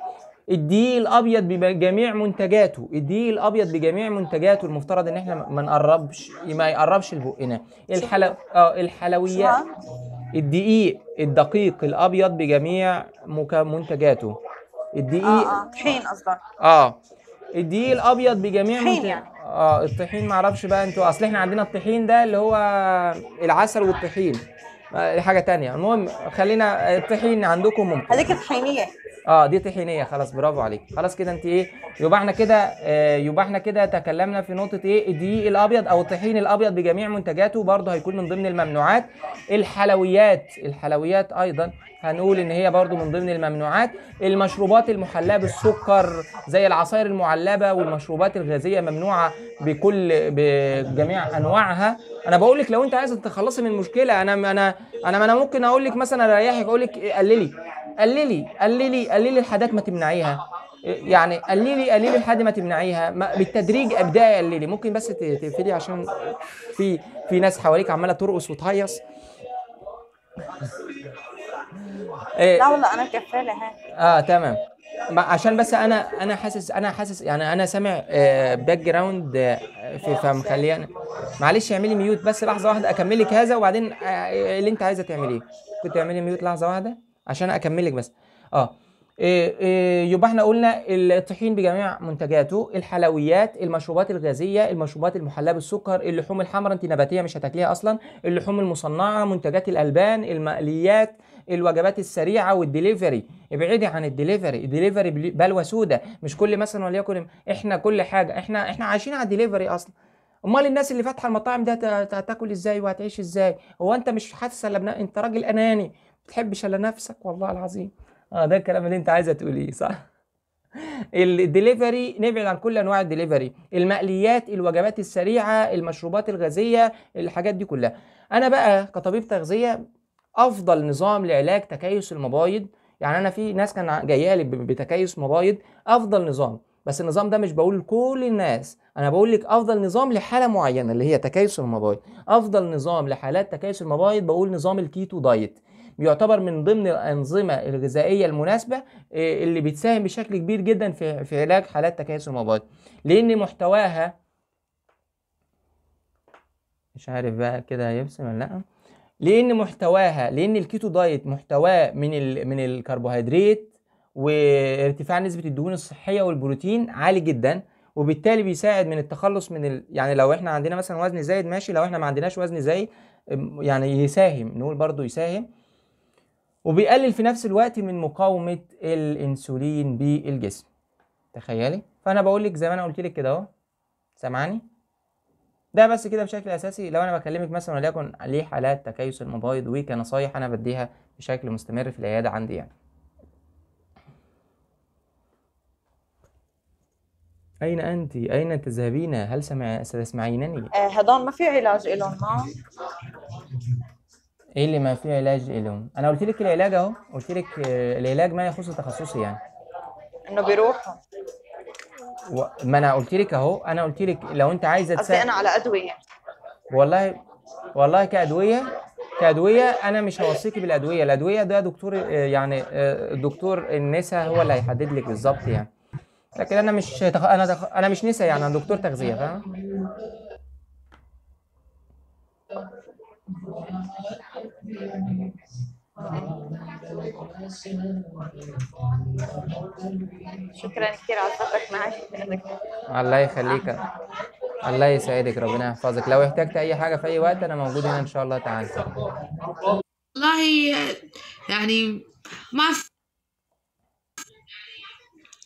Speaker 1: الدقيق الابيض بجميع منتجاته الدقيق الابيض بجميع منتجاته المفترض ان احنا ما نقربش ما يقربش لبقنا الحلو... اه الحلويات الدقيق الدقيق الابيض بجميع منتجاته الدقيق اه
Speaker 2: اه طحين قصدك
Speaker 1: اه الدقيق الابيض بجميع طحين يعني اه الطحين معرفش بقى انتوا اصل احنا عندنا الطحين ده اللي هو العسل والطحين آه، حاجه تانية المهم خلينا الطحين عندكم ممكن هذيك طحينيه اه دي طحينيه خلاص برافو عليك خلاص كده انت ايه يبقى احنا كده آه، يبقى احنا كده تكلمنا في نقطه ايه الدقيق الابيض او الطحين الابيض بجميع منتجاته برضه هيكون من ضمن الممنوعات الحلويات الحلويات ايضا هنقول ان هي برضه من ضمن الممنوعات المشروبات المحلاه بالسكر زي العصائر المعلبه والمشروبات الغازيه ممنوعه بكل بجميع انواعها انا بقول لك لو انت عايز تخلصي من المشكله انا انا انا انا ممكن اقول لك مثلا اريحك اقول لك قللي قللي قللي قللي الحاجات ما تمنعيها يعني قللي قللي لحد ما تمنعيها بالتدريج ابداي قللي ممكن بس تقفلي عشان في في ناس حواليك عماله ترقص وتهيص
Speaker 3: إيه. لا والله انا كفاله ها
Speaker 1: اه تمام عشان بس انا انا حاسس انا حاسس يعني انا سامع باك آه، جراوند آه، في فمخليه معلش اعملي ميوت بس لحظه واحده اكملك هذا وبعدين آه، اللي انت عايزه تعمليه كنت تعملي ميوت لحظه واحده عشان اكملك بس اه إيه إيه يبقى احنا قلنا الطحين بجميع منتجاته الحلويات المشروبات الغازيه المشروبات المحلاه بالسكر اللحوم الحمراء انت نباتيه مش هتاكليها اصلا اللحوم المصنعه منتجات الالبان المقليات الوجبات السريعه والدليفري ابعدي عن الدليفري الدليفري بلوى سودة مش كل مثلا وليكن احنا كل حاجه احنا احنا عايشين على الدليفري اصلا امال الناس اللي فاتحه المطاعم ده هتاكل ازاي وهتعيش ازاي هو انت مش حاسس ان انت راجل اناني تحبش الا نفسك والله العظيم اه ده الكلام اللي انت عايزه تقوليه صح الدليفري نبعد عن كل انواع الدليفري المقليات الوجبات السريعه المشروبات الغازيه الحاجات دي كلها انا بقى كطبيب تغذيه افضل نظام لعلاج تكيس المبايض يعني انا في ناس كان جايه لي بتكيس مبايض افضل نظام بس النظام ده مش بقول لكل الناس انا بقول لك افضل نظام لحاله معينه اللي هي تكيس المبايض افضل نظام لحالات تكيس المبايض بقول نظام الكيتو دايت بيعتبر من ضمن الانظمه الغذائيه المناسبه آه، اللي بتساهم بشكل كبير جدا في في علاج حالات تكيس المبايض لان محتواها مش عارف بقى كده هيبسم ولا لا لان محتواها لان الكيتو دايت محتواه من ال... من الكربوهيدرات وارتفاع نسبه الدهون الصحيه والبروتين عالي جدا وبالتالي بيساعد من التخلص من ال... يعني لو احنا عندنا مثلا وزن زايد ماشي لو احنا ما عندناش وزن زايد يعني يساهم نقول برضو يساهم وبيقلل في نفس الوقت من مقاومه الانسولين بالجسم تخيلي فانا بقول لك زي ما انا قلت لك كده اهو سامعاني ده بس كده بشكل اساسي لو انا بكلمك مثلا وليكن ليه حالات تكيس المبايض وكنصايح انا بديها بشكل مستمر في العياده عندي يعني أين أنت؟ أين تذهبين؟ هل سمع... ستسمعينني؟
Speaker 5: هذا آه، ما في علاج إلهم آه.
Speaker 1: ايه اللي ما فيه علاج لهم انا قلت لك العلاج اهو قلت لك آه، العلاج ما يخص تخصصي يعني انه بيروحوا و... ما انا قلت لك اهو انا قلت لك لو انت عايزه تسال انا على ادويه والله والله كادويه كادويه انا مش هوصيكي بالادويه الادويه ده دكتور آه، يعني الدكتور آه، النسا هو اللي هيحدد لك بالظبط يعني لكن انا مش تخ... انا تخ... انا مش نسا يعني انا دكتور تغذيه فاهم
Speaker 4: شكرا كثير على صبرك معي
Speaker 1: الله يخليك الله يسعدك ربنا يحفظك لو احتجت اي حاجه في اي وقت انا موجود هنا ان شاء الله تعالى
Speaker 3: والله يعني ما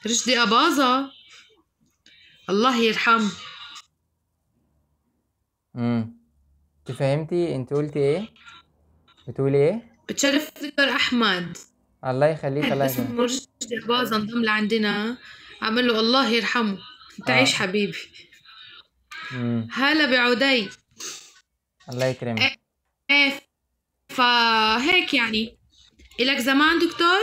Speaker 3: رشدي اباظه الله يرحمه
Speaker 1: امم انت فهمتي انت قلتي ايه بتقولي ايه بتشرف دكتور احمد الله يخليك الله يخليك مرشد
Speaker 3: باظ انضم لعندنا عمل له الله يرحمه تعيش آه. حبيبي هلا بعودي
Speaker 1: الله يكرمك ايه,
Speaker 3: إيه، فهيك يعني إلك زمان دكتور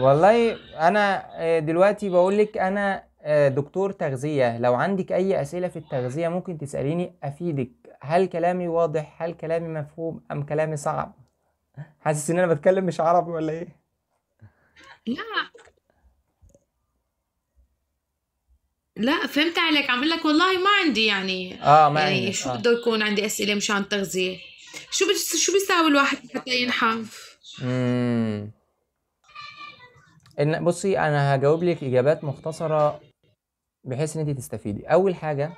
Speaker 1: والله انا إيه، دلوقتي بقول لك انا آه، دكتور تغذية لو عندك أي أسئلة في التغذية ممكن تسأليني أفيدك هل كلامي واضح هل كلامي مفهوم أم كلامي صعب حاسس إن أنا بتكلم مش عربي ولا إيه لا
Speaker 3: لا فهمت عليك عم لك والله ما عندي يعني اه ما يعني عندي. شو آه. بده يكون عندي أسئلة مشان التغذية شو بس شو بيساوي الواحد حتى ينحف
Speaker 1: امم إن بصي انا هجاوب لك اجابات مختصره بحيث ان انت تستفيدي اول حاجه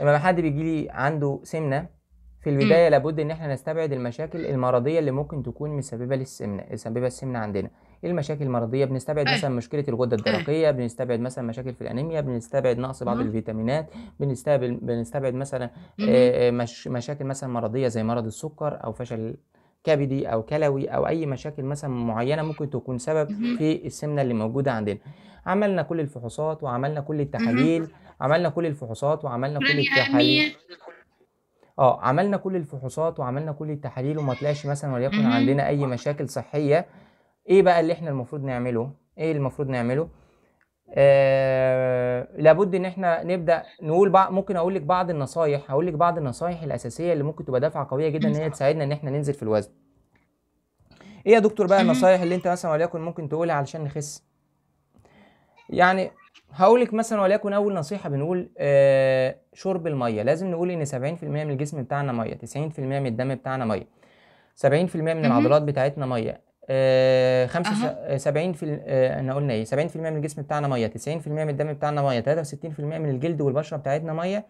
Speaker 1: لما حد بيجي لي عنده سمنه في البدايه م. لابد ان احنا نستبعد المشاكل المرضيه اللي ممكن تكون مسببه للسمنه مسببه السمنه عندنا ايه المشاكل المرضيه بنستبعد مثلا مشكله الغده الدرقيه بنستبعد مثلا مشاكل في الانيميا بنستبعد نقص بعض الفيتامينات بنستبعد بنستبعد مثلا آه، آه، مش مشاكل مثلا مرضيه زي مرض السكر او فشل كبدي او كلوي او اي مشاكل مثلا معينه ممكن تكون سبب في السمنه اللي موجوده عندنا عملنا كل الفحوصات وعملنا كل التحاليل عملنا كل الفحوصات وعملنا كل يعني التحاليل اه عملنا كل الفحوصات وعملنا كل التحاليل وما طلعش مثلا وليكن عندنا اي مشاكل صحيه ايه بقى اللي احنا المفروض نعمله ايه المفروض نعمله آه لابد ان احنا نبدا نقول بقى ممكن اقول لك بعض النصايح هقول لك بعض النصايح الاساسيه اللي ممكن تبقى دافعه قويه جدا ان هي إمم، تساعدنا ان احنا ننزل في الوزن ايه يا دكتور بقى إمم. النصايح اللي انت مثلا وليكن ممكن تقولها علشان نخس يعني هقول لك مثلا وليكن اول نصيحه بنقول آه شرب الميه لازم نقول ان 70% من الجسم بتاعنا ميه 90% من الدم بتاعنا ميه 70% من العضلات بتاعتنا ميه آه، خمسة 75 آه، في آه، احنا قلنا ايه 70% من الجسم بتاعنا ميه 90% من الدم بتاعنا ميه 63% من الجلد والبشره بتاعتنا ميه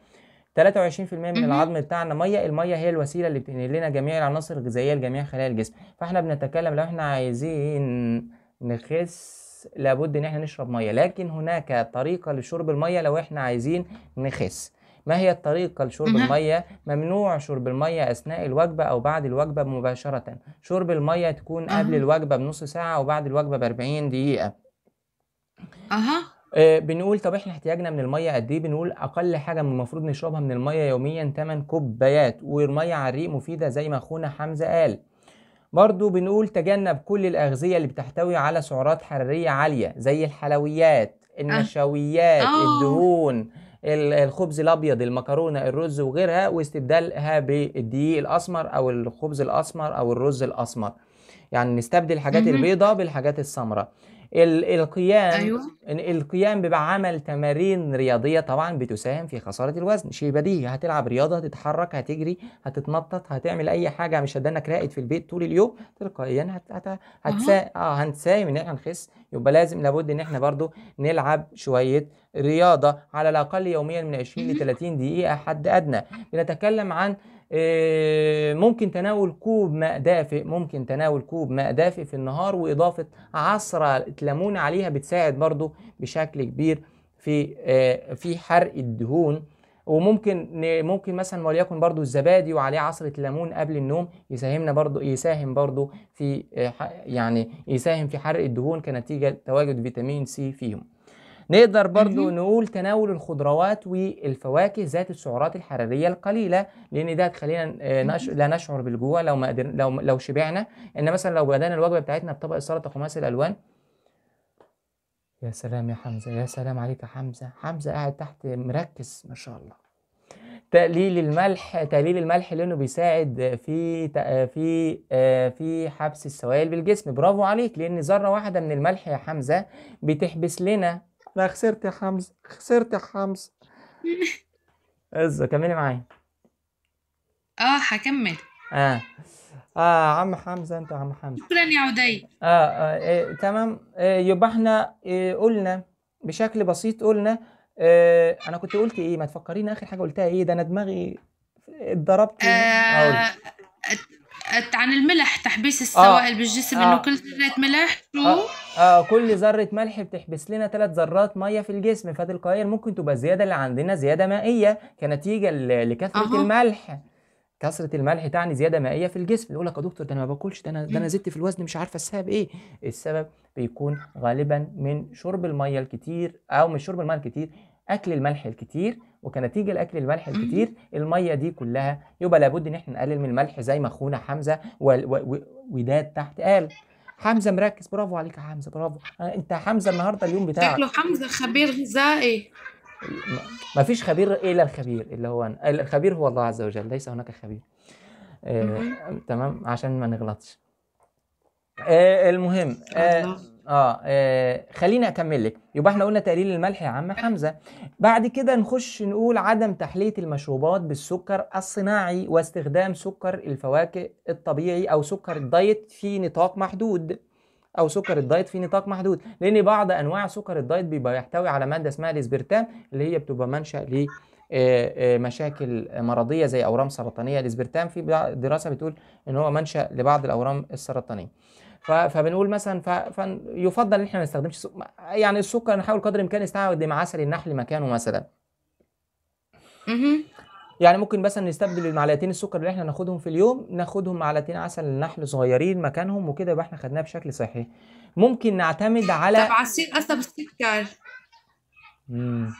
Speaker 1: 23% من العظم بتاعنا ميه الميه هي الوسيله اللي بتنقل لنا جميع العناصر الغذائيه لجميع خلايا الجسم فاحنا بنتكلم لو احنا عايزين نخس لابد ان احنا نشرب ميه لكن هناك طريقه لشرب الميه لو احنا عايزين نخس ما هي الطريقة لشرب المية؟ ممنوع شرب المية أثناء الوجبة أو بعد الوجبة مباشرة شرب المية تكون قبل الوجبة بنص ساعة وبعد الوجبة بأربعين دقيقة أها آه، بنقول طب احنا احتياجنا من الميه قد ايه بنقول اقل حاجه من المفروض نشربها من الميه يوميا 8 كوبايات والميه على الريق مفيده زي ما اخونا حمزه قال برضو بنقول تجنب كل الاغذيه اللي بتحتوي على سعرات حراريه عاليه زي الحلويات النشويات آه. الدهون الخبز الابيض المكرونه الرز وغيرها واستبدالها بالدقيق الاسمر او الخبز الاسمر او الرز الاسمر يعني نستبدل الحاجات البيضاء بالحاجات السمراء القيام أيوة. القيام بعمل تمارين رياضيه طبعا بتساهم في خساره الوزن شيء بديهي هتلعب رياضه هتتحرك هتجري هتتنطط هتعمل اي حاجه مش هتدنك راقد في البيت طول اليوم تلقائيا هت... هت... هتسا... اه هنساهم ان احنا نخس يبقى لازم لابد ان احنا برضو نلعب شويه رياضه على الاقل يوميا من 20 ل 30 دقيقه حد ادنى بنتكلم عن آه، ممكن تناول كوب ماء دافئ ممكن تناول كوب ماء دافئ في النهار وإضافة عصرة ليمون عليها بتساعد برضو بشكل كبير في آه، في حرق الدهون وممكن ممكن مثلا وليكن برضو الزبادي وعليه عصرة ليمون قبل النوم يساهمنا برضو يساهم برضو في آه، يعني يساهم في حرق الدهون كنتيجة تواجد فيتامين سي فيهم نقدر برضو نقول تناول الخضروات والفواكه ذات السعرات الحرارية القليلة لأن ده هتخلينا آه، نش... لا نشعر بالجوع لو ما قدر... لو لو شبعنا إن مثلا لو بدأنا الوجبة بتاعتنا بطبق السلطة خماسي الألوان يا سلام يا حمزة يا سلام عليك يا حمزة حمزة قاعد تحت مركز ما شاء الله تقليل الملح تقليل الملح لانه بيساعد في آه، في آه، في حبس السوائل بالجسم برافو عليك لان ذره واحده من الملح يا حمزه بتحبس لنا لا خسرت يا حمزة خسرت يا حمزة عزة كملي معايا اه هكمل اه اه عم حمزة انت عم حمزة شكرا يا عدي اه, آه إيه تمام آه يبقى احنا آه قلنا بشكل بسيط قلنا آه انا كنت قلت ايه ما تفكريني اخر حاجة قلتها ايه ده انا دماغي اتضربت آه آه، عن
Speaker 3: الملح تحبيس آه. السوائل آه. بالجسم آه. انه كل ذره ملح شو آه.
Speaker 1: آه. كل ذره ملح بتحبس لنا ثلاث ذرات ميه في الجسم فتلقائيا ممكن تبقى الزياده اللي عندنا زياده مائيه كنتيجه لكثره آه. الملح كثرة الملح تعني زيادة مائية في الجسم، يقول لك يا دكتور ده أنا ما باكلش ده أنا ده أنا زدت في الوزن مش عارفة السبب إيه؟ السبب بيكون غالبا من شرب المية الكتير أو من شرب المية الكتير، أكل الملح الكتير، وكنتيجه الاكل الملح الكتير الميه دي كلها يبقى لابد ان احنا نقلل من الملح زي ما اخونا حمزه وداد تحت قال حمزه مركز برافو عليك يا حمزه برافو آه، انت حمزه النهارده اليوم بتاعك شكله
Speaker 3: حمزه خبير غذائي إيه؟
Speaker 1: ما فيش خبير الا الخبير اللي هو أنا. الخبير هو الله عز وجل ليس هناك خبير آه، تمام عشان ما نغلطش آه، المهم آه، اه, آه خليني اكمل لك يبقى احنا قلنا تقليل الملح يا عم حمزه بعد كده نخش نقول عدم تحليه المشروبات بالسكر الصناعي واستخدام سكر الفواكه الطبيعي او سكر الدايت في نطاق محدود او سكر الدايت في نطاق محدود لان بعض انواع سكر الدايت بيبقى يحتوي على ماده اسمها الاسبرتام اللي هي بتبقى منشا ل آه، آه، مشاكل مرضيه زي اورام سرطانيه الاسبرتام في دراسه بتقول ان هو منشا لبعض الاورام السرطانيه فبنقول مثلا فيفضل ان احنا ما نستخدمش يعني السكر نحاول قدر الامكان نستعمل عسل النحل مكانه مثلا يعني ممكن مثلا نستبدل المعلقتين السكر اللي احنا ناخدهم في اليوم ناخدهم معلقتين عسل النحل صغيرين مكانهم وكده يبقى احنا خدناها بشكل صحي ممكن نعتمد على طب عصير قصب السكر امم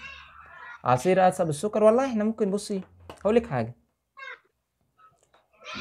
Speaker 1: عصير قصب السكر والله احنا ممكن بصي هقول لك حاجه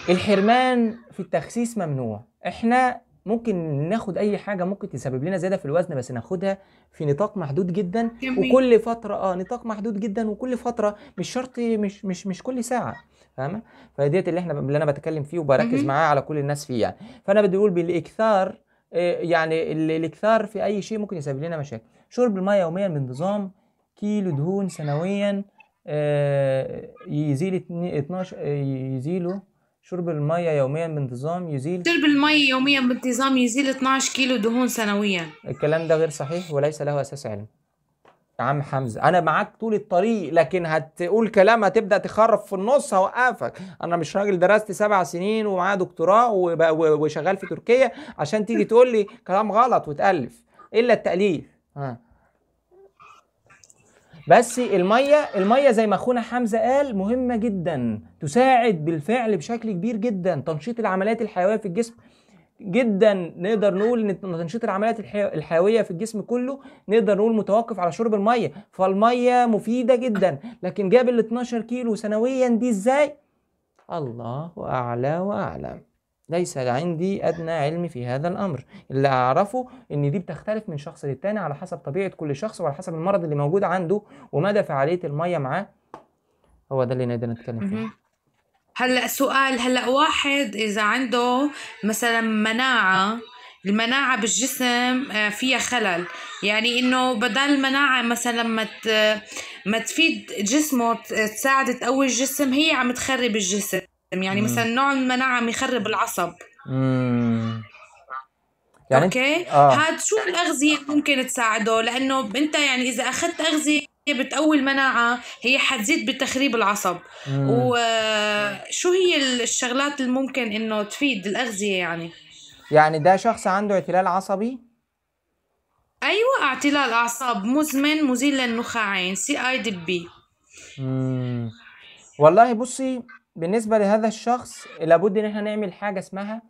Speaker 1: الحرمان في التخسيس ممنوع احنا ممكن ناخد اي حاجه ممكن تسبب لنا زياده في الوزن بس ناخدها في نطاق محدود جدا وكل فتره اه نطاق محدود جدا وكل فتره مش شرط مش مش مش كل ساعه فاهمه فديت اللي احنا اللي انا بتكلم فيه وبركز معاه على كل الناس فيه يعني فانا بدي اقول بالاكثار آه، يعني الاكثار في اي شيء ممكن يسبب لنا مشاكل شرب الماء يوميا بانتظام كيلو دهون سنويا يزيل 12 يزيله شرب المية يوميا بانتظام يزيل
Speaker 3: شرب المية يوميا بانتظام يزيل 12 كيلو دهون سنويا
Speaker 1: الكلام ده غير صحيح وليس له أساس علمي يا عم حمزة أنا معاك طول الطريق لكن هتقول كلام هتبدأ تخرف في النص هوقفك أنا مش راجل درست سبع سنين ومعايا دكتوراه وشغال في تركيا عشان تيجي تقول لي كلام غلط وتألف إلا التأليف ها بس الميه الميه زي ما اخونا حمزه قال مهمه جدا تساعد بالفعل بشكل كبير جدا تنشيط العمليات الحيويه في الجسم جدا نقدر نقول ان تنشيط العمليات الحيويه في الجسم كله نقدر نقول متوقف على شرب الميه فالميه مفيده جدا لكن جاب ال 12 كيلو سنويا دي ازاي الله اعلى واعلم ليس عندي أدنى علم في هذا الأمر اللي أعرفه إن دي بتختلف من شخص للتاني على حسب طبيعة كل شخص وعلى حسب المرض اللي موجود عنده ومدى فعالية المية معاه هو ده اللي نقدر نتكلم فيه
Speaker 3: هلا سؤال هلا واحد اذا عنده مثلا مناعه المناعة بالجسم آه، فيها خلل يعني انه بدل المناعة مثلا ما ما تفيد جسمه تساعد تقوي الجسم هي عم تخرب الجسم يعني مثلا نوع من نعم المناعه يخرب العصب مم. يعني اوكي آه. هاد شو الاغذيه ممكن تساعده لانه انت يعني اذا اخذت اغذيه بتقوي المناعة هي حتزيد بتخريب العصب مم. وشو هي الشغلات اللي ممكن انه تفيد الأغذية يعني
Speaker 1: يعني ده شخص عنده اعتلال عصبي
Speaker 3: أيوة اعتلال أعصاب مزمن مزيل للنخاعين سي اي دي بي
Speaker 1: والله بصي بالنسبه لهذا الشخص لابد ان احنا نعمل حاجه اسمها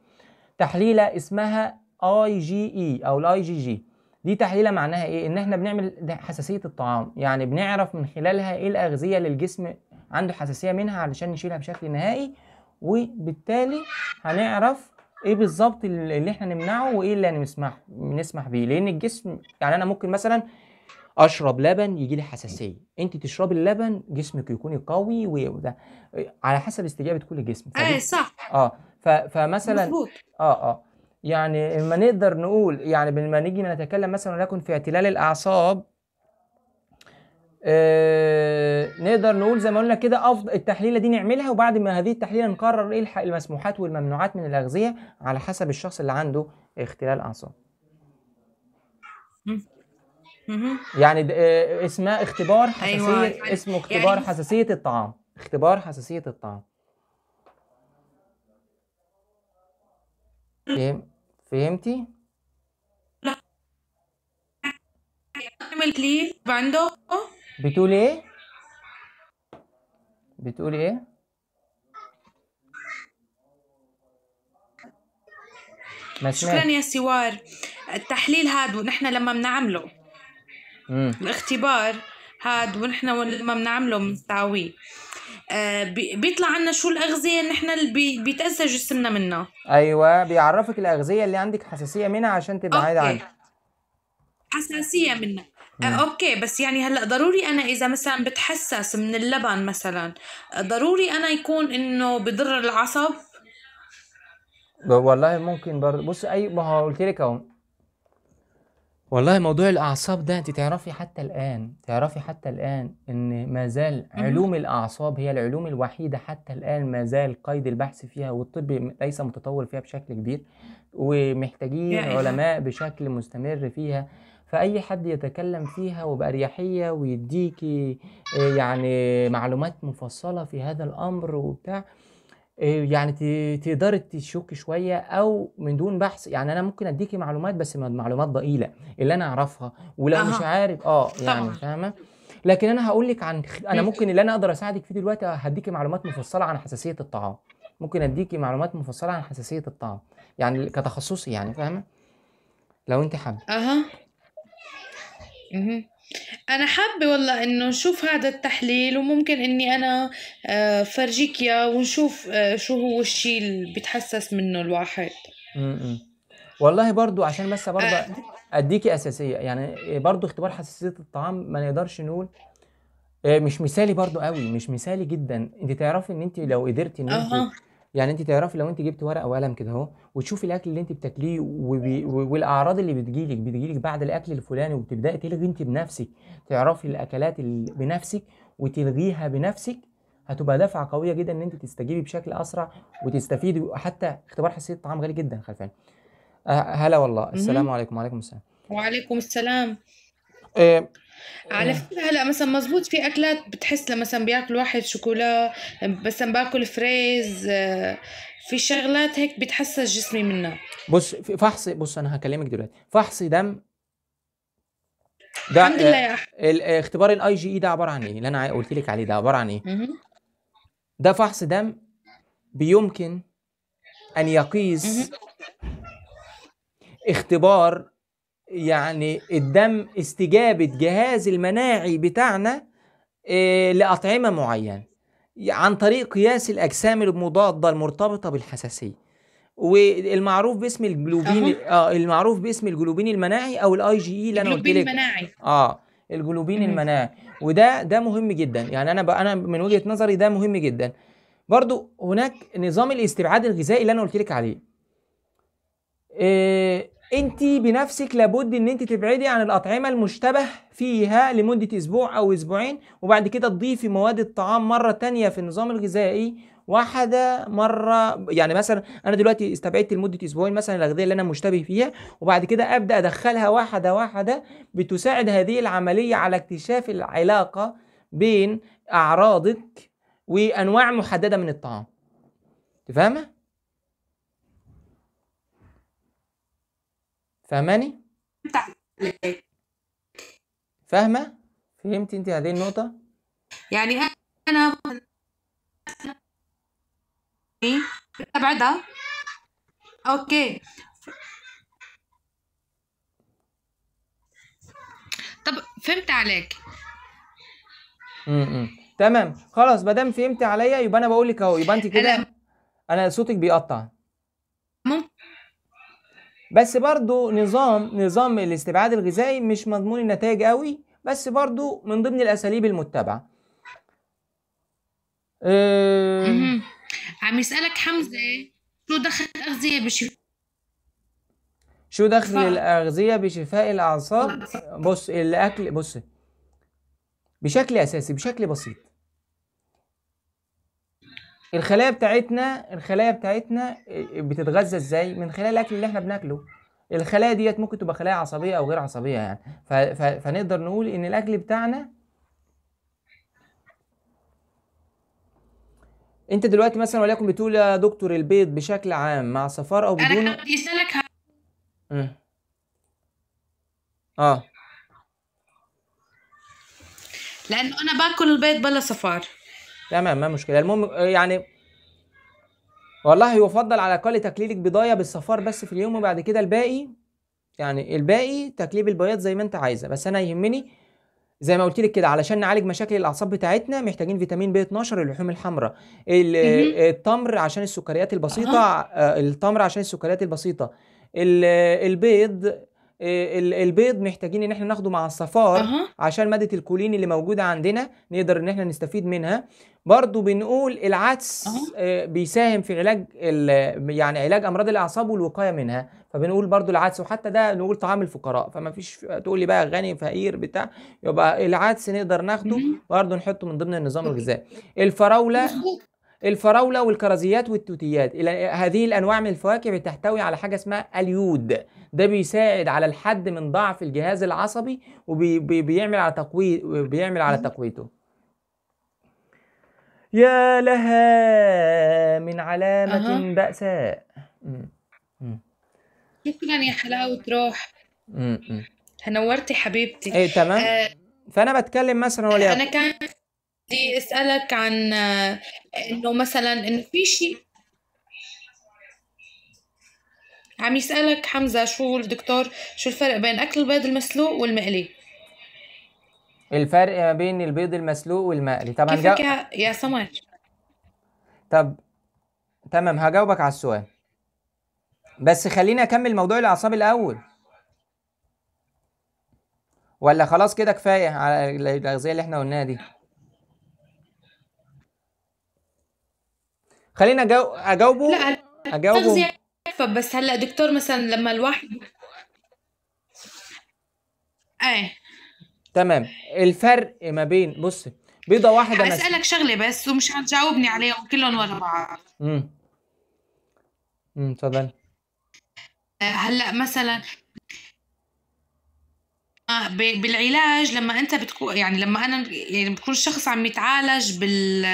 Speaker 1: تحليله اسمها اي جي اي او الاي جي جي دي تحليله معناها ايه ان احنا بنعمل حساسيه الطعام يعني بنعرف من خلالها ايه الاغذيه اللي الجسم عنده حساسيه منها علشان نشيلها بشكل نهائي وبالتالي هنعرف ايه بالظبط اللي احنا نمنعه وايه اللي هنسمح نسمح بيه لان الجسم يعني انا ممكن مثلا اشرب لبن يجي لي حساسيه انت تشربي اللبن جسمك يكون قوي وده على حسب استجابه كل جسم اه صح اه فمثلا اه اه يعني ما نقدر نقول يعني لما نيجي نتكلم مثلا ولكن في اعتلال الاعصاب آه نقدر نقول زي ما قلنا كده افضل التحليله دي نعملها وبعد ما هذه التحليله نقرر ايه المسموحات والممنوعات من الاغذيه على حسب الشخص اللي عنده اختلال اعصاب يعني اسمها اختبار حساسيه أيوة. اسمه اختبار أيوة، يعني... يعني حساسيه الطعام اختبار حساسيه الطعام فهم... فهمتي لا
Speaker 3: ليه عنده
Speaker 1: بتقول ايه بتقول ايه شكرا يا
Speaker 3: سوار التحليل هذا نحن لما بنعمله الاختبار هاد ونحن لما بنعمله بنستعويه آه، بيطلع عنا شو الاغذيه اللي نحن اللي بيتاذى جسمنا منها
Speaker 1: ايوه بيعرفك الاغذيه اللي عندك حساسيه منها عشان تبقى عايده عنها
Speaker 3: حساسيه منها آه، مم. اوكي بس يعني هلا ضروري انا اذا مثلا بتحسس من اللبن مثلا ضروري انا يكون انه بضر العصب
Speaker 1: والله ممكن برضه بص اي ما هو قلت لك اهو والله موضوع الأعصاب ده أنت تعرفي حتى الآن تعرفي حتى الآن إن ما زال علوم الأعصاب هي العلوم الوحيدة حتى الآن ما زال قيد البحث فيها والطب ليس متطور فيها بشكل كبير ومحتاجين علماء بشكل مستمر فيها فأي حد يتكلم فيها وبأريحية ويديكي آه، يعني معلومات مفصلة في هذا الأمر وبتاع آه، يعني تقدر تشك شويه او من دون بحث يعني انا ممكن اديكي معلومات بس معلومات ضئيله اللي انا اعرفها ولو أه. مش عارف اه يعني فاهمه لكن انا هقول لك عن انا ممكن اللي انا اقدر اساعدك فيه دلوقتي هديكي معلومات مفصله عن حساسيه الطعام ممكن اديكي معلومات مفصله عن حساسيه الطعام يعني كتخصصي يعني فاهمه لو انت حابه اها
Speaker 3: انا حابه والله انه نشوف هذا التحليل وممكن اني انا آه، فرجيك اياه ونشوف آه، شو هو الشيء اللي بتحسس منه الواحد
Speaker 1: والله برضو عشان بس برضو آه. اديكي اساسيه يعني برضو اختبار حساسيه الطعام ما نقدرش نقول آه، مش مثالي برضو قوي مش مثالي جدا انت تعرفي ان انت لو قدرتي ان انت أه. يعني انت تعرفي لو انت جبت ورقه وقلم كده اهو وتشوفي الاكل اللي انت بتاكليه وبي... والاعراض اللي بتجيلك بتجيلك بعد الاكل الفلاني وبتبداي تلغي انت بنفسك تعرفي الاكلات اللي بنفسك وتلغيها بنفسك هتبقى دفعه قويه جدا ان انت تستجيبي بشكل اسرع وتستفيدي حتى اختبار حساسيه الطعام غالي جدا خلفان أه، هلا والله السلام عليكم وعليكم السلام
Speaker 3: وعليكم السلام
Speaker 1: إيه. على إيه.
Speaker 3: فكره هلا مثلا مزبوط في اكلات بتحس لما مثلا بياكل واحد شوكولا مثلا باكل فريز آه، في شغلات هيك بتحسس جسمي
Speaker 1: منها بص فحص بص انا هكلمك دلوقتي فحص دم ده الحمد لله يا أحمد. آه، آه، اختبار الاي جي اي e ده عباره عن ايه اللي انا قلت لك عليه ده عباره عن ايه ده فحص دم بيمكن ان يقيس اختبار يعني الدم استجابة جهاز المناعي بتاعنا آه، لأطعمة معينة عن طريق قياس الأجسام المضادة المرتبطة بالحساسية والمعروف باسم الجلوبين اه المعروف باسم الجلوبين المناعي او الاي جي اي e اللي انا قلت لك المناعي اه الجلوبين المناعي وده ده مهم جدا يعني انا انا من وجهه نظري ده مهم جدا برضو هناك نظام الاستبعاد الغذائي اللي انا قلت لك عليه إيه انت بنفسك لابد ان انت تبعدي عن الاطعمه المشتبه فيها لمده اسبوع او اسبوعين وبعد كده تضيفي مواد الطعام مره تانية في النظام الغذائي واحده مره يعني مثلا انا دلوقتي استبعدت لمده اسبوعين مثلا الاغذيه اللي انا مشتبه فيها وبعد كده ابدا ادخلها واحده واحده بتساعد هذه العمليه على اكتشاف العلاقه بين اعراضك وانواع محدده من الطعام تفهمها؟ فهماني؟ فاهمة؟ فهمت انت هذه النقطة؟
Speaker 3: يعني انا ابعدها اوكي طب فهمت عليك
Speaker 1: م تمام خلاص ما دام فهمت عليا يبقى انا بقول لك اهو يبقى انت كده انا صوتك بيقطع بس برضو نظام نظام الاستبعاد الغذائي مش مضمون النتائج قوي بس برضو من ضمن الاساليب المتبعه أه...
Speaker 3: عم يسالك حمزه شو دخل الاغذيه بشفاء
Speaker 1: شو دخل الاغذيه بشفاء الاعصاب بص الاكل بص بشكل اساسي بشكل بسيط الخلايا بتاعتنا الخلايا بتاعتنا آه، بتتغذى ازاي من خلال الاكل اللي احنا بناكله الخلايا ديت ممكن تبقى خلايا عصبيه او غير عصبيه يعني ف... ف... فنقدر نقول ان الاكل بتاعنا انت دلوقتي مثلا وليكن بتقول يا دكتور البيض بشكل عام مع صفار او بدون انا كنت يسالك ها... اه لانه انا باكل البيض بلا صفار تمام ما مشكله المهم آه، يعني والله يفضل على الاقل تكليلك بضايه بالصفار بس في اليوم وبعد كده الباقي يعني الباقي تكليب البياض زي ما انت عايزه بس انا يهمني زي ما قلت لك كده علشان نعالج مشاكل الاعصاب بتاعتنا محتاجين فيتامين بي 12 اللحوم الحمراء التمر عشان السكريات البسيطه آه، التمر عشان السكريات البسيطه البيض آه، البيض محتاجين ان احنا ناخده مع الصفار أه. عشان ماده الكولين اللي موجوده عندنا نقدر ان احنا نستفيد منها برضو بنقول العدس أه. بيساهم في علاج يعني علاج امراض الاعصاب والوقايه منها فبنقول برضو العدس وحتى ده نقول طعام الفقراء فما فيش تقول لي بقى غني فقير بتاع يبقى العدس نقدر ناخده برضو نحطه من ضمن النظام الغذائي الفراوله الفراولة والكرزيات والتوتيات هذه الأنواع من الفواكه بتحتوي على حاجة اسمها اليود ده بيساعد على الحد من ضعف الجهاز العصبي وبيعمل على تقوي بيعمل على تقويته يا لها من علامة أه. بأساء
Speaker 3: شكرا يا حلاوة روح نورتي حبيبتي ايه تمام آه.
Speaker 1: فأنا بتكلم مثلا وليكن أنا
Speaker 3: كان بدي اسالك عن انه مثلا انه في شيء عم يسالك حمزه شو الدكتور شو الفرق بين اكل البيض المسلوق والمقلي
Speaker 1: الفرق ما بين البيض المسلوق والمقلي طبعا كيفك جا... يا سمر طب تمام هجاوبك على السؤال بس خليني اكمل موضوع الاعصاب الاول ولا خلاص كده كفايه على الاغذيه اللي احنا قلناها دي خلينا اجاوبه اجاوبه لا اجاوبه
Speaker 3: بس هلا دكتور مثلا لما الواحد ايه
Speaker 1: تمام الفرق ما بين بص بيضه واحده بس اسالك
Speaker 3: شغله بس ومش هتجاوبني عليهم كلهم ورا بعض
Speaker 1: امم امم اتفضلي
Speaker 3: هلا مثلا بالعلاج لما انت بتكون يعني لما انا يعني بكون الشخص عم يتعالج بال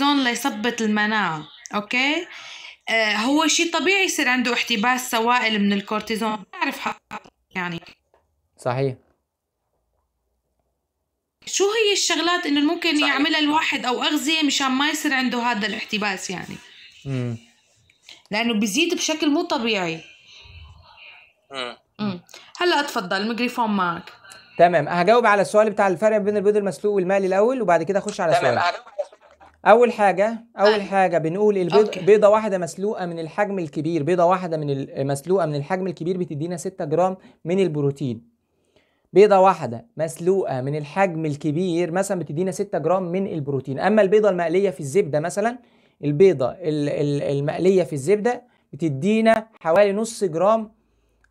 Speaker 3: الكورتيزون ليثبط المناعة أوكي آه، هو شيء طبيعي يصير عنده احتباس سوائل من الكورتيزون بعرف يعني صحيح شو هي الشغلات انه ممكن صحيح. يعملها الواحد او اغذيه مشان ما يصير عنده هذا الاحتباس يعني امم لانه بيزيد بشكل مو طبيعي امم هلا اتفضل الميكروفون
Speaker 1: معك تمام هجاوب على السؤال بتاع الفرق بين البيض المسلوق والمقلي الاول وبعد كده اخش على سؤال تمام اول حاجه اول آه. حاجه بنقول البيض أوكي. بيضه واحده مسلوقه من الحجم الكبير بيضه واحده من مسلوقه من الحجم الكبير بتدينا 6 جرام من البروتين بيضة واحدة مسلوقة من الحجم الكبير مثلا بتدينا 6 جرام من البروتين أما البيضة المقلية في الزبدة مثلا البيضة المقلية في الزبدة بتدينا حوالي نص جرام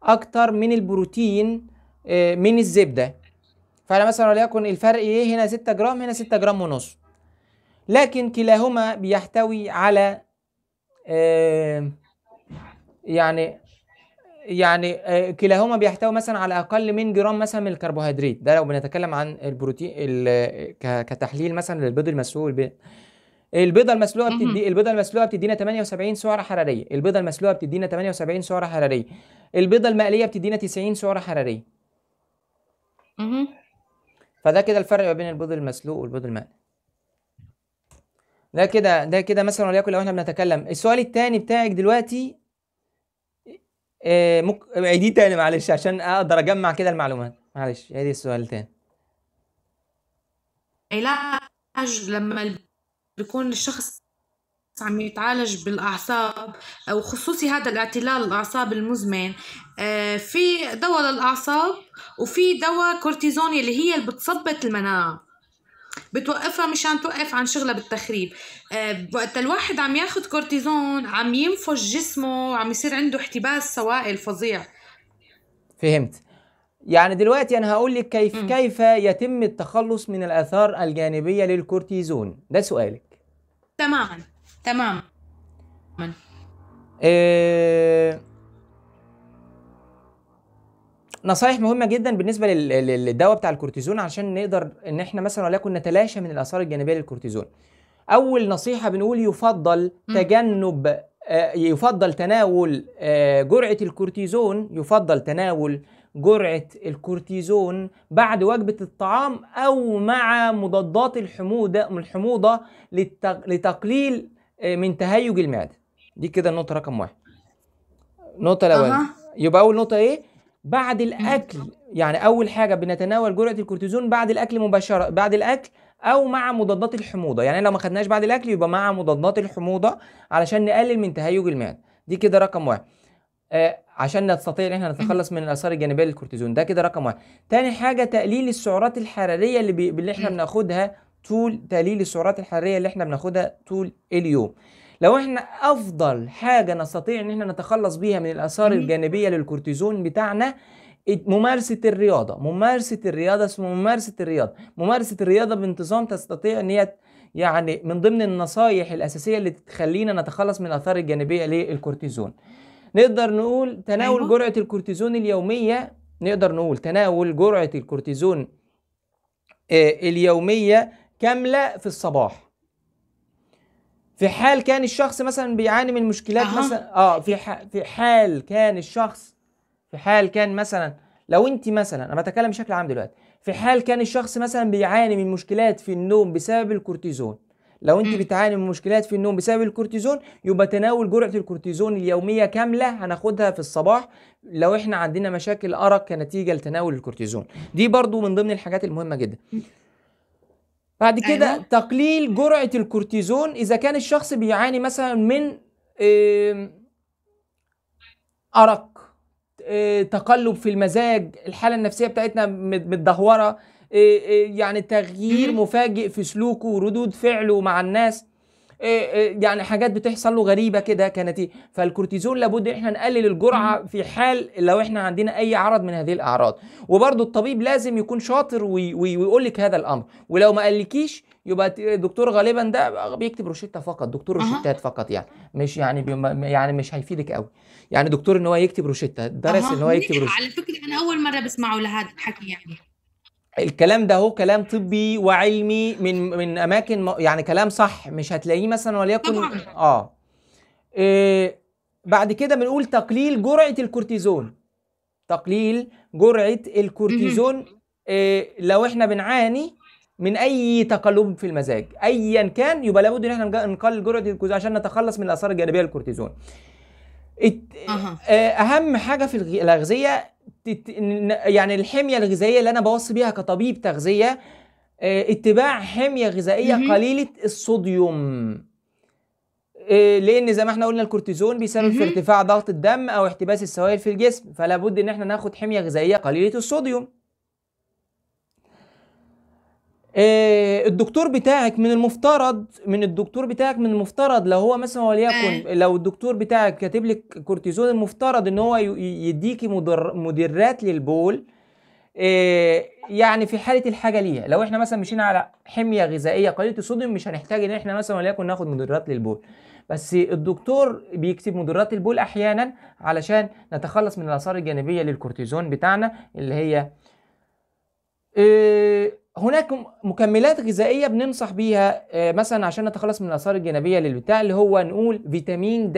Speaker 1: أكتر من البروتين آه، من الزبدة فأنا مثلا وليكن الفرق إيه هنا 6 جرام هنا 6 جرام ونص لكن كلاهما بيحتوي على يعني يعني كلاهما بيحتوي مثلا على اقل من جرام مثلا من الكربوهيدرات ده لو بنتكلم عن البروتين كتحليل مثلا للبيض المسلوق البيض البيضه المسلوقه بتدي البيضه المسلوقه بتدينا 78 سعره حراريه البيضه المسلوقه بتدينا 78 سعره حراريه البيضه المقليه بتدينا 90 سعره حراريه فده كده الفرق ما بين البيض المسلوق والبيض المقلي ده كده ده كده مثلا وليكن لو احنا بنتكلم السؤال الثاني بتاعك دلوقتي آه، ممكن عيديه تاني معلش عشان اقدر اجمع كده المعلومات معلش عيدي السؤال الثاني
Speaker 3: علاج لما بيكون الشخص عم يتعالج بالأعصاب أو خصوصي هذا الاعتلال الأعصاب المزمن آه، في دواء للأعصاب وفي دواء كورتيزون اللي هي اللي بتثبط المناعة بتوقفها مشان توقف عن شغلها بالتخريب آه، وقت الواحد عم ياخد كورتيزون عم ينفش جسمه وعم يصير عنده احتباس سوائل فظيع
Speaker 1: فهمت يعني دلوقتي انا هقول لك كيف م. كيف يتم التخلص من الاثار الجانبيه للكورتيزون ده سؤالك تماما تماما إيه نصايح مهمه جدا بالنسبه للدواء بتاع الكورتيزون عشان نقدر ان احنا مثلا وليكن نتلاشى من الاثار الجانبيه للكورتيزون اول نصيحه بنقول يفضل م. تجنب آه، يفضل تناول آه، جرعه الكورتيزون يفضل تناول جرعه الكورتيزون بعد وجبه الطعام او مع مضادات الحموضه الحموضه لتقليل آه، من تهيج المعده دي كده النقطه رقم واحد النقطه الاولانيه أه. يبقى اول نقطه ايه بعد الاكل يعني اول حاجه بنتناول جرعه الكورتيزون بعد الاكل مباشره بعد الاكل او مع مضادات الحموضه يعني لو ما خدناش بعد الاكل يبقى مع مضادات الحموضه علشان نقلل من تهيج المعده دي كده رقم واحد آه عشان نستطيع ان احنا نتخلص من الاثار الجانبيه للكورتيزون ده كده رقم واحد تاني حاجه تقليل السعرات الحراريه اللي, بي... اللي احنا بناخدها طول تقليل السعرات الحراريه اللي احنا بناخدها طول اليوم لو احنا افضل حاجه نستطيع ان احنا نتخلص بيها من الاثار الجانبيه للكورتيزون بتاعنا ممارسة الرياضة ممارسة الرياضة اسمه ممارسة الرياضة ممارسة الرياضة بانتظام تستطيع ان هي يعني من ضمن النصايح الأساسية اللي تخلينا نتخلص من الآثار الجانبية للكورتيزون نقدر نقول تناول أيوة. جرعة الكورتيزون اليومية نقدر نقول تناول جرعة الكورتيزون آه، اليومية كاملة في الصباح في حال كان الشخص مثلا بيعاني من مشكلات أه. مثلا اه في في حال كان الشخص في حال كان مثلا لو انت مثلا انا بتكلم بشكل عام دلوقتي في حال كان الشخص مثلا بيعاني من مشكلات في النوم بسبب الكورتيزون لو انت بتعاني من مشكلات في النوم بسبب الكورتيزون يبقى تناول جرعه الكورتيزون اليوميه كامله هناخدها في الصباح لو احنا عندنا مشاكل ارق كنتيجه لتناول الكورتيزون دي برضو من ضمن الحاجات المهمه جدا بعد كده أيوة. تقليل جرعه الكورتيزون اذا كان الشخص بيعاني مثلا من ارق آه، تقلب في المزاج الحاله النفسيه بتاعتنا متدهوره آه، آه، يعني تغيير مفاجئ في سلوكه وردود فعله مع الناس إيه، إيه، يعني حاجات بتحصل له غريبه كده كانت إيه؟ فالكورتيزون لابد احنا نقلل الجرعه في حال لو احنا عندنا اي عرض من هذه الاعراض وبرضه الطبيب لازم يكون شاطر ويقول لك هذا الامر ولو ما قالكيش يبقى الدكتور غالبا ده بيكتب روشته فقط دكتور روشتات فقط يعني مش يعني يعني مش هيفيدك قوي يعني دكتور ان هو يكتب روشته درس ان هو يكتب روشته
Speaker 3: على فكره انا اول مره بسمعه لهذا الحكي
Speaker 1: يعني الكلام ده هو كلام طبي وعلمي من من اماكن يعني كلام صح مش هتلاقيه مثلا وليكن اه إيه بعد كده بنقول تقليل جرعه الكورتيزون تقليل جرعه الكورتيزون إيه لو احنا بنعاني من اي تقلب في المزاج ايا كان يبقى لابد ان احنا نقلل جرعه الكورتيزون عشان نتخلص من الاثار الجانبيه للكورتيزون
Speaker 3: أه.
Speaker 1: اهم حاجه في الاغذيه يعني الحميه الغذائيه اللي انا بوصي بيها كطبيب تغذيه آه، اتباع حميه غذائيه قليله الصوديوم آه، لان زي ما احنا قلنا الكورتيزون بيسبب في ارتفاع ضغط الدم او احتباس السوائل في الجسم فلا بد ان احنا ناخد حميه غذائيه قليله الصوديوم آه، الدكتور بتاعك من المفترض من الدكتور بتاعك من المفترض لو هو مثلا وليكن آه. لو الدكتور بتاعك كاتب لك كورتيزون المفترض ان هو يديكي مدرات للبول آه، يعني في حاله الحاجه ليها لو احنا مثلا مشينا على حميه غذائيه قليله الصوديوم مش هنحتاج ان احنا مثلا وليكن ناخد مدرات للبول بس الدكتور بيكتب مدرات البول احيانا علشان نتخلص من الاثار الجانبيه للكورتيزون بتاعنا اللي هي آه، هناك مكملات غذائيه بننصح بيها آه، مثلا عشان نتخلص من الاثار الجانبيه للبتاع اللي هو نقول فيتامين د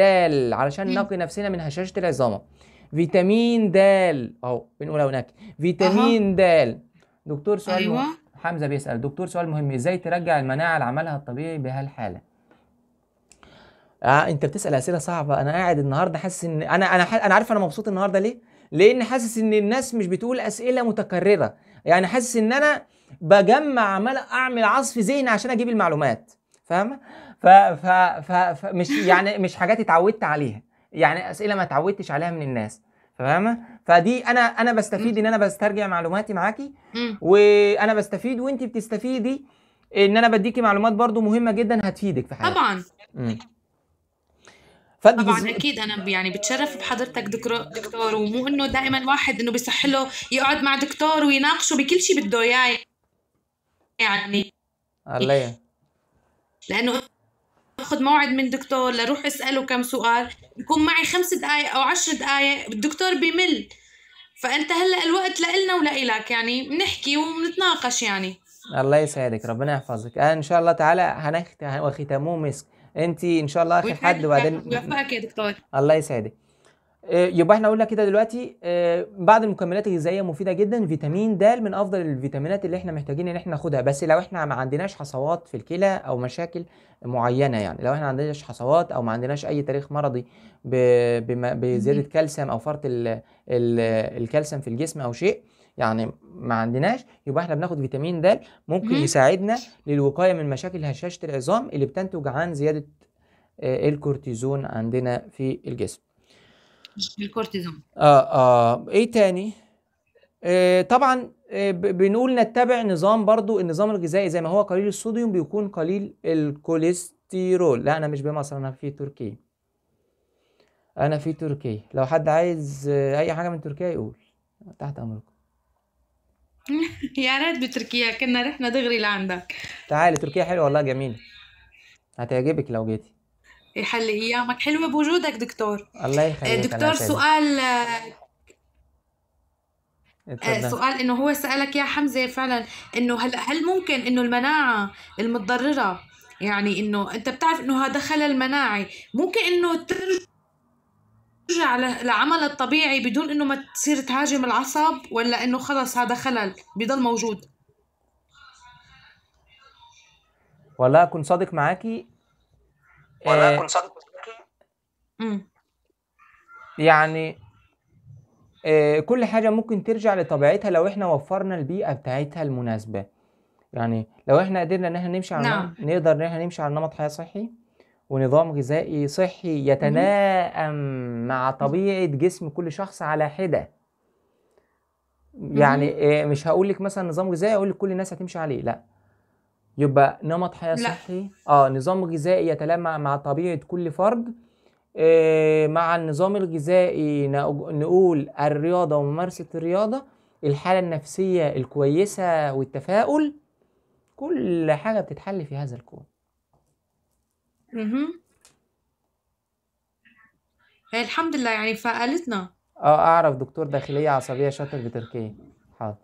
Speaker 1: علشان نقي نفسنا من هشاشه العظام فيتامين د اهو بنقول هناك فيتامين د دكتور سؤال أيوة. حمزه بيسال دكتور سؤال مهم ازاي ترجع المناعه لعملها الطبيعي بهالحاله آه انت بتسال اسئله صعبه انا قاعد النهارده حاسس ان انا انا انا عارف انا مبسوط النهارده ليه لان حاسس ان الناس مش بتقول اسئله متكرره يعني حاسس ان انا بجمع عمال اعمل عصف ذهني عشان اجيب المعلومات فاهمه ف... ف... ف... مش يعني مش حاجات اتعودت عليها يعني اسئله ما اتعودتش عليها من الناس فاهمه فدي انا انا بستفيد ان انا بسترجع معلوماتي معاكي وانا بستفيد وانت بتستفيدي ان انا بديكي معلومات برضو مهمه جدا هتفيدك في حياتك طبعا فانت طبعا بزي... اكيد
Speaker 3: انا يعني بتشرف بحضرتك دكتور دكتور ومو انه دائما واحد انه بيصح له يقعد مع دكتور ويناقشه بكل شيء بده اياه يعني علي لانه اخذ موعد من دكتور لروح اساله كم سؤال يكون معي خمس دقائق او عشر دقائق الدكتور بمل فانت هلا الوقت لنا ولإلك يعني بنحكي وبنتناقش يعني
Speaker 1: الله يسعدك ربنا يحفظك آه، ان شاء الله تعالى هنختم وختامه مسك انت ان شاء الله اخر حد وبعدين يوفقك يعني يا دكتور الله يسعدك آه، يبقى احنا قلنا كده دلوقتي آه، بعض المكملات الغذائيه مفيده جدا فيتامين د من افضل الفيتامينات اللي احنا محتاجين ان احنا ناخدها بس لو احنا ما عندناش حصوات في الكلى او مشاكل معينه يعني لو احنا ما عندناش حصوات او ما عندناش اي تاريخ مرضي بزياده كالسيوم او فرط الكالسيوم في الجسم او شيء يعني ما عندناش يبقى احنا بناخد فيتامين د ممكن يساعدنا للوقايه من مشاكل هشاشه العظام اللي بتنتج عن زياده آه، الكورتيزون عندنا في الجسم
Speaker 3: الكورتيزون
Speaker 1: اه اه ايه تاني آه طبعا آه، بنقول نتبع نظام برضو النظام الغذائي زي ما هو قليل الصوديوم بيكون قليل الكوليسترول لا انا مش بمصر انا في تركيا انا في تركيا لو حد عايز آه، اي حاجه من تركيا يقول تحت امركم
Speaker 3: يا ريت بتركيا كنا رحنا دغري لعندك
Speaker 1: تعالي تركيا حلوه والله جميله هتعجبك لو جيتي
Speaker 3: يحل ايامك حلوه بوجودك دكتور
Speaker 1: الله يخليك دكتور
Speaker 3: سؤال
Speaker 1: اتفضل. آه، سؤال
Speaker 3: انه هو سالك يا حمزه فعلا انه هل هل ممكن انه المناعه المتضرره يعني انه انت بتعرف انه هذا خلل مناعي ممكن انه ترجع ترجع لعمل الطبيعي بدون انه ما تصير تهاجم العصب ولا انه خلص هذا خلل
Speaker 1: بضل موجود والله اكون صادق معاكي
Speaker 3: والله اكون صادق
Speaker 1: معاكي يعني إيه، كل حاجة ممكن ترجع لطبيعتها لو احنا وفرنا البيئة بتاعتها المناسبة يعني لو احنا قدرنا ان احنا نمشي على نعم. نقدر ان احنا نمشي على نمط حياة صحي ونظام غذائي صحي يتناءم مع طبيعة جسم كل شخص على حدة يعني آه، مش هقول لك مثلا نظام غذائي اقول لك كل الناس هتمشي عليه لا يبقى نمط حياة صحي اه نظام غذائي يتلامى مع طبيعة كل فرد آه مع النظام الغذائي نقول الرياضة وممارسة الرياضة الحالة النفسية الكويسة والتفاؤل كل حاجة بتتحل في هذا الكون
Speaker 3: اها هي الحمد لله يعني فقالتنا
Speaker 1: اه اعرف دكتور داخلية عصبية شاطر بتركيا حاضر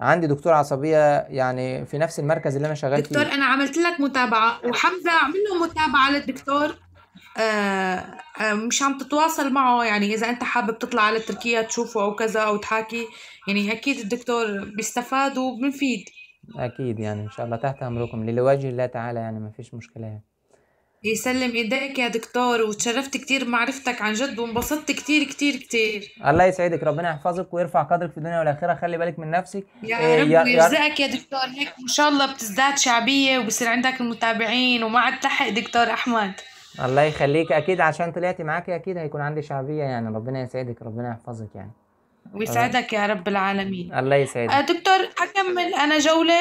Speaker 1: عندي دكتور عصبية يعني في نفس المركز اللي انا شغال فيه دكتور
Speaker 3: انا عملت لك متابعه وحمزه اعمل له متابعه للدكتور آه آه مش عم تتواصل معه يعني اذا انت حابب تطلع على تركيا تشوفه او كذا او تحاكي يعني اكيد الدكتور بيستفاد وبنفيد
Speaker 1: أكيد يعني إن شاء الله تحت أمركم لوجه الله تعالى يعني ما فيش مشكلة يعني.
Speaker 3: يسلم ايديك يا دكتور وتشرفت كتير بمعرفتك عن جد وانبسطت كتير كتير كتير الله
Speaker 1: يسعدك ربنا يحفظك ويرفع قدرك في الدنيا والاخره خلي بالك من نفسك يا إيه رب ويرزقك
Speaker 3: يا دكتور هيك ان شاء الله بتزداد شعبيه وبصير عندك المتابعين وما عاد تلحق دكتور احمد
Speaker 1: الله يخليك اكيد عشان طلعتي معاكي اكيد هيكون عندي شعبيه يعني ربنا يسعدك ربنا يحفظك يعني
Speaker 3: ويسعدك يا رب العالمين
Speaker 1: الله يسعدك آه
Speaker 3: دكتور اكمل انا جوله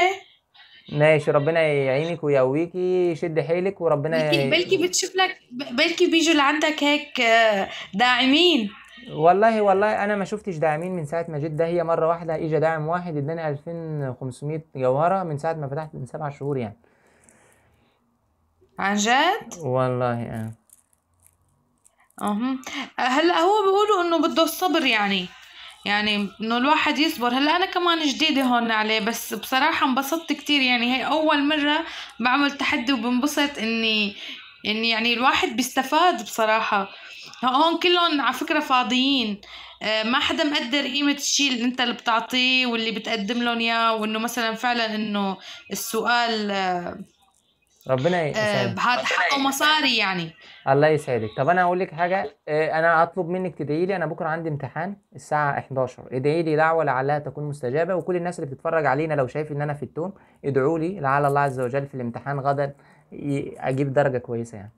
Speaker 1: ماشي ربنا يعينك ويقويكي شد حيلك وربنا بلكي, بلكي
Speaker 3: بتشوف لك بلكي بيجوا لعندك هيك آه، داعمين
Speaker 1: والله والله انا ما شفتش داعمين من ساعه ما جيت ده هي مره واحده اجى داعم واحد اداني 2500 جوهره من ساعه ما فتحت من سبع شهور يعني
Speaker 3: عن جد
Speaker 1: والله اه
Speaker 3: اها هلا هو بيقولوا انه بده الصبر يعني يعني انه الواحد يصبر هلا انا كمان جديده هون عليه بس بصراحه انبسطت كتير يعني هي اول مره بعمل تحدي وبنبسط اني اني يعني الواحد بيستفاد بصراحه هون كلهم على فكره فاضيين آه، ما حدا مقدر قيمة الشيء اللي انت اللي بتعطيه واللي بتقدم لهم اياه وانه مثلا فعلا انه السؤال آه،
Speaker 1: ربنا آه، يسعدك بهذا
Speaker 3: حقه مصاري
Speaker 1: يعني الله يسعدك طب انا اقول لك حاجه آه، انا هطلب منك تدعي لي انا بكره عندي امتحان الساعه 11 ادعي لي دعوه لعلها تكون مستجابه وكل الناس اللي بتتفرج علينا لو شايف ان انا في التوم ادعوا لي لعل الله عز وجل في الامتحان غدا اجيب درجه كويسه يعني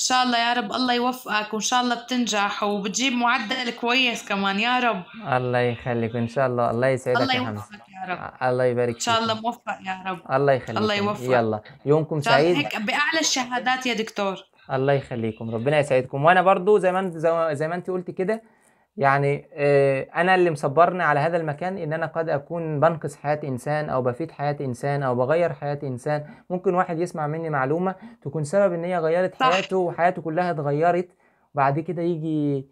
Speaker 3: ان شاء الله يا رب الله يوفقك وان شاء الله بتنجح وبتجيب معدل كويس كمان يا رب
Speaker 1: الله يخليك ان شاء الله الله يسعدك الله يوفقك يا رب آه، الله يبارك ان شاء الله
Speaker 3: موفق يا رب الله
Speaker 1: يخليك الله يوفقك يلا يومكم سعيد هيك
Speaker 3: باعلى الشهادات يا
Speaker 1: دكتور الله يخليكم ربنا يسعدكم وانا برضو زي ما زي ما انت قلتي كده يعني آه، انا اللي مصبرني على هذا المكان ان انا قد اكون بنقذ حياه انسان او بفيد حياه انسان او بغير حياه انسان ممكن واحد يسمع مني معلومه تكون سبب ان هي غيرت حياته وحياته كلها اتغيرت وبعد كده يجي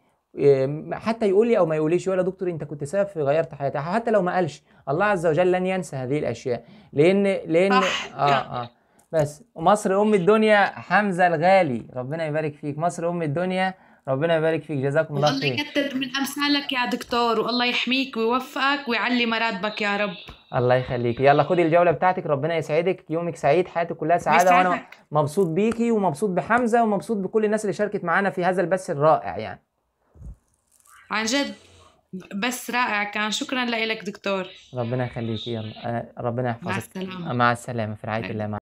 Speaker 1: حتى يقول لي او ما يقوليش يقول يا دكتور انت كنت سبب في غيرت حياتي حتى لو ما قالش الله عز وجل لن ينسى هذه الاشياء لان لان اه اه بس مصر ام الدنيا حمزه الغالي ربنا يبارك فيك مصر ام الدنيا ربنا يبارك فيك جزاكم الله خير الله
Speaker 3: يكتر من امثالك يا دكتور والله يحميك ويوفقك ويعلي مراتبك يا رب
Speaker 1: الله يخليك يلا خدي الجوله بتاعتك ربنا يسعدك يومك سعيد حياتك كلها سعاده وانا مبسوط بيكي ومبسوط بحمزه ومبسوط بكل الناس اللي شاركت معانا في هذا البث الرائع يعني
Speaker 3: عن جد بس رائع كان شكرا لك دكتور
Speaker 1: ربنا يخليك يلا ربنا يحفظك مع السلامه مع السلامه في رعايه الله مع